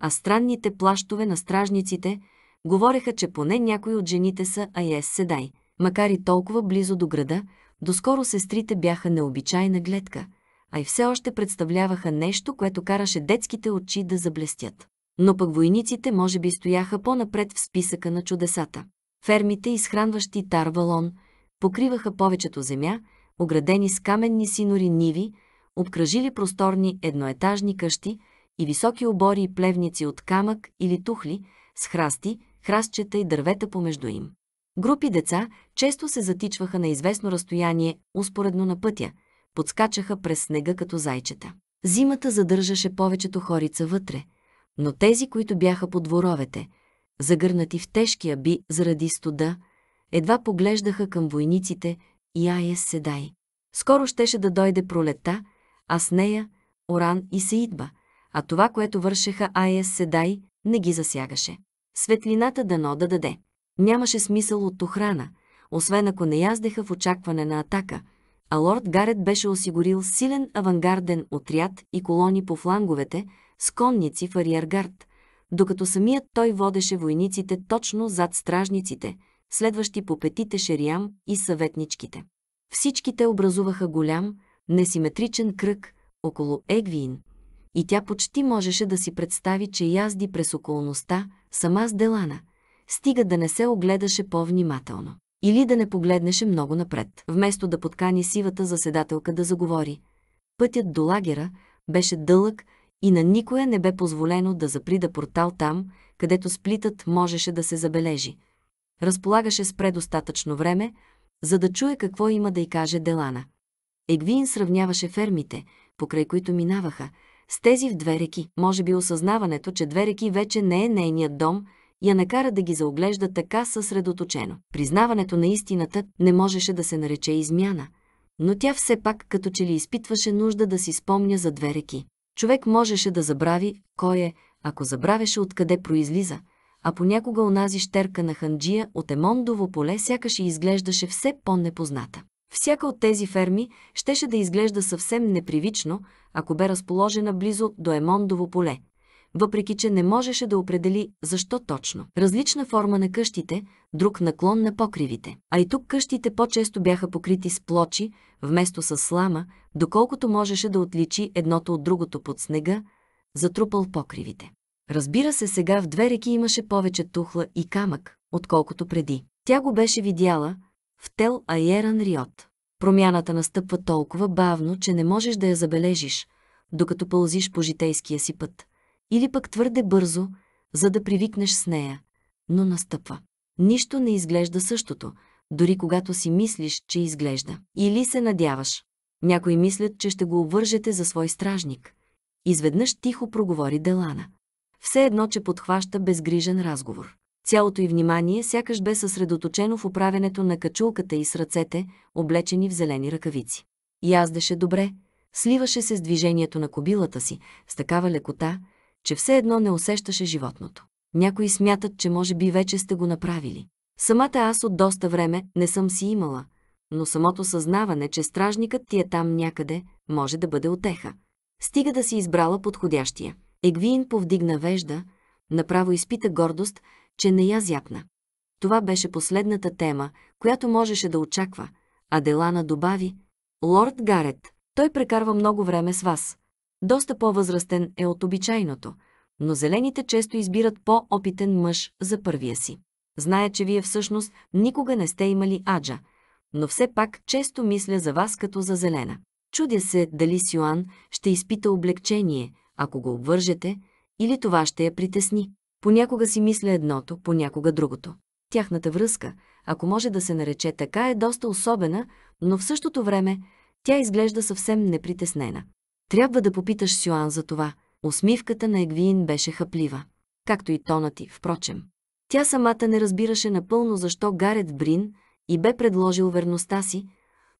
а странните плащове на стражниците говореха, че поне някои от жените са Айес Седай. Макар и толкова близо до града, доскоро сестрите бяха необичайна гледка, а и все още представляваха нещо, което караше детските очи да заблестят. Но пък войниците може би стояха по-напред в списъка на чудесата. Фермите, изхранващи Тарвалон, покриваха повечето земя, оградени с каменни синори ниви, обкръжили просторни едноетажни къщи и високи обори и плевници от камък или тухли, с храсти, храстчета и дървета помежду им. Групи деца често се затичваха на известно разстояние, успоредно на пътя, подскачаха през снега като зайчета. Зимата задържаше повечето хорица вътре, но тези, които бяха по дворовете, загърнати в тежкия би заради студа, едва поглеждаха към войниците, и Ая Седай. Скоро щеше да дойде пролета, а с нея – Оран и Сеидба, а това, което вършеха Ая Седай, не ги засягаше. Светлината дано да даде. Нямаше смисъл от охрана, освен ако не яздеха в очакване на атака, а лорд Гарет беше осигурил силен авангарден отряд и колони по фланговете с конници в ариергард, докато самият той водеше войниците точно зад стражниците – следващи по петите Шериам и съветничките. Всичките образуваха голям, несиметричен кръг около Егвиин, и тя почти можеше да си представи, че язди през околността сама с Делана, стига да не се огледаше по-внимателно. Или да не погледнеше много напред. Вместо да подкани сивата заседателка да заговори, пътят до лагера беше дълъг и на никоя не бе позволено да заприда портал там, където сплитът можеше да се забележи разполагаше с предостатъчно време, за да чуе какво има да й каже Делана. Егвин сравняваше фермите, покрай които минаваха, с тези в две реки. Може би осъзнаването, че две реки вече не е нейният дом, я накара да ги заоглежда така съсредоточено. Признаването на истината не можеше да се нарече измяна, но тя все пак като че ли изпитваше нужда да си спомня за две реки. Човек можеше да забрави кой е, ако забравяше откъде произлиза – а понякога онази щерка на ханджия от Емондово поле сякаш и изглеждаше все по-непозната. Всяка от тези ферми щеше да изглежда съвсем непривично, ако бе разположена близо до Емондово поле, въпреки че не можеше да определи защо точно. Различна форма на къщите, друг наклон на покривите. А и тук къщите по-често бяха покрити с плочи, вместо с слама, доколкото можеше да отличи едното от другото под снега, затрупал покривите. Разбира се, сега в две реки имаше повече тухла и камък, отколкото преди. Тя го беше видяла в Тел Айеран Риот. Промяната настъпва толкова бавно, че не можеш да я забележиш, докато пълзиш по житейския си път. Или пък твърде бързо, за да привикнеш с нея. Но настъпва. Нищо не изглежда същото, дори когато си мислиш, че изглежда. Или се надяваш. Някои мислят, че ще го обвържете за свой стражник. Изведнъж тихо проговори Делана. Все едно, че подхваща безгрижен разговор. Цялото й внимание сякаш бе съсредоточено в управенето на качулката и с ръцете, облечени в зелени ръкавици. Яздеше добре, сливаше се с движението на кобилата си, с такава лекота, че все едно не усещаше животното. Някои смятат, че може би вече сте го направили. Самата аз от доста време не съм си имала, но самото съзнаване, че стражникът ти е там някъде, може да бъде отеха. Стига да си избрала подходящия. Егвиин повдигна вежда, направо изпита гордост, че не я зяпна. Това беше последната тема, която можеше да очаква, а Делана добави «Лорд Гарет, той прекарва много време с вас. Доста по-възрастен е от обичайното, но зелените често избират по-опитен мъж за първия си. Зная, че вие всъщност никога не сте имали аджа, но все пак често мисля за вас като за зелена. Чудя се дали Сюан ще изпита облегчение – ако го обвържете, или това ще я притесни. Понякога си мисля едното, понякога другото. Тяхната връзка, ако може да се нарече така, е доста особена, но в същото време тя изглежда съвсем непритеснена. Трябва да попиташ Сюан за това. Усмивката на Егвиин беше хаплива. Както и тонът ти, впрочем. Тя самата не разбираше напълно защо Гарет Брин и бе предложил верността си,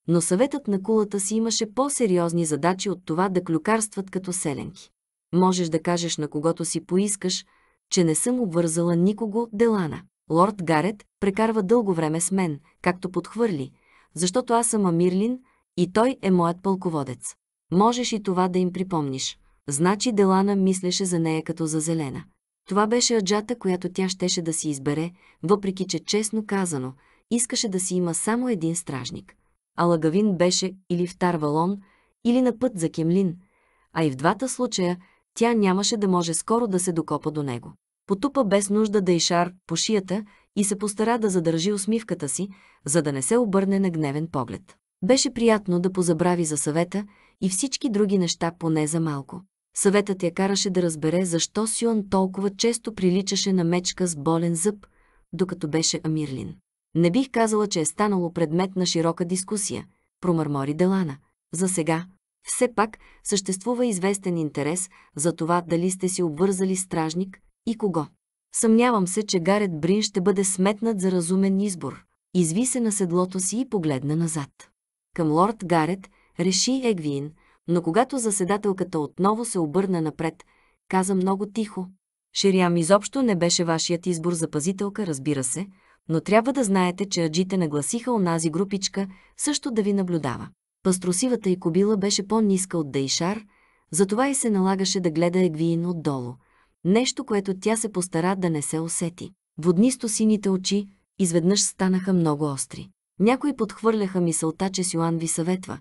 но съветът на кулата си имаше по-сериозни задачи от това да клюкарстват като селенки. Можеш да кажеш на когото си поискаш, че не съм обвързала никого Делана. Лорд Гарет прекарва дълго време с мен, както подхвърли, защото аз съм Амирлин и той е моят пълководец. Можеш и това да им припомниш. Значи Делана мислеше за нея като за зелена. Това беше аджата, която тя щеше да си избере, въпреки че честно казано, искаше да си има само един стражник. А Лагавин беше или в Тарвалон, или на път за Кемлин, а и в двата случая – тя нямаше да може скоро да се докопа до него. Потупа без нужда да ишар по шията и се постара да задържи усмивката си, за да не се обърне на гневен поглед. Беше приятно да позабрави за съвета и всички други неща поне за малко. Съветът я караше да разбере защо Сюан толкова често приличаше на мечка с болен зъб, докато беше Амирлин. Не бих казала, че е станало предмет на широка дискусия, промърмори Делана. За сега, все пак съществува известен интерес за това дали сте си обвързали стражник и кого. Съмнявам се, че Гарет Брин ще бъде сметнат за разумен избор. Изви се на седлото си и погледна назад. Към лорд Гарет реши Егвин, но когато заседателката отново се обърна напред, каза много тихо. Шериам изобщо не беше вашият избор за пазителка, разбира се, но трябва да знаете, че аджите нагласиха онази групичка също да ви наблюдава. Пастросивата и кобила беше по-ниска от Дейшар, затова и се налагаше да гледа Егвиин отдолу. Нещо, което тя се постара да не се усети. Воднисто сините очи изведнъж станаха много остри. Някои подхвърляха мисълта, че Сюан ви съветва.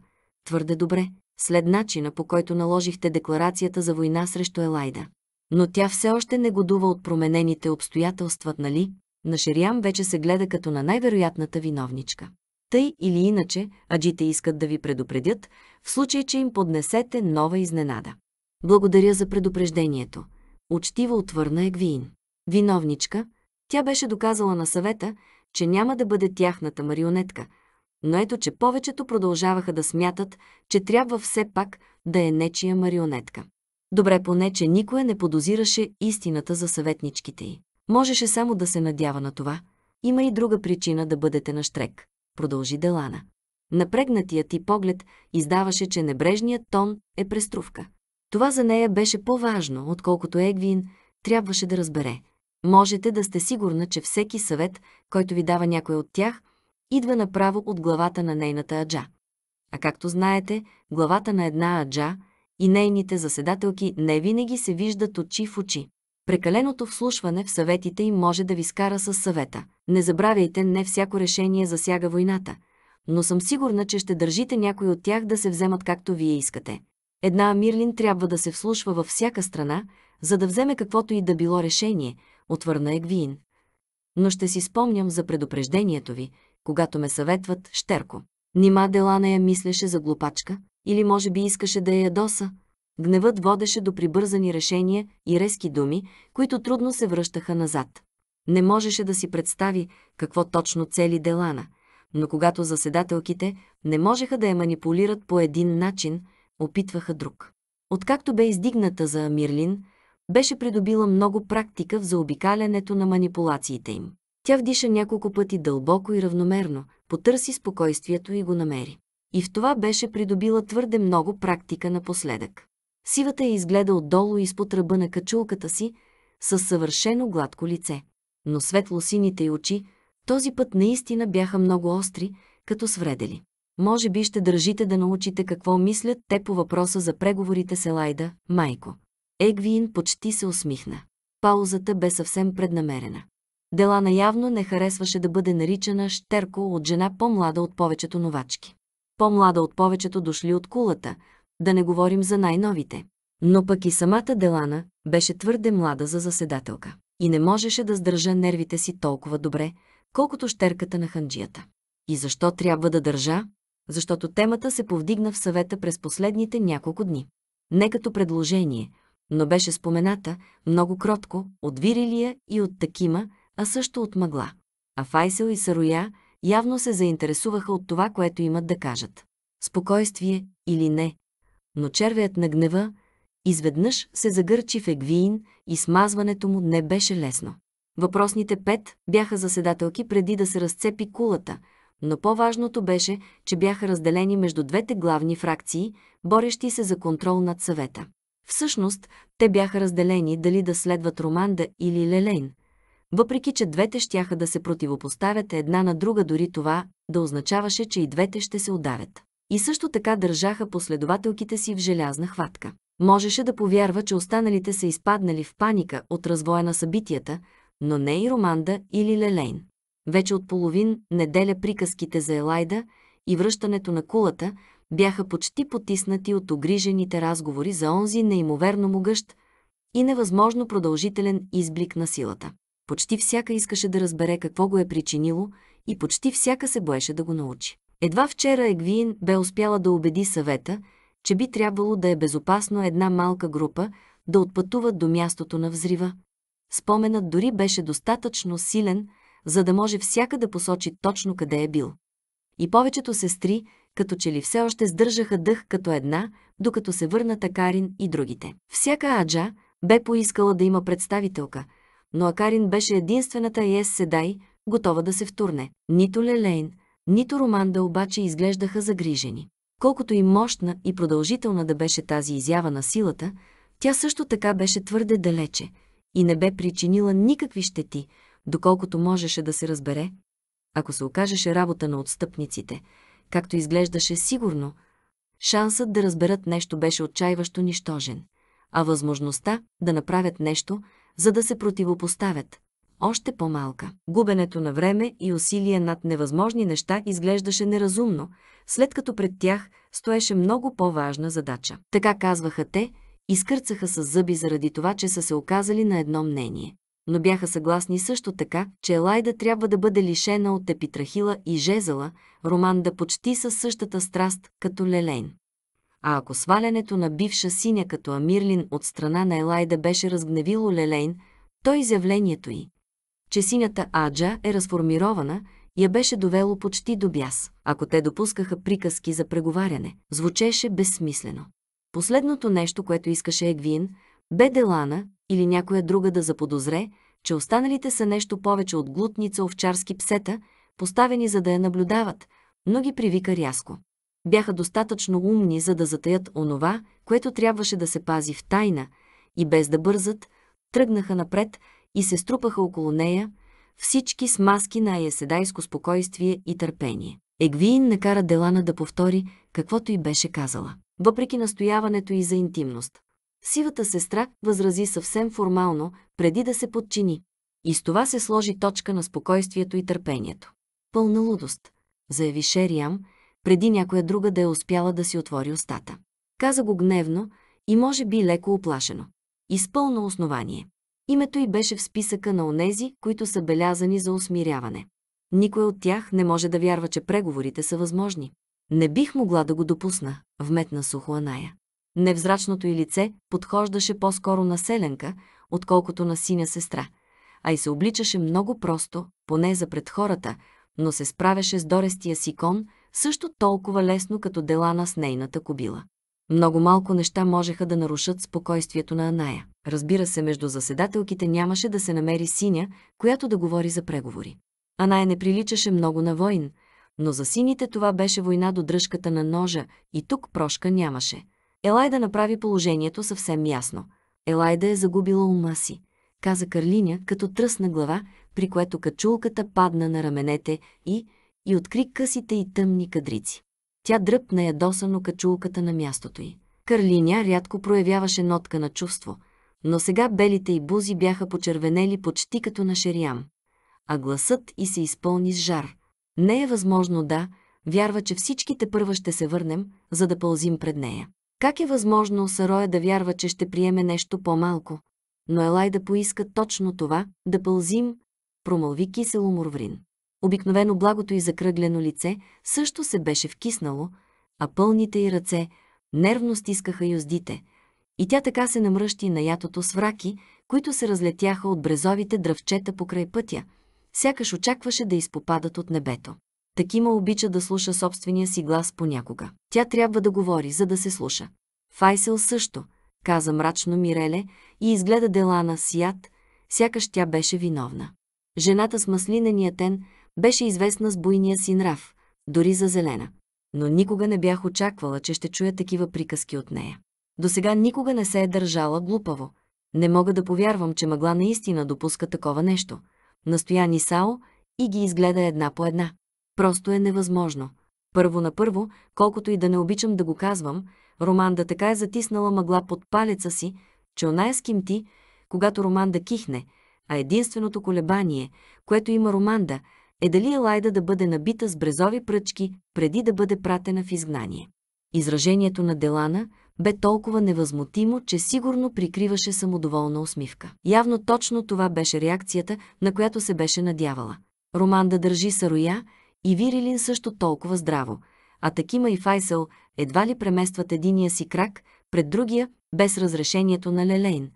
Твърде добре, след начина по който наложихте декларацията за война срещу Елайда. Но тя все още не годува от променените обстоятелства, нали? На Шериам вече се гледа като на най-вероятната виновничка. Тъй или иначе, аджите искат да ви предупредят, в случай, че им поднесете нова изненада. Благодаря за предупреждението. Учтиво отвърна Егвиин. Виновничка, тя беше доказала на съвета, че няма да бъде тяхната марионетка, но ето, че повечето продължаваха да смятат, че трябва все пак да е нечия марионетка. Добре поне, че никой не подозираше истината за съветничките й. Можеше само да се надява на това. Има и друга причина да бъдете на штрек продължи Делана. Напрегнатият ти поглед издаваше, че небрежният тон е преструвка. Това за нея беше по-важно, отколкото Егвин трябваше да разбере. Можете да сте сигурна, че всеки съвет, който ви дава някой от тях, идва направо от главата на нейната аджа. А както знаете, главата на една аджа и нейните заседателки не винаги се виждат очи в очи. Прекаленото вслушване в съветите им може да ви скара с съвета. Не забравяйте, не всяко решение засяга войната, но съм сигурна, че ще държите някой от тях да се вземат както вие искате. Една Мирлин трябва да се вслушва във всяка страна, за да вземе каквото и да било решение, отвърна Егвиин. Но ще си спомням за предупреждението ви, когато ме съветват Штерко. Нима Деланая я мислеше за глупачка, или може би искаше да я ядоса, Гневът водеше до прибързани решения и резки думи, които трудно се връщаха назад. Не можеше да си представи какво точно цели Делана, но когато заседателките не можеха да я манипулират по един начин, опитваха друг. Откакто бе издигната за Мирлин, беше придобила много практика в заобикалянето на манипулациите им. Тя вдиша няколко пъти дълбоко и равномерно, потърси спокойствието и го намери. И в това беше придобила твърде много практика напоследък. Сивата я изгледа отдолу изпод ръба на качулката си, с съвършено гладко лице. Но светло-сините й очи този път наистина бяха много остри, като свредели. Може би ще държите да научите какво мислят те по въпроса за преговорите с Елайда, майко. Егвиин почти се усмихна. Паузата бе съвсем преднамерена. Делана явно не харесваше да бъде наричана Штерко от жена по-млада от повечето новачки. По-млада от повечето дошли от кулата, да не говорим за най-новите. Но пък и самата Делана беше твърде млада за заседателка и не можеше да сдържа нервите си толкова добре, колкото щерката на ханджията. И защо трябва да държа? Защото темата се повдигна в съвета през последните няколко дни. Не като предложение, но беше спомената много кротко от Вирилия и от Такима, а също от Мъгла. А Файсел и Сароя явно се заинтересуваха от това, което имат да кажат. Спокойствие или не, но червеят на гнева изведнъж се загърчи в Егвиин и смазването му не беше лесно. Въпросните пет бяха заседателки преди да се разцепи кулата, но по-важното беше, че бяха разделени между двете главни фракции, борещи се за контрол над съвета. Всъщност, те бяха разделени дали да следват Романда или Лелейн, въпреки че двете щяха да се противопоставят една на друга, дори това да означаваше, че и двете ще се удавят и също така държаха последователките си в желязна хватка. Можеше да повярва, че останалите са изпаднали в паника от развоя на събитията, но не и Романда или Лелейн. Вече от половин неделя приказките за Елайда и връщането на кулата бяха почти потиснати от огрижените разговори за онзи неимоверно могъщ и невъзможно продължителен изблик на силата. Почти всяка искаше да разбере какво го е причинило и почти всяка се боеше да го научи. Едва вчера Егвин бе успяла да убеди съвета, че би трябвало да е безопасно една малка група да отпътуват до мястото на взрива. Споменът дори беше достатъчно силен, за да може всяка да посочи точно къде е бил. И повечето сестри, като че ли все още сдържаха дъх като една, докато се върна Акарин и другите. Всяка Аджа бе поискала да има представителка, но Акарин беше единствената Ес Седай, готова да се втурне. Нито Лелейн, нито Романда обаче изглеждаха загрижени. Колкото и мощна и продължителна да беше тази изява на силата, тя също така беше твърде далече и не бе причинила никакви щети, доколкото можеше да се разбере, ако се окажеше работа на отстъпниците, както изглеждаше сигурно, шансът да разберат нещо беше отчаиващо нищожен, а възможността да направят нещо, за да се противопоставят, още по-малка. Губенето на време и усилие над невъзможни неща изглеждаше неразумно, след като пред тях стоеше много по-важна задача. Така казваха те, изкърцаха с зъби заради това, че са се оказали на едно мнение. Но бяха съгласни също така, че Елайда трябва да бъде лишена от Епитрахила и Жезела, роман да почти със същата страст като Лелейн. А ако свалянето на бивша синя като Амирлин от страна на Елайда беше разгневило Лелейн, то изявлението й, че синята аджа е разформирована, я беше довело почти до бяс. Ако те допускаха приказки за преговаряне, звучеше безсмислено. Последното нещо, което искаше Егвин, бе Делана или някоя друга да заподозре, че останалите са нещо повече от глутница овчарски псета, поставени за да я наблюдават, но ги привика рязко. Бяха достатъчно умни, за да затаят онова, което трябваше да се пази в тайна, и без да бързат, тръгнаха напред и се струпаха около нея, всички с маски на еседайско спокойствие и търпение. Егвиин накара Делана да повтори каквото й беше казала, въпреки настояването и за интимност. Сивата сестра възрази съвсем формално, преди да се подчини. И с това се сложи точка на спокойствието и търпението. Пълна лудост, заяви Шериам, преди някоя друга да е успяла да си отвори устата. Каза го гневно и може би леко оплашено. Изпълно основание. Името й беше в списъка на онези, които са белязани за усмиряване. Никой от тях не може да вярва, че преговорите са възможни. Не бих могла да го допусна, вметна сухо Аная. Невзрачното й лице подхождаше по-скоро на селенка, отколкото на синя сестра, а и се обличаше много просто, поне за пред хората, но се справяше с дорестия си кон също толкова лесно като дела на с нейната кобила. Много малко неща можеха да нарушат спокойствието на Аная. Разбира се, между заседателките нямаше да се намери синя, която да говори за преговори. Аная не приличаше много на войн, но за сините това беше война до дръжката на ножа и тук прошка нямаше. Елайда направи положението съвсем ясно. Елайда е загубила ума си, каза Карлиня, като тръсна глава, при което качулката падна на раменете и, и откри късите и тъмни кадрици. Тя дръпна ядосано качулката на мястото й. Карлиня рядко проявяваше нотка на чувство, но сега белите й бузи бяха почервенели почти като на шериам. А гласът й се изпълни с жар. Не е възможно да, вярва, че всичките първа ще се върнем, за да пълзим пред нея. Как е възможно Сароя да вярва, че ще приеме нещо по-малко? Но Елай да поиска точно това, да пълзим, промълви кисело Мурврин. Обикновено благото и закръглено лице също се беше вкиснало, а пълните й ръце нервно стискаха юздите. И тя така се намръщи на ятото с враки, които се разлетяха от брезовите дръвчета покрай пътя, сякаш очакваше да изпопадат от небето. Такима обича да слуша собствения си глас понякога. Тя трябва да говори, за да се слуша. Файсел също, каза мрачно Миреле и изгледа дела на Сият, сякаш тя беше виновна. Жената с маслинения тен беше известна с буйния си нрав, дори за зелена. Но никога не бях очаквала, че ще чуя такива приказки от нея. До сега никога не се е държала глупаво. Не мога да повярвам, че мъгла наистина допуска такова нещо. Настоя ни Сао и ги изгледа една по една. Просто е невъзможно. Първо на първо, колкото и да не обичам да го казвам, Романда така е затиснала мъгла под палеца си, че оная с ким ти, когато Романда кихне, а единственото колебание, което има Романда, е дали Елайда да бъде набита с брезови пръчки, преди да бъде пратена в изгнание. Изражението на Делана бе толкова невъзмутимо, че сигурно прикриваше самодоволна усмивка. Явно точно това беше реакцията, на която се беше надявала. Роман да държи Сароя и Вирилин също толкова здраво, а Такима и Файсел едва ли преместват единия си крак пред другия без разрешението на Лелейн,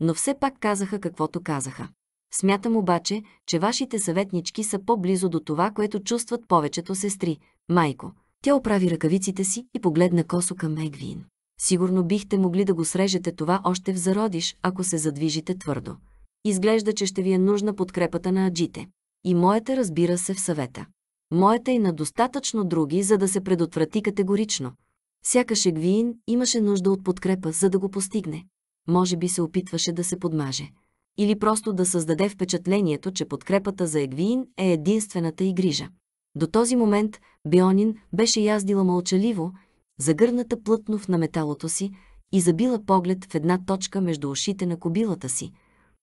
но все пак казаха каквото казаха. Смятам обаче, че вашите съветнички са по-близо до това, което чувстват повечето сестри. Майко, тя оправи ръкавиците си и погледна косо към Егвин. Сигурно бихте могли да го срежете това още в зародиш, ако се задвижите твърдо. Изглежда, че ще ви е нужна подкрепата на аджите. И моята разбира се в съвета. Моята и на достатъчно други, за да се предотврати категорично. Сякаш Егвин имаше нужда от подкрепа, за да го постигне. Може би се опитваше да се подмаже или просто да създаде впечатлението, че подкрепата за Егвиин е единствената и грижа. До този момент Бионин беше яздила мълчаливо, загърната плътно в наметалото си и забила поглед в една точка между ушите на кобилата си,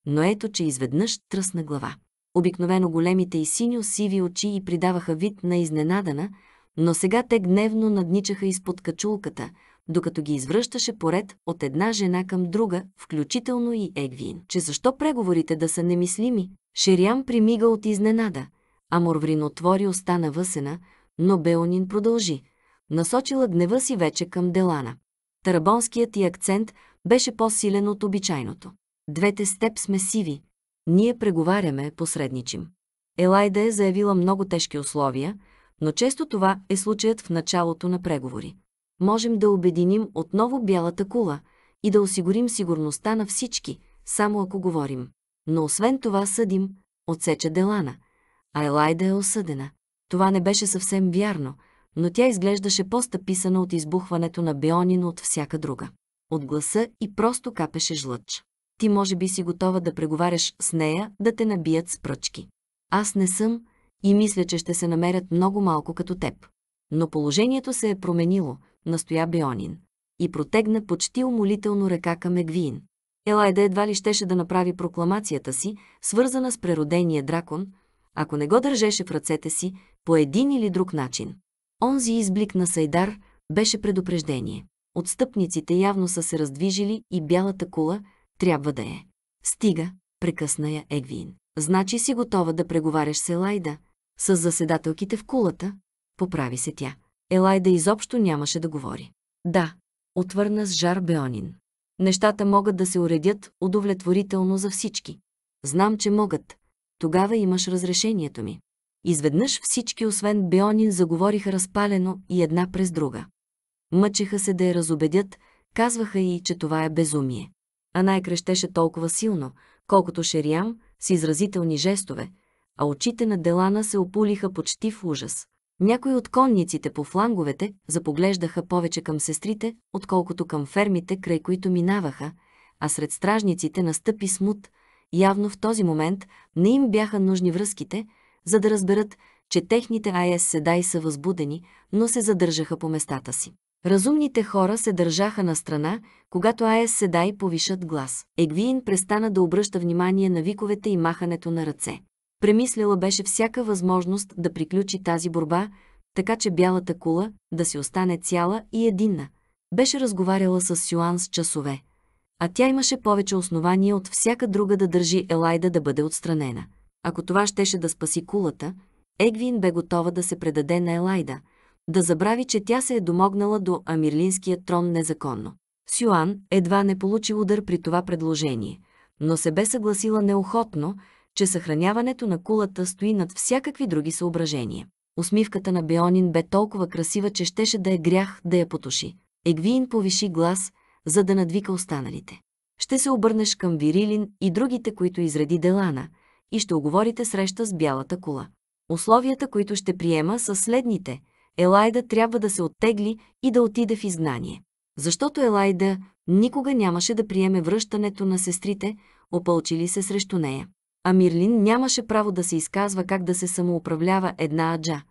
но ето, че изведнъж тръсна глава. Обикновено големите и синьо-сиви очи й придаваха вид на изненадана, но сега те гневно надничаха изпод качулката – докато ги извръщаше поред от една жена към друга, включително и Егвин. Че защо преговорите да са немислими? Шериан примига от изненада, а Морврин отвори остана на Въсена, но Беонин продължи. Насочила гнева си вече към Делана. Тарабонският и акцент беше по-силен от обичайното. Двете степ сме сиви. Ние преговаряме, посредничим. Елайда е заявила много тежки условия, но често това е случаят в началото на преговори можем да обединим отново бялата кула и да осигурим сигурността на всички, само ако говорим. Но освен това съдим, отсеча Делана. А Елайда е осъдена. Това не беше съвсем вярно, но тя изглеждаше по-стъписана от избухването на Бионин от всяка друга. От гласа и просто капеше жлъч. Ти може би си готова да преговаряш с нея, да те набият с пръчки. Аз не съм и мисля, че ще се намерят много малко като теб. Но положението се е променило – настоя Беонин. И протегна почти умолително ръка към Егвин. Елайда едва ли щеше да направи прокламацията си, свързана с преродения дракон, ако не го държеше в ръцете си по един или друг начин. Онзи изблик на Сайдар беше предупреждение. Отстъпниците явно са се раздвижили и бялата кула трябва да е. Стига, прекъсна я Егвин. Значи си готова да преговаряш с Елайда, с заседателките в кулата, поправи се тя. Елайда изобщо нямаше да говори. Да, отвърна с жар Беонин. Нещата могат да се уредят удовлетворително за всички. Знам, че могат. Тогава имаш разрешението ми. Изведнъж всички, освен Беонин, заговориха разпалено и една през друга. Мъчеха се да я разобедят, казваха и, че това е безумие. А най-крещеше толкова силно, колкото Шериам, с изразителни жестове, а очите на Делана се опулиха почти в ужас. Някои от конниците по фланговете запоглеждаха повече към сестрите, отколкото към фермите, край които минаваха, а сред стражниците настъпи смут. Явно в този момент не им бяха нужни връзките, за да разберат, че техните АЕС седай са възбудени, но се задържаха по местата си. Разумните хора се държаха на страна, когато Аес Седай повишат глас. Егвиин престана да обръща внимание на виковете и махането на ръце. Премисляла беше всяка възможност да приключи тази борба, така че бялата кула да си остане цяла и единна. Беше разговаряла с Сюан с часове, а тя имаше повече основания от всяка друга да държи Елайда да бъде отстранена. Ако това щеше да спаси кулата, Егвин бе готова да се предаде на Елайда, да забрави, че тя се е домогнала до Амирлинския трон незаконно. Сюан едва не получи удар при това предложение, но се бе съгласила неохотно, че съхраняването на кулата стои над всякакви други съображения. Усмивката на Беонин бе толкова красива, че щеше да е грях да я потуши. Егвиин повиши глас, за да надвика останалите. Ще се обърнеш към Вирилин и другите, които изреди Делана, и ще оговорите среща с бялата кула. Условията, които ще приема, са следните. Елайда трябва да се оттегли и да отиде в изгнание. Защото Елайда никога нямаше да приеме връщането на сестрите, опълчили се срещу нея а Мирлин нямаше право да се изказва как да се самоуправлява една аджа.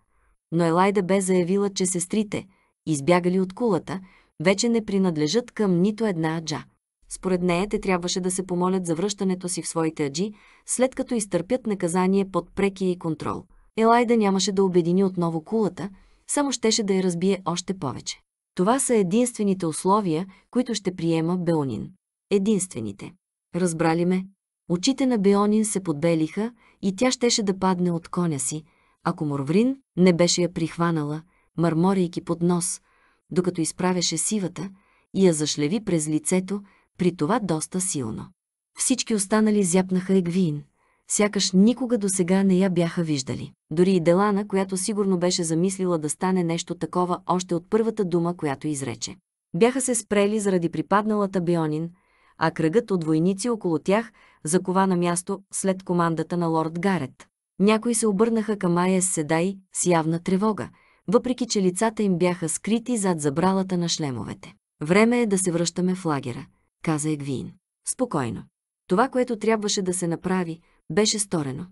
Но Елайда бе заявила, че сестрите, избягали от кулата, вече не принадлежат към нито една аджа. Според нея те трябваше да се помолят за връщането си в своите аджи, след като изтърпят наказание под прекия и контрол. Елайда нямаше да обедини отново кулата, само щеше да я разбие още повече. Това са единствените условия, които ще приема Белонин. Единствените. Разбрали ме? Очите на Беонин се подбелиха и тя щеше да падне от коня си, ако Морврин не беше я прихванала, мърморейки под нос, докато изправяше сивата и я зашлеви през лицето, при това доста силно. Всички останали зяпнаха егвин. Сякаш никога до сега не я бяха виждали. Дори и Делана, която сигурно беше замислила да стане нещо такова още от първата дума, която изрече. Бяха се спрели заради припадналата Бионин, а кръгът от войници около тях закова на място след командата на лорд Гарет. Някои се обърнаха към Майя Седай с явна тревога, въпреки че лицата им бяха скрити зад забралата на шлемовете. Време е да се връщаме в лагера, каза Егвин. Спокойно. Това, което трябваше да се направи, беше сторено.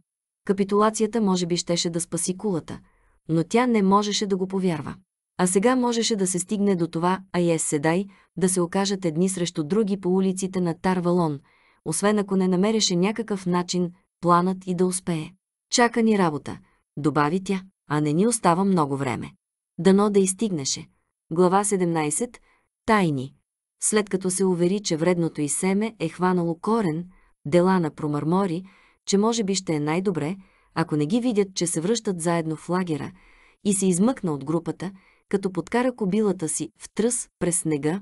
Капитулацията може би щеше да спаси кулата, но тя не можеше да го повярва. А сега можеше да се стигне до това Айес Седай да се окажат едни срещу други по улиците на Тарвалон, освен ако не намереше някакъв начин планът и да успее. Чака ни работа, добави тя, а не ни остава много време. Дано да изстигнеше. Глава 17. Тайни. След като се увери, че вредното и семе е хванало корен, дела на промърмори, че може би ще е най-добре, ако не ги видят, че се връщат заедно в лагера, и се измъкна от групата, като подкара кобилата си в тръс през снега,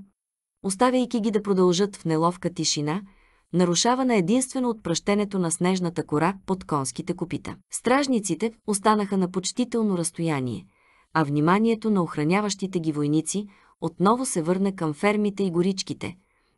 оставяйки ги да продължат в неловка тишина – нарушавана единствено от пръщенето на снежната кора под конските копита. Стражниците останаха на почтително разстояние, а вниманието на охраняващите ги войници отново се върна към фермите и горичките.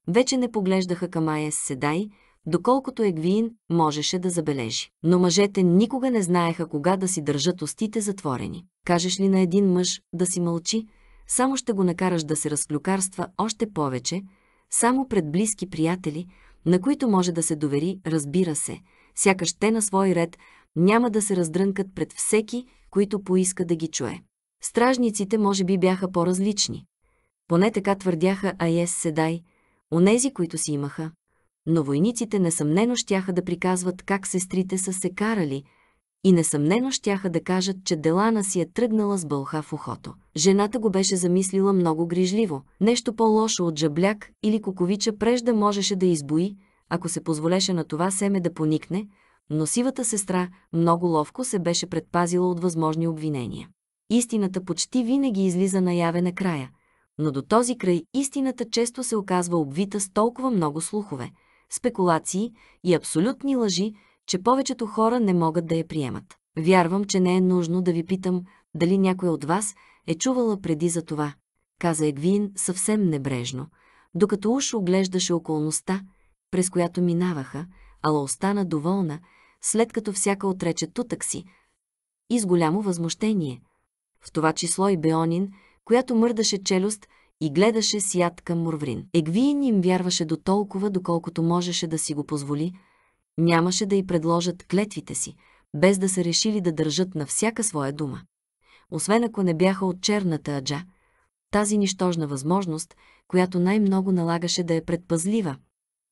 Вече не поглеждаха към Аес Седай, доколкото Егвиин можеше да забележи. Но мъжете никога не знаеха кога да си държат устите затворени. Кажеш ли на един мъж да си мълчи, само ще го накараш да се разклюкарства още повече, само пред близки приятели – на които може да се довери, разбира се, сякаш те на свой ред няма да се раздрънкат пред всеки, които поиска да ги чуе. Стражниците може би бяха по-различни. Поне така твърдяха Аес Седай, онези, които си имаха. Но войниците несъмнено щяха да приказват как сестрите са се карали – и несъмнено щяха да кажат, че Делана си е тръгнала с бълха в ухото. Жената го беше замислила много грижливо. Нещо по-лошо от жабляк или куковича прежда можеше да избои, ако се позволеше на това семе да поникне, но сивата сестра много ловко се беше предпазила от възможни обвинения. Истината почти винаги излиза наяве на края, но до този край истината често се оказва обвита с толкова много слухове, спекулации и абсолютни лъжи, че повечето хора не могат да я приемат. Вярвам, че не е нужно да ви питам дали някой от вас е чувала преди за това, каза Егвин съвсем небрежно, докато уж оглеждаше околността, през която минаваха, ала остана доволна, след като всяка отрече тутък си, и с голямо възмущение. В това число и Беонин, която мърдаше челюст и гледаше сият към Мурврин. Егвиин им вярваше до толкова, доколкото можеше да си го позволи – Нямаше да й предложат клетвите си, без да са решили да държат на всяка своя дума. Освен ако не бяха от черната аджа, тази нищожна възможност, която най-много налагаше да е предпазлива.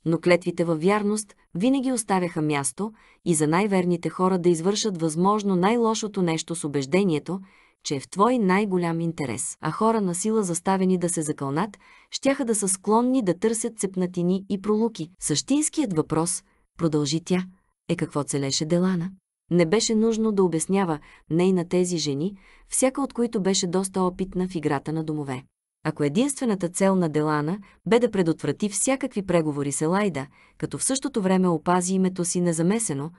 Но клетвите във вярност винаги оставяха място и за най-верните хора да извършат възможно най-лошото нещо с убеждението, че е в твой най-голям интерес. А хора на сила заставени да се закълнат, щяха да са склонни да търсят цепнатини и пролуки. Същинският въпрос, продължи тя. Е какво целеше Делана? Не беше нужно да обяснява ней на тези жени, всяка от които беше доста опитна в играта на домове. Ако единствената цел на Делана бе да предотврати всякакви преговори с Елайда, като в същото време опази името си незамесено,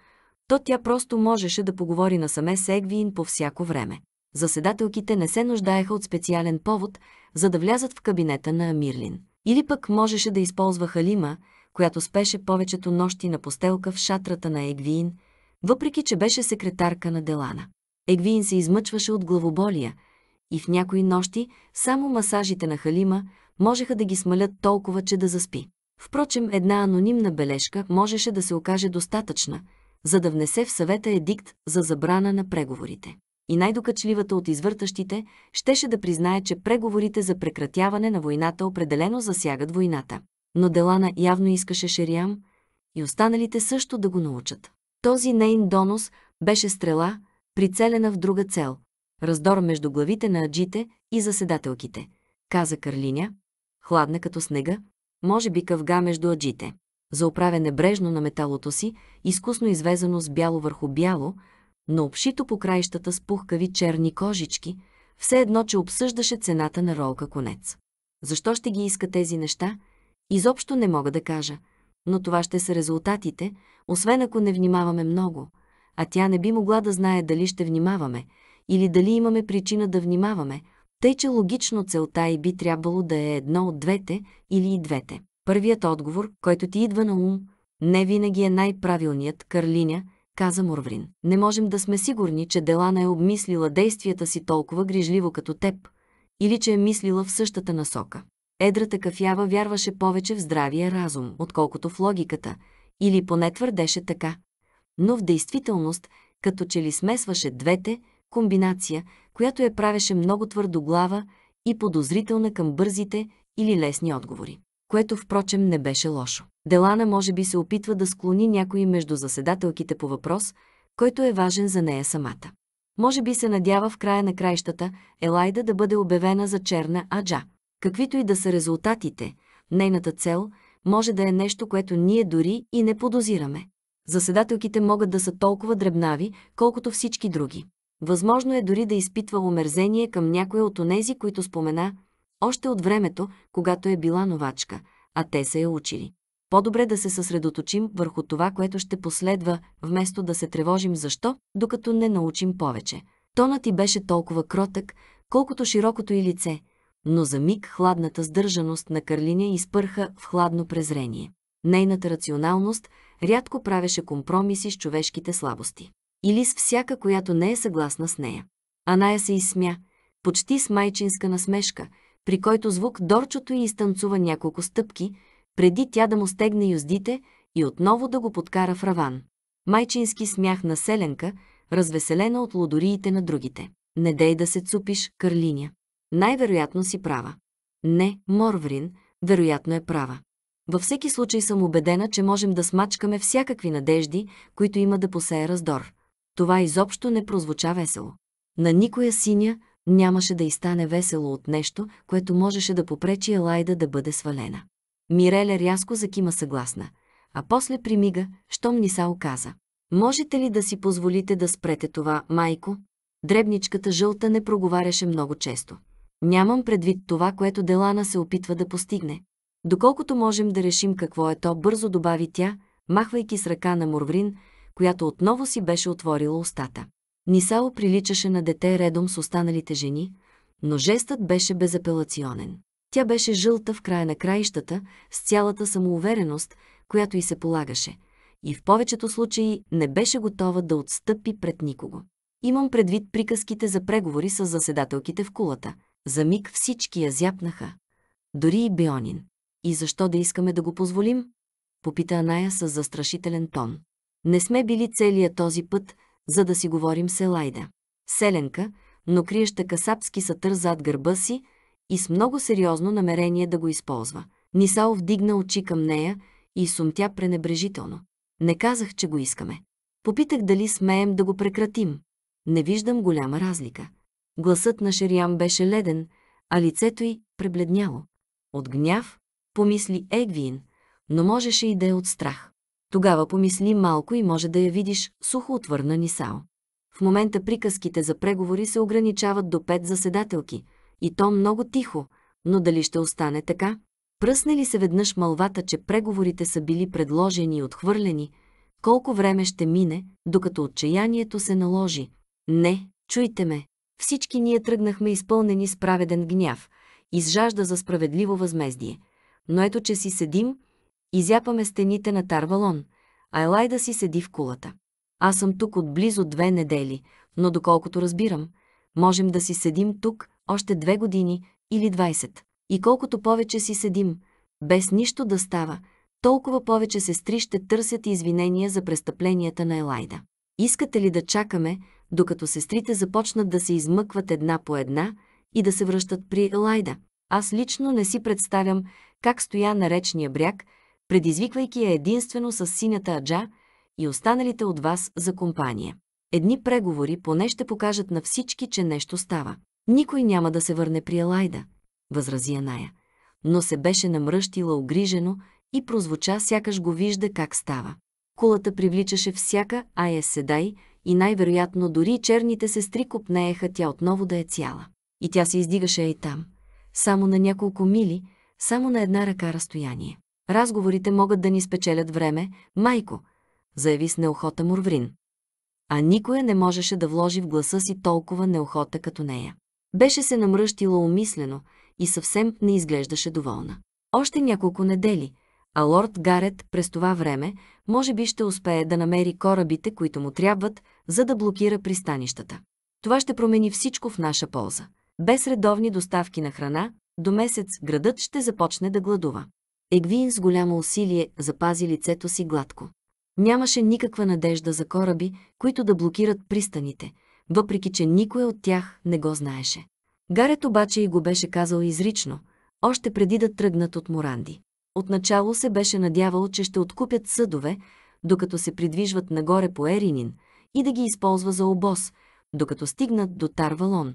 то тя просто можеше да поговори насаме с Егвиин по всяко време. Заседателките не се нуждаеха от специален повод, за да влязат в кабинета на Амирлин. Или пък можеше да използва Халима, която спеше повечето нощи на постелка в шатрата на Егвиин, въпреки че беше секретарка на Делана. Егвиин се измъчваше от главоболия и в някои нощи само масажите на Халима можеха да ги смалят толкова, че да заспи. Впрочем, една анонимна бележка можеше да се окаже достатъчна, за да внесе в съвета едикт за забрана на преговорите. И най-докачливата от извъртащите щеше да признае, че преговорите за прекратяване на войната определено засягат войната но Делана явно искаше Шериам и останалите също да го научат. Този нейн донос беше стрела, прицелена в друга цел – раздор между главите на аджите и заседателките, каза Карлиня, хладна като снега, може би къвга между аджите. Заоправя небрежно на металото си, изкусно извезано с бяло върху бяло, но обшито по краищата с пухкави черни кожички, все едно, че обсъждаше цената на ролка конец. Защо ще ги иска тези неща – Изобщо не мога да кажа, но това ще са резултатите, освен ако не внимаваме много, а тя не би могла да знае дали ще внимаваме или дали имаме причина да внимаваме, тъй че логично целта и би трябвало да е едно от двете или и двете. Първият отговор, който ти идва на ум, не винаги е най-правилният, Карлиня, каза Морврин. Не можем да сме сигурни, че Делана е обмислила действията си толкова грижливо като теб, или че е мислила в същата насока едрата кафява вярваше повече в здравия разум, отколкото в логиката, или поне твърдеше така. Но в действителност, като че ли смесваше двете, комбинация, която я правеше много твърдоглава и подозрителна към бързите или лесни отговори. Което, впрочем, не беше лошо. Делана може би се опитва да склони някои между заседателките по въпрос, който е важен за нея самата. Може би се надява в края на краищата Елайда да бъде обявена за черна аджа. Каквито и да са резултатите, нейната цел може да е нещо, което ние дори и не подозираме. Заседателките могат да са толкова дребнави, колкото всички други. Възможно е дори да изпитва омерзение към някоя от онези, които спомена, още от времето, когато е била новачка, а те са я учили. По-добре да се съсредоточим върху това, което ще последва, вместо да се тревожим защо, докато не научим повече. Тонът ти беше толкова кротък, колкото широкото и лице, но за миг хладната сдържаност на Карлиня изпърха в хладно презрение. Нейната рационалност рядко правеше компромиси с човешките слабости. Или с всяка, която не е съгласна с нея. Аная се изсмя, почти с майчинска насмешка, при който звук дорчото й изтанцува няколко стъпки, преди тя да му стегне юздите и отново да го подкара в раван. Майчински смях на Селенка, развеселена от лодориите на другите. Не дей да се цупиш, Карлиня. Най-вероятно си права. Не, Морврин, вероятно е права. Във всеки случай съм убедена, че можем да смачкаме всякакви надежди, които има да посее раздор. Това изобщо не прозвуча весело. На никоя синя нямаше да изстане весело от нещо, което можеше да попречи Елайда да бъде свалена. Миреля рязко закима съгласна, а после примига, щом ни са оказа. Можете ли да си позволите да спрете това, майко? Дребничката жълта не проговаряше много често. Нямам предвид това, което Делана се опитва да постигне. Доколкото можем да решим какво е то, бързо добави тя, махвайки с ръка на Морврин, която отново си беше отворила устата. Нисао приличаше на дете редом с останалите жени, но жестът беше безапелационен. Тя беше жълта в края на краищата, с цялата самоувереност, която й се полагаше, и в повечето случаи не беше готова да отстъпи пред никого. Имам предвид приказките за преговори с заседателките в кулата – за миг всички я зяпнаха. Дори и Бионин. И защо да искаме да го позволим? Попита Аная с застрашителен тон. Не сме били целия този път, за да си говорим с Елайда. Селенка, но криеща касапски сатър зад гърба си и с много сериозно намерение да го използва. Нисао вдигна очи към нея и сумтя пренебрежително. Не казах, че го искаме. Попитах дали смеем да го прекратим. Не виждам голяма разлика. Гласът на Шериам беше леден, а лицето й пребледняло. От гняв, помисли Егвин, но можеше и да е от страх. Тогава помисли малко и може да я видиш, сухо отвърна Нисао. В момента приказките за преговори се ограничават до пет заседателки, и то много тихо, но дали ще остане така? Пръсне ли се веднъж малвата, че преговорите са били предложени и отхвърлени, колко време ще мине, докато отчаянието се наложи? Не, чуйте ме, всички ние тръгнахме изпълнени с праведен гняв и с жажда за справедливо възмездие. Но ето, че си седим, изяпаме стените на Тарвалон, а Елайда си седи в кулата. Аз съм тук от близо две недели, но доколкото разбирам, можем да си седим тук още две години или 20. И колкото повече си седим, без нищо да става, толкова повече сестри ще търсят извинения за престъпленията на Елайда. Искате ли да чакаме, докато сестрите започнат да се измъкват една по една и да се връщат при Елайда? Аз лично не си представям как стоя на речния бряг, предизвиквайки я единствено с синята аджа и останалите от вас за компания. Едни преговори поне ще покажат на всички, че нещо става. Никой няма да се върне при Елайда, възрази Аная. Но се беше намръщила огрижено и прозвуча, сякаш го вижда как става. Кулата привличаше всяка Ая Седай и най-вероятно дори черните сестри копнееха тя отново да е цяла. И тя се издигаше и там, само на няколко мили, само на една ръка разстояние. Разговорите могат да ни спечелят време, майко, заяви с неохота Мурврин. А никоя не можеше да вложи в гласа си толкова неохота като нея. Беше се намръщила умислено и съвсем не изглеждаше доволна. Още няколко недели, а лорд Гарет през това време може би ще успее да намери корабите, които му трябват, за да блокира пристанищата. Това ще промени всичко в наша полза. Без редовни доставки на храна, до месец градът ще започне да гладува. Егвин с голямо усилие запази лицето си гладко. Нямаше никаква надежда за кораби, които да блокират пристаните, въпреки че никой от тях не го знаеше. Гарет обаче и го беше казал изрично, още преди да тръгнат от Моранди. Отначало се беше надявал, че ще откупят съдове, докато се придвижват нагоре по Еринин и да ги използва за обоз, докато стигнат до Тарвалон,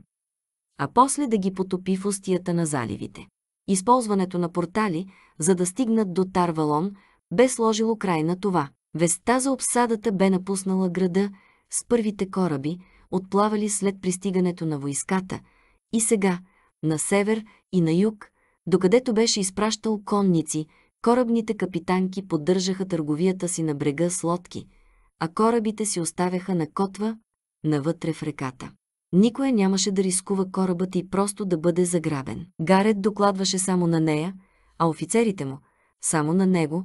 а после да ги потопи в устията на заливите. Използването на портали, за да стигнат до Тарвалон, бе сложило край на това. Веста за обсадата бе напуснала града с първите кораби, отплавали след пристигането на войската, и сега, на север и на юг, докъдето беше изпращал конници, корабните капитанки поддържаха търговията си на брега с лодки, а корабите си оставяха на котва, навътре в реката. Никоя нямаше да рискува корабът и просто да бъде заграбен. Гарет докладваше само на нея, а офицерите му – само на него,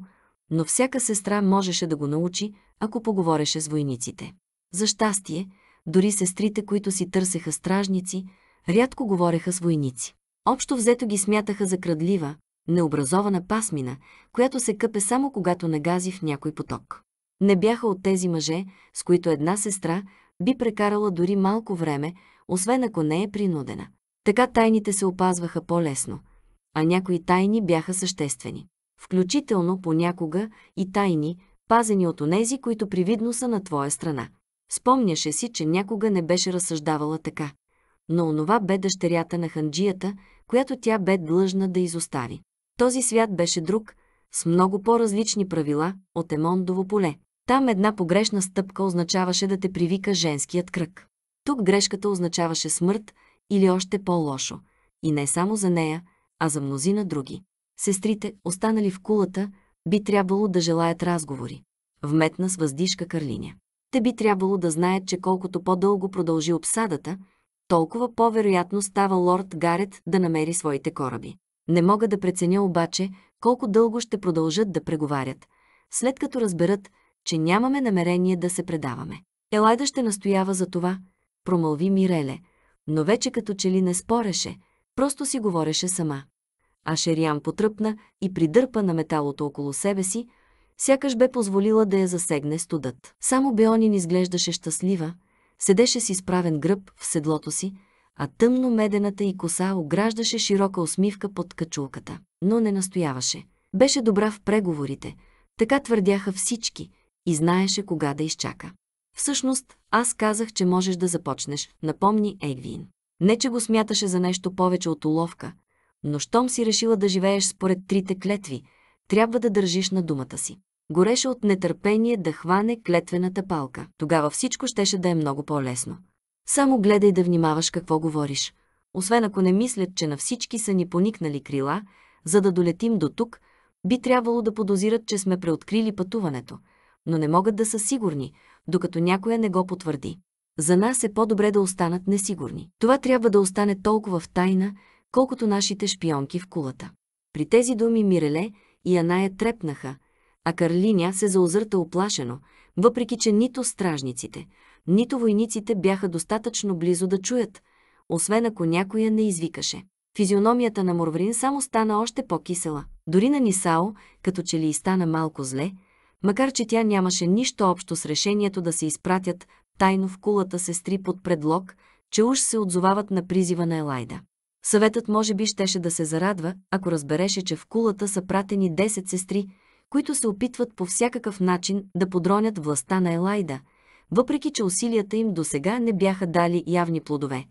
но всяка сестра можеше да го научи, ако поговореше с войниците. За щастие, дори сестрите, които си търсеха стражници, рядко говореха с войници. Общо взето ги смятаха за крадлива, необразована пасмина, която се къпе само когато нагази в някой поток. Не бяха от тези мъже, с които една сестра би прекарала дори малко време, освен ако не е принудена. Така тайните се опазваха по-лесно, а някои тайни бяха съществени. Включително понякога и тайни, пазени от онези, които привидно са на твоя страна. Спомняше си, че някога не беше разсъждавала така но онова бе дъщерята на ханджията, която тя бе длъжна да изостави. Този свят беше друг, с много по-различни правила от Емондово поле. Там една погрешна стъпка означаваше да те привика женският кръг. Тук грешката означаваше смърт или още по-лошо. И не само за нея, а за мнозина други. Сестрите, останали в кулата, би трябвало да желаят разговори. Вметна с въздишка Карлиня. Те би трябвало да знаят, че колкото по-дълго продължи обсадата, толкова по-вероятно става лорд Гарет да намери своите кораби. Не мога да преценя обаче колко дълго ще продължат да преговарят, след като разберат, че нямаме намерение да се предаваме. Елайда ще настоява за това, промълви Миреле, но вече като че ли не спореше, просто си говореше сама. А Шериан потръпна и придърпа на металото около себе си, сякаш бе позволила да я засегне студът. Само Беонин изглеждаше щастлива, Седеше с изправен гръб в седлото си, а тъмно медената и коса ограждаше широка усмивка под качулката, но не настояваше. Беше добра в преговорите, така твърдяха всички и знаеше кога да изчака. Всъщност, аз казах, че можеш да започнеш, напомни Егвин. Не, че го смяташе за нещо повече от уловка, но щом си решила да живееш според трите клетви, трябва да държиш на думата си гореше от нетърпение да хване клетвената палка. Тогава всичко щеше да е много по-лесно. Само гледай да внимаваш какво говориш. Освен ако не мислят, че на всички са ни поникнали крила, за да долетим до тук, би трябвало да подозират, че сме преоткрили пътуването, но не могат да са сигурни, докато някоя не го потвърди. За нас е по-добре да останат несигурни. Това трябва да остане толкова в тайна, колкото нашите шпионки в кулата. При тези думи Миреле и Аная трепнаха – а Карлиня се заозърта оплашено, въпреки че нито стражниците, нито войниците бяха достатъчно близо да чуят, освен ако някоя не извикаше. Физиономията на Морврин само стана още по-кисела. Дори на Нисао, като че ли и стана малко зле, макар че тя нямаше нищо общо с решението да се изпратят тайно в кулата сестри под предлог, че уж се отзовават на призива на Елайда. Съветът може би щеше да се зарадва, ако разбереше, че в кулата са пратени 10 сестри, които се опитват по всякакъв начин да подронят властта на Елайда, въпреки че усилията им до сега не бяха дали явни плодове.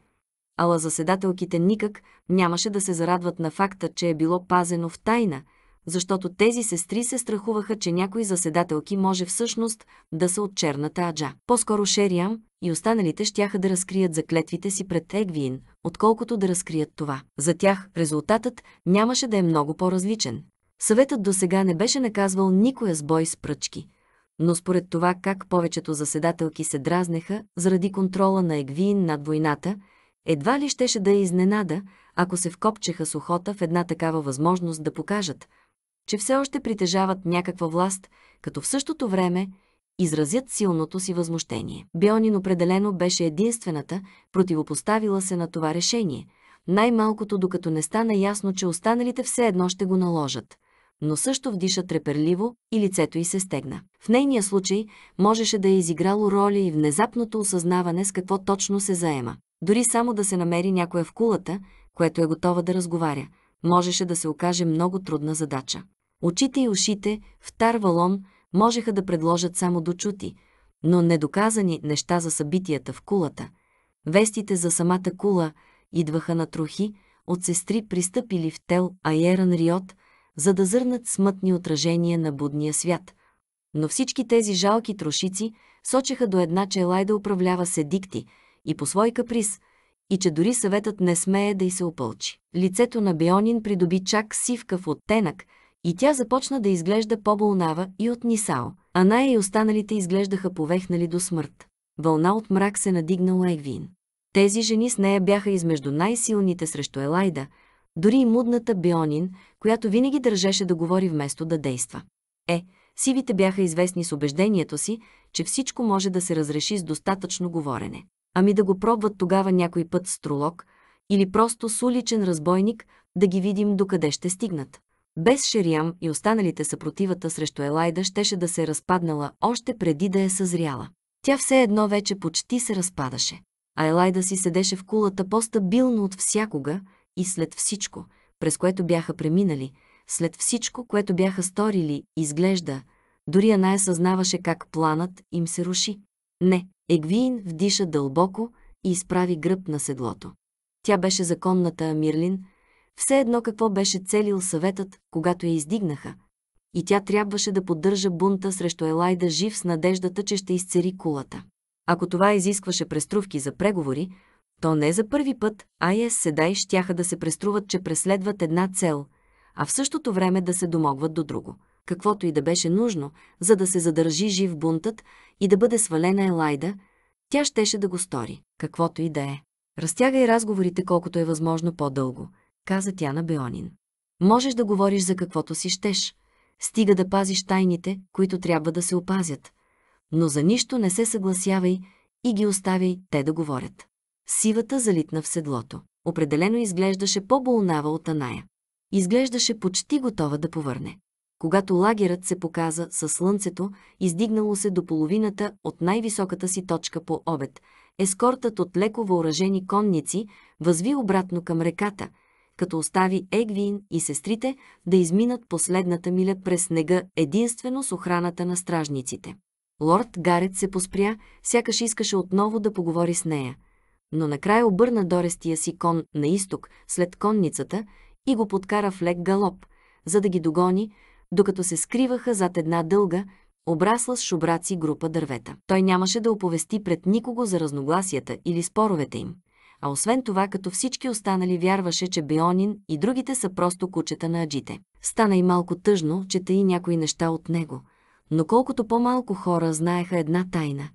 Ала заседателките никак нямаше да се зарадват на факта, че е било пазено в тайна, защото тези сестри се страхуваха, че някои заседателки може всъщност да са от черната аджа. По-скоро Шериам и останалите щяха да разкрият заклетвите си пред Егвиин, отколкото да разкрият това. За тях резултатът нямаше да е много по-различен. Съветът до сега не беше наказвал никоя сбой с пръчки, но според това как повечето заседателки се дразнеха заради контрола на Егвиин над войната, едва ли щеше да е изненада, ако се вкопчеха с охота в една такава възможност да покажат, че все още притежават някаква власт, като в същото време изразят силното си възмущение. Бионин определено беше единствената, противопоставила се на това решение, най-малкото докато не стана ясно, че останалите все едно ще го наложат но също вдиша треперливо и лицето й се стегна. В нейния случай можеше да е изиграло роля и внезапното осъзнаване с какво точно се заема. Дори само да се намери някоя в кулата, което е готова да разговаря, можеше да се окаже много трудна задача. Очите и ушите в тар валон можеха да предложат само дочути, но недоказани неща за събитията в кулата. Вестите за самата кула идваха на трохи от сестри пристъпили в Тел Айеран Риот, за да зърнат смътни отражения на будния свят. Но всички тези жалки трошици сочеха до една, че Елайда управлява седикти и по свой каприз, и че дори съветът не смее да й се опълчи. Лицето на Бионин придоби чак сивкав оттенък и тя започна да изглежда по-болнава и от Нисао. а Аная и останалите изглеждаха повехнали до смърт. Вълна от мрак се надигнала Егвин. Тези жени с нея бяха измежду най-силните срещу Елайда – дори и мудната бионин, която винаги държеше да говори вместо да действа. Е, сивите бяха известни с убеждението си, че всичко може да се разреши с достатъчно говорене. Ами да го пробват тогава някой път стролог или просто с уличен разбойник, да ги видим докъде ще стигнат. Без Шериам и останалите съпротивата срещу Елайда щеше да се е разпаднала още преди да е съзряла. Тя все едно вече почти се разпадаше. А Елайда си седеше в кулата по-стабилно от всякога, и след всичко, през което бяха преминали, след всичко, което бяха сторили, изглежда, дори Аная съзнаваше как планът им се руши. Не, Егвиин вдиша дълбоко и изправи гръб на седлото. Тя беше законната Амирлин. все едно какво беше целил съветът, когато я издигнаха. И тя трябваше да поддържа бунта срещу Елайда жив с надеждата, че ще изцери кулата. Ако това изискваше преструвки за преговори, то не за първи път Айес Седай щяха да се преструват, че преследват една цел, а в същото време да се домогват до друго. Каквото и да беше нужно, за да се задържи жив бунтът и да бъде свалена Елайда, тя щеше да го стори, каквото и да е. Разтягай разговорите колкото е възможно по-дълго, каза тя на Беонин. Можеш да говориш за каквото си щеш. Стига да пазиш тайните, които трябва да се опазят. Но за нищо не се съгласявай и ги оставяй те да говорят. Сивата залитна в седлото. Определено изглеждаше по-болнава от Аная. Изглеждаше почти готова да повърне. Когато лагерът се показа със слънцето, издигнало се до половината от най-високата си точка по обед, ескортът от леко въоръжени конници възви обратно към реката, като остави Егвин и сестрите да изминат последната миля през снега единствено с охраната на стражниците. Лорд Гарет се поспря, сякаш искаше отново да поговори с нея – но накрая обърна дорестия си кон на изток след конницата и го подкара в лек галоп, за да ги догони, докато се скриваха зад една дълга, обрасла с шубраци група дървета. Той нямаше да оповести пред никого за разногласията или споровете им. А освен това, като всички останали вярваше, че Бионин и другите са просто кучета на аджите. Стана и малко тъжно, че и някои неща от него. Но колкото по-малко хора знаеха една тайна,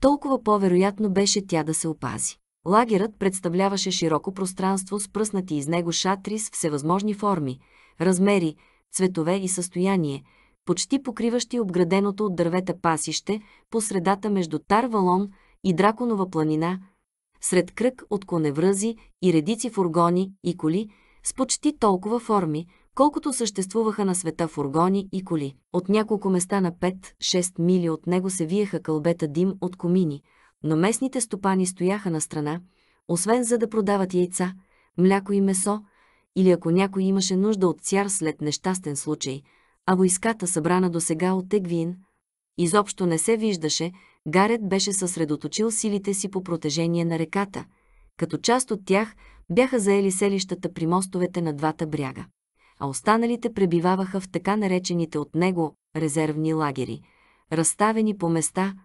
толкова по-вероятно беше тя да се опази. Лагерът представляваше широко пространство с пръснати из него шатри с всевъзможни форми, размери, цветове и състояние, почти покриващи обграденото от дървета пасище по средата между Тарвалон и Драконова планина, сред кръг от коневръзи и редици фургони и коли с почти толкова форми, колкото съществуваха на света фургони и коли. От няколко места на 5-6 мили от него се виеха кълбета дим от комини – но местните стопани стояха на страна, освен за да продават яйца, мляко и месо, или ако някой имаше нужда от цяр след нещастен случай, а войската събрана до сега от Егвин, изобщо не се виждаше, Гарет беше съсредоточил силите си по протежение на реката, като част от тях бяха заели селищата при мостовете на двата бряга, а останалите пребиваваха в така наречените от него резервни лагери, разставени по места –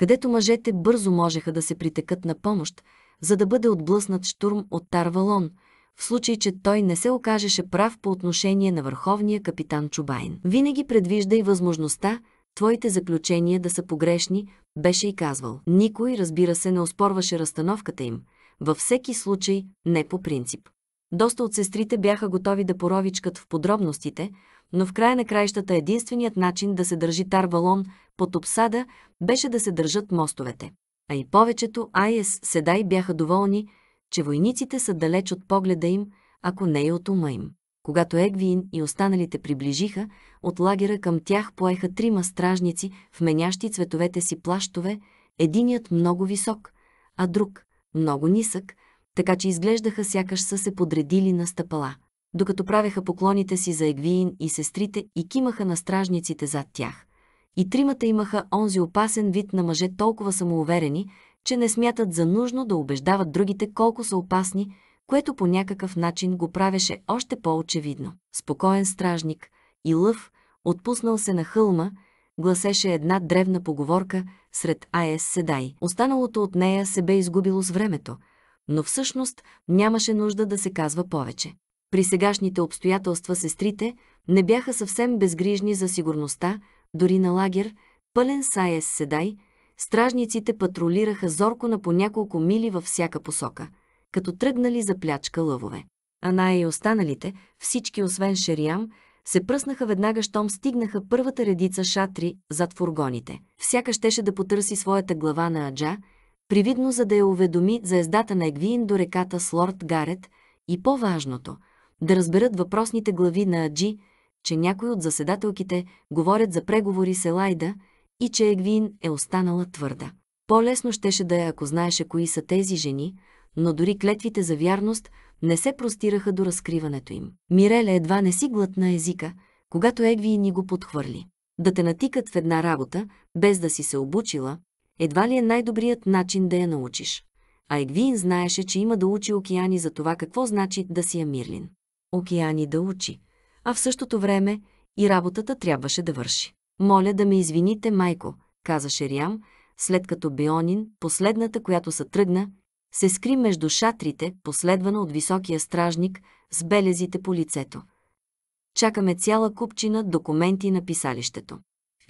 където мъжете бързо можеха да се притекат на помощ, за да бъде отблъснат штурм от Тарвалон, в случай, че той не се окажеше прав по отношение на върховния капитан Чубайн. Винаги предвижда и възможността твоите заключения да са погрешни, беше и казвал. Никой, разбира се, не оспорваше разстановката им. Във всеки случай, не по принцип. Доста от сестрите бяха готови да поровичкат в подробностите, но в края на краищата единственият начин да се държи Тарвалон под обсада беше да се държат мостовете. А и повечето Айес Седай бяха доволни, че войниците са далеч от погледа им, ако не и от ума им. Когато Егвиин и останалите приближиха, от лагера към тях поеха трима стражници, вменящи цветовете си плащове, единият много висок, а друг много нисък, така че изглеждаха сякаш са се подредили на стъпала докато правеха поклоните си за Егвиин и сестрите и кимаха на стражниците зад тях. И тримата имаха онзи опасен вид на мъже толкова самоуверени, че не смятат за нужно да убеждават другите колко са опасни, което по някакъв начин го правеше още по-очевидно. Спокоен стражник и лъв, отпуснал се на хълма, гласеше една древна поговорка сред Аес Седай. Останалото от нея се бе изгубило с времето, но всъщност нямаше нужда да се казва повече. При сегашните обстоятелства сестрите не бяха съвсем безгрижни за сигурността, дори на лагер, пълен саес е седай, стражниците патрулираха зорко на по няколко мили във всяка посока, като тръгнали за плячка лъвове. Аная и останалите, всички освен Шериам, се пръснаха веднага, щом стигнаха първата редица шатри зад фургоните. Всяка щеше да потърси своята глава на Аджа, привидно за да я уведоми за ездата на Егвиин до реката с лорд Гарет и по-важното – да разберат въпросните глави на Аджи, че някои от заседателките говорят за преговори с Елайда и че Егвин е останала твърда. По-лесно щеше да е, ако знаеше кои са тези жени, но дори клетвите за вярност не се простираха до разкриването им. Миреле едва не си глътна езика, когато Егви ни го подхвърли. Да те натикат в една работа, без да си се обучила, едва ли е най-добрият начин да я научиш. А Егвин знаеше, че има да учи океани за това какво значи да си е Мирлин океани да учи, а в същото време и работата трябваше да върши. Моля да ме извините, майко, казаше Рям, след като Бионин, последната, която се тръгна, се скри между шатрите, последвана от високия стражник с белезите по лицето. Чакаме цяла купчина документи на писалището.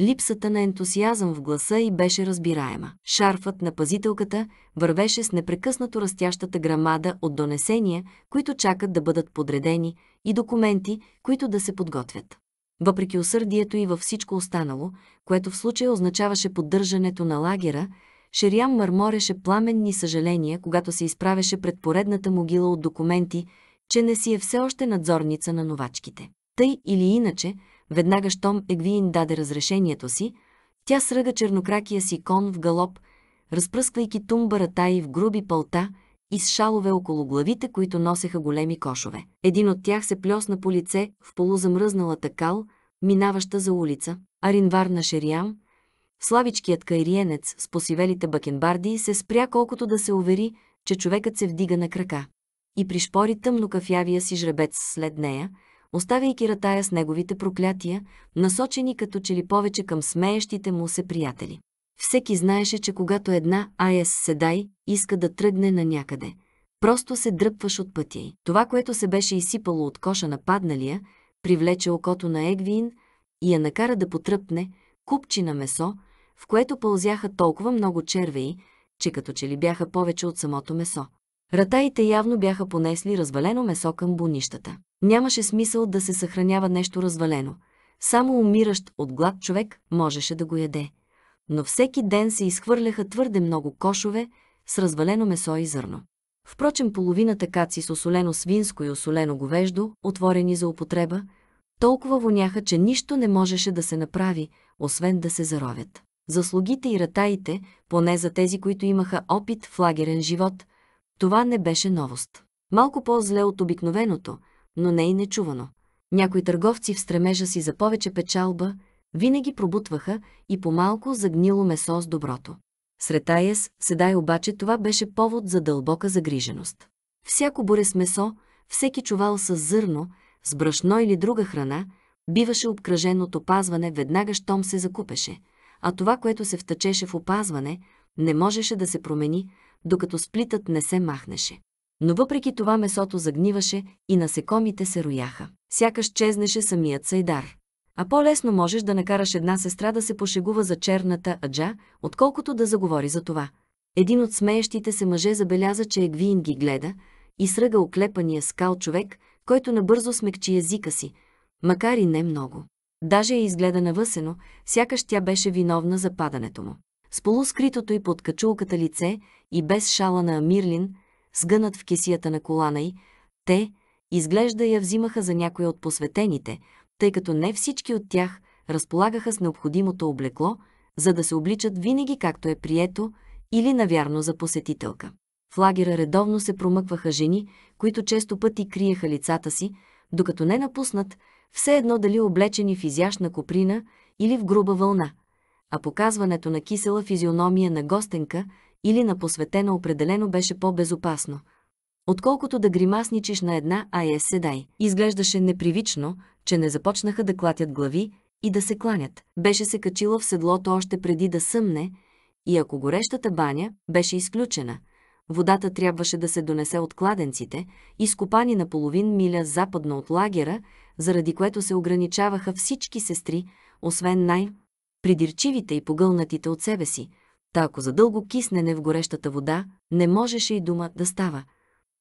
Липсата на ентусиазъм в гласа й беше разбираема. Шарфът на пазителката вървеше с непрекъснато растящата грамада от донесения, които чакат да бъдат подредени, и документи, които да се подготвят. Въпреки усърдието и във всичко останало, което в случая означаваше поддържането на лагера, Шериам мърмореше пламенни съжаления, когато се изправеше пред поредната могила от документи, че не си е все още надзорница на новачките. Тъй или иначе, Веднага щом Егвиин даде разрешението си, тя сръга чернокракия си кон в галоп, разпръсквайки тумбарата и в груби пълта и с шалове около главите, които носеха големи кошове. Един от тях се плесна по лице в полузамръзналата кал, минаваща за улица. Аринвар на Шериам, славичкият кайриенец с посивелите бакенбарди се спря колкото да се увери, че човекът се вдига на крака и пришпори тъмно кафявия си жребец след нея, оставяйки ратая с неговите проклятия, насочени като че ли повече към смеещите му се приятели. Всеки знаеше, че когато една АЕС седай иска да тръгне на някъде, просто се дръпваш от пътя й. Това, което се беше изсипало от коша на падналия, привлече окото на Егвин и я накара да потръпне купчи на месо, в което пълзяха толкова много червеи, че като че ли бяха повече от самото месо. Ратаите явно бяха понесли развалено месо към бунищата. Нямаше смисъл да се съхранява нещо развалено. Само умиращ от глад човек можеше да го яде. Но всеки ден се изхвърляха твърде много кошове с развалено месо и зърно. Впрочем, половината каци с осолено свинско и осолено говеждо, отворени за употреба, толкова воняха, че нищо не можеше да се направи, освен да се заровят. Заслугите и ратаите, поне за тези, които имаха опит в лагерен живот, това не беше новост. Малко по-зле от обикновеното – но не и нечувано. Някои търговци в стремежа си за повече печалба винаги пробутваха и по-малко загнило месо с доброто. Сред Айес, Седай обаче това беше повод за дълбока загриженост. Всяко буре с месо, всеки чувал с зърно, с брашно или друга храна, биваше обкръжен от опазване веднага, щом се закупеше, а това, което се втъчеше в опазване, не можеше да се промени, докато сплитът не се махнеше но въпреки това месото загниваше и насекомите се рояха. Сякаш чезнеше самият Сайдар. А по-лесно можеш да накараш една сестра да се пошегува за черната аджа, отколкото да заговори за това. Един от смеещите се мъже забеляза, че Егвин ги гледа и сръга оклепания скал човек, който набързо смекчи езика си, макар и не много. Даже я изгледа навъсено, сякаш тя беше виновна за падането му. С полускритото и под качулката лице и без шала на Амирлин – сгънат в кесията на колана й, те, изглежда я взимаха за някоя от посветените, тъй като не всички от тях разполагаха с необходимото облекло, за да се обличат винаги както е прието или навярно за посетителка. В лагера редовно се промъкваха жени, които често пъти криеха лицата си, докато не напуснат, все едно дали облечени в изящна коприна или в груба вълна, а показването на кисела физиономия на гостенка или на посветена определено беше по-безопасно, отколкото да гримасничиш на една АЕС седай. Изглеждаше непривично, че не започнаха да клатят глави и да се кланят. Беше се качила в седлото още преди да съмне и ако горещата баня беше изключена, водата трябваше да се донесе от кладенците, изкопани на половин миля западно от лагера, заради което се ограничаваха всички сестри, освен най- придирчивите и погълнатите от себе си, Та ако задълго киснене в горещата вода, не можеше и дума да става.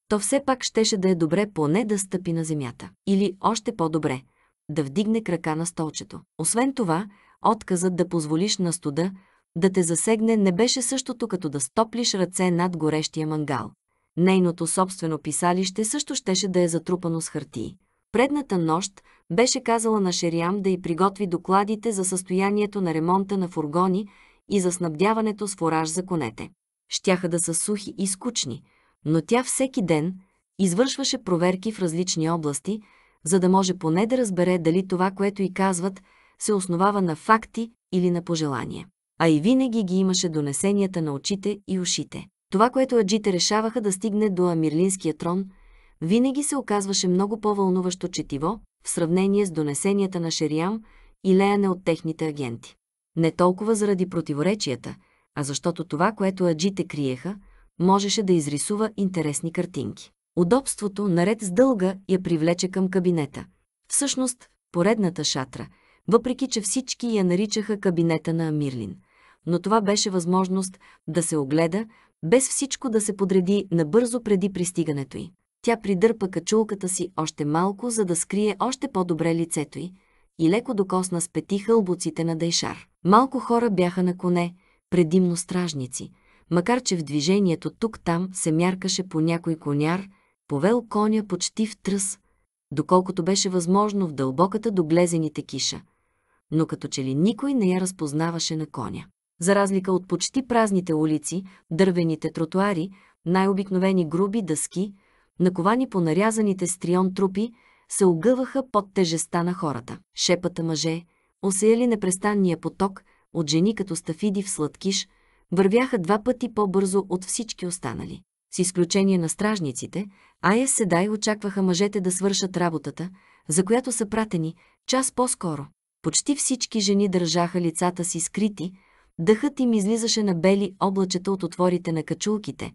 То все пак щеше да е добре поне да стъпи на земята. Или още по-добре, да вдигне крака на столчето. Освен това, отказът да позволиш на студа да те засегне не беше същото като да стоплиш ръце над горещия мангал. Нейното собствено писалище също щеше да е затрупано с хартии. Предната нощ беше казала на Шериам да й приготви докладите за състоянието на ремонта на фургони и за снабдяването с фораж за конете. Щяха да са сухи и скучни, но тя всеки ден извършваше проверки в различни области, за да може поне да разбере дали това, което и казват, се основава на факти или на пожелания. А и винаги ги имаше донесенията на очите и ушите. Това, което аджите решаваха да стигне до Амирлинския трон, винаги се оказваше много по-вълнуващо четиво в сравнение с донесенията на Шериам и леяне от техните агенти не толкова заради противоречията, а защото това, което аджите криеха, можеше да изрисува интересни картинки. Удобството, наред с дълга, я привлече към кабинета. Всъщност, поредната шатра, въпреки че всички я наричаха кабинета на Амирлин. Но това беше възможност да се огледа, без всичко да се подреди набързо преди пристигането й. Тя придърпа качулката си още малко, за да скрие още по-добре лицето й, и леко докосна с пети хълбоците на Дайшар. Малко хора бяха на коне, предимно стражници, макар че в движението тук-там се мяркаше по някой коняр, повел коня почти в тръс, доколкото беше възможно в дълбоката до глезените киша, но като че ли никой не я разпознаваше на коня. За разлика от почти празните улици, дървените тротуари, най-обикновени груби дъски, наковани по нарязаните стрион трупи, се огъваха под тежеста на хората. Шепата мъже, осеяли непрестанния поток от жени като стафиди в сладкиш, вървяха два пъти по-бързо от всички останали. С изключение на стражниците, Ая Седай очакваха мъжете да свършат работата, за която са пратени, час по-скоро. Почти всички жени държаха лицата си скрити, дъхът им излизаше на бели облачета от отворите на качулките.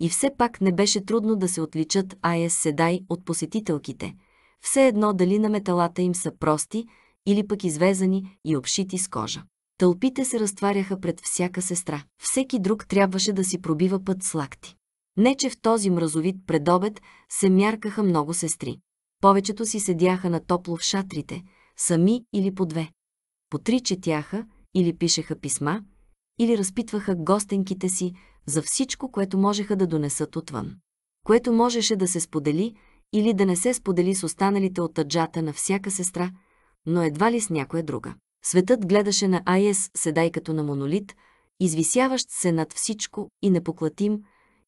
И все пак не беше трудно да се отличат Ая Седай от посетителките – все едно дали на металата им са прости или пък извезани и обшити с кожа. Тълпите се разтваряха пред всяка сестра. Всеки друг трябваше да си пробива път с лакти. Не, че в този мразовит предобед се мяркаха много сестри. Повечето си седяха на топло в шатрите, сами или по две. По три четяха или пишеха писма, или разпитваха гостенките си за всичко, което можеха да донесат отвън. Което можеше да се сподели – или да не се сподели с останалите от таджата на всяка сестра, но едва ли с някоя друга. Светът гледаше на Айес, седай като на монолит, извисяващ се над всичко и непоклатим,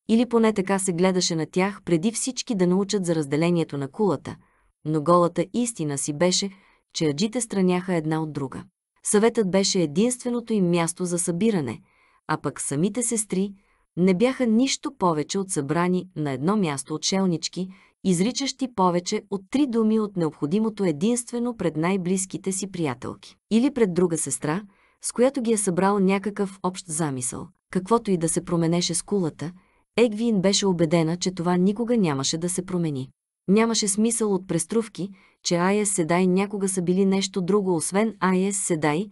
или поне така се гледаше на тях преди всички да научат за разделението на кулата, но голата истина си беше, че аджите страняха една от друга. Съветът беше единственото им място за събиране, а пък самите сестри – не бяха нищо повече от събрани на едно място от шелнички, изричащи повече от три думи от необходимото единствено пред най-близките си приятелки. Или пред друга сестра, с която ги е събрал някакъв общ замисъл. Каквото и да се променеше с кулата, Егвин беше убедена, че това никога нямаше да се промени. Нямаше смисъл от преструвки, че Айес Седай някога са били нещо друго, освен Айес Седай,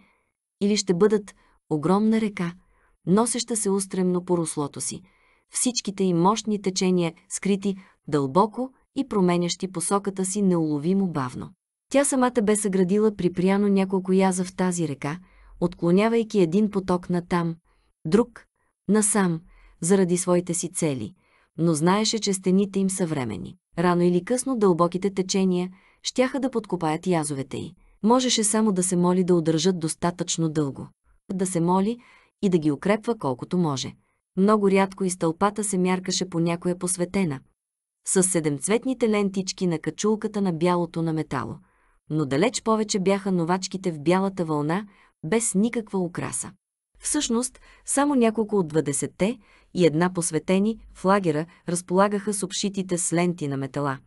или ще бъдат огромна река, носеща се устремно по руслото си, всичките им мощни течения скрити дълбоко и променящи посоката си неуловимо бавно. Тя самата бе съградила припряно няколко яза в тази река, отклонявайки един поток на там, друг – насам, заради своите си цели, но знаеше, че стените им са времени. Рано или късно дълбоките течения щяха да подкопаят язовете й. Можеше само да се моли да удържат достатъчно дълго. Да се моли, и да ги укрепва колкото може. Много рядко и стълпата се мяркаше по някоя посветена, с седемцветните лентички на качулката на бялото на метало. Но далеч повече бяха новачките в бялата вълна, без никаква украса. Всъщност, само няколко от 20-те и една посветени в лагера разполагаха с обшитите с ленти на метала.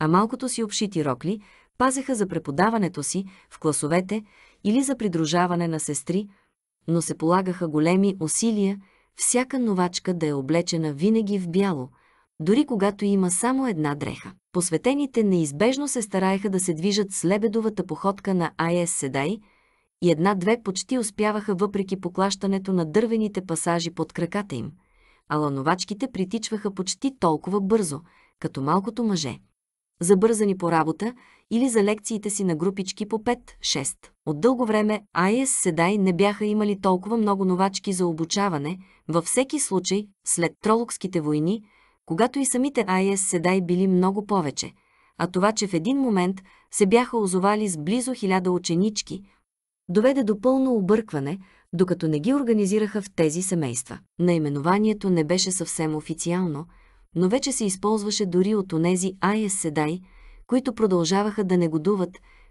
А малкото си обшити рокли пазеха за преподаването си в класовете или за придружаване на сестри, но се полагаха големи усилия всяка новачка да е облечена винаги в бяло, дори когато има само една дреха. Посветените неизбежно се стараеха да се движат с лебедовата походка на Айес Седай и една-две почти успяваха въпреки поклащането на дървените пасажи под краката им, ала новачките притичваха почти толкова бързо, като малкото мъже. Забързани по работа, или за лекциите си на групички по 5-6. От дълго време АЕС Седай не бяха имали толкова много новачки за обучаване, във всеки случай, след тролокските войни, когато и самите аис Седай били много повече, а това, че в един момент се бяха озовали с близо хиляда ученички, доведе до пълно объркване, докато не ги организираха в тези семейства. Наименованието не беше съвсем официално, но вече се използваше дори от онези Айес Седай – които продължаваха да негодуват,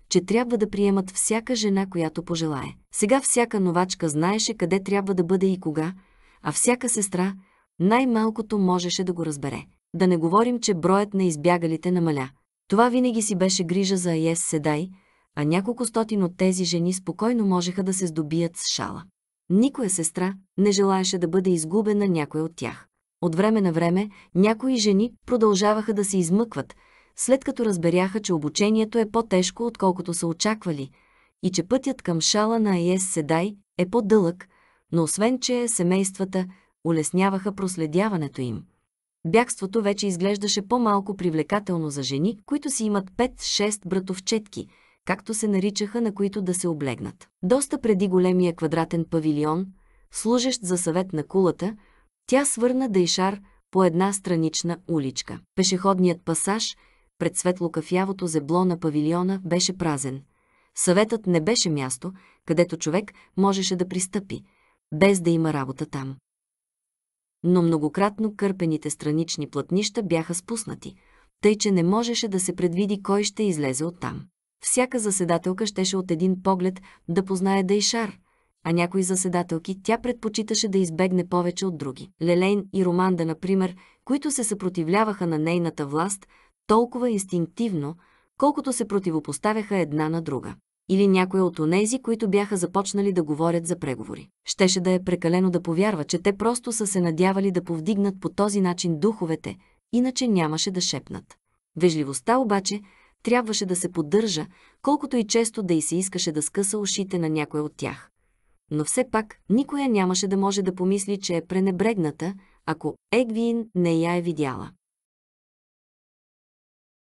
че трябва да приемат всяка жена, която пожелае. Сега всяка новачка знаеше къде трябва да бъде и кога, а всяка сестра най-малкото можеше да го разбере. Да не говорим, че броят на избягалите намаля. Това винаги си беше грижа за Аес Седай, а няколко стотин от тези жени спокойно можеха да се здобият с шала. Никоя сестра не желаеше да бъде изгубена някоя от тях. От време на време някои жени продължаваха да се измъкват – след като разберяха, че обучението е по-тежко, отколкото са очаквали, и че пътят към шала на Айес Седай е по-дълъг, но освен, че семействата улесняваха проследяването им. Бягството вече изглеждаше по-малко привлекателно за жени, които си имат 5-6 братовчетки, както се наричаха, на които да се облегнат. Доста преди големия квадратен павилион, служещ за съвет на кулата, тя свърна Дейшар по една странична уличка. Пешеходният пасаж – пред светло-кафявото зебло на павилиона беше празен. Съветът не беше място, където човек можеше да пристъпи, без да има работа там. Но многократно кърпените странични платнища бяха спуснати, тъй че не можеше да се предвиди кой ще излезе оттам. Всяка заседателка щеше от един поглед да познае Дейшар, а някои заседателки тя предпочиташе да избегне повече от други. Лелейн и Романда, например, които се съпротивляваха на нейната власт, толкова инстинктивно, колкото се противопоставяха една на друга. Или някои от онези, които бяха започнали да говорят за преговори. Щеше да е прекалено да повярва, че те просто са се надявали да повдигнат по този начин духовете, иначе нямаше да шепнат. Вежливостта обаче трябваше да се поддържа, колкото и често да и се искаше да скъса ушите на някой от тях. Но все пак никоя нямаше да може да помисли, че е пренебрегната, ако Егвин не я е видяла.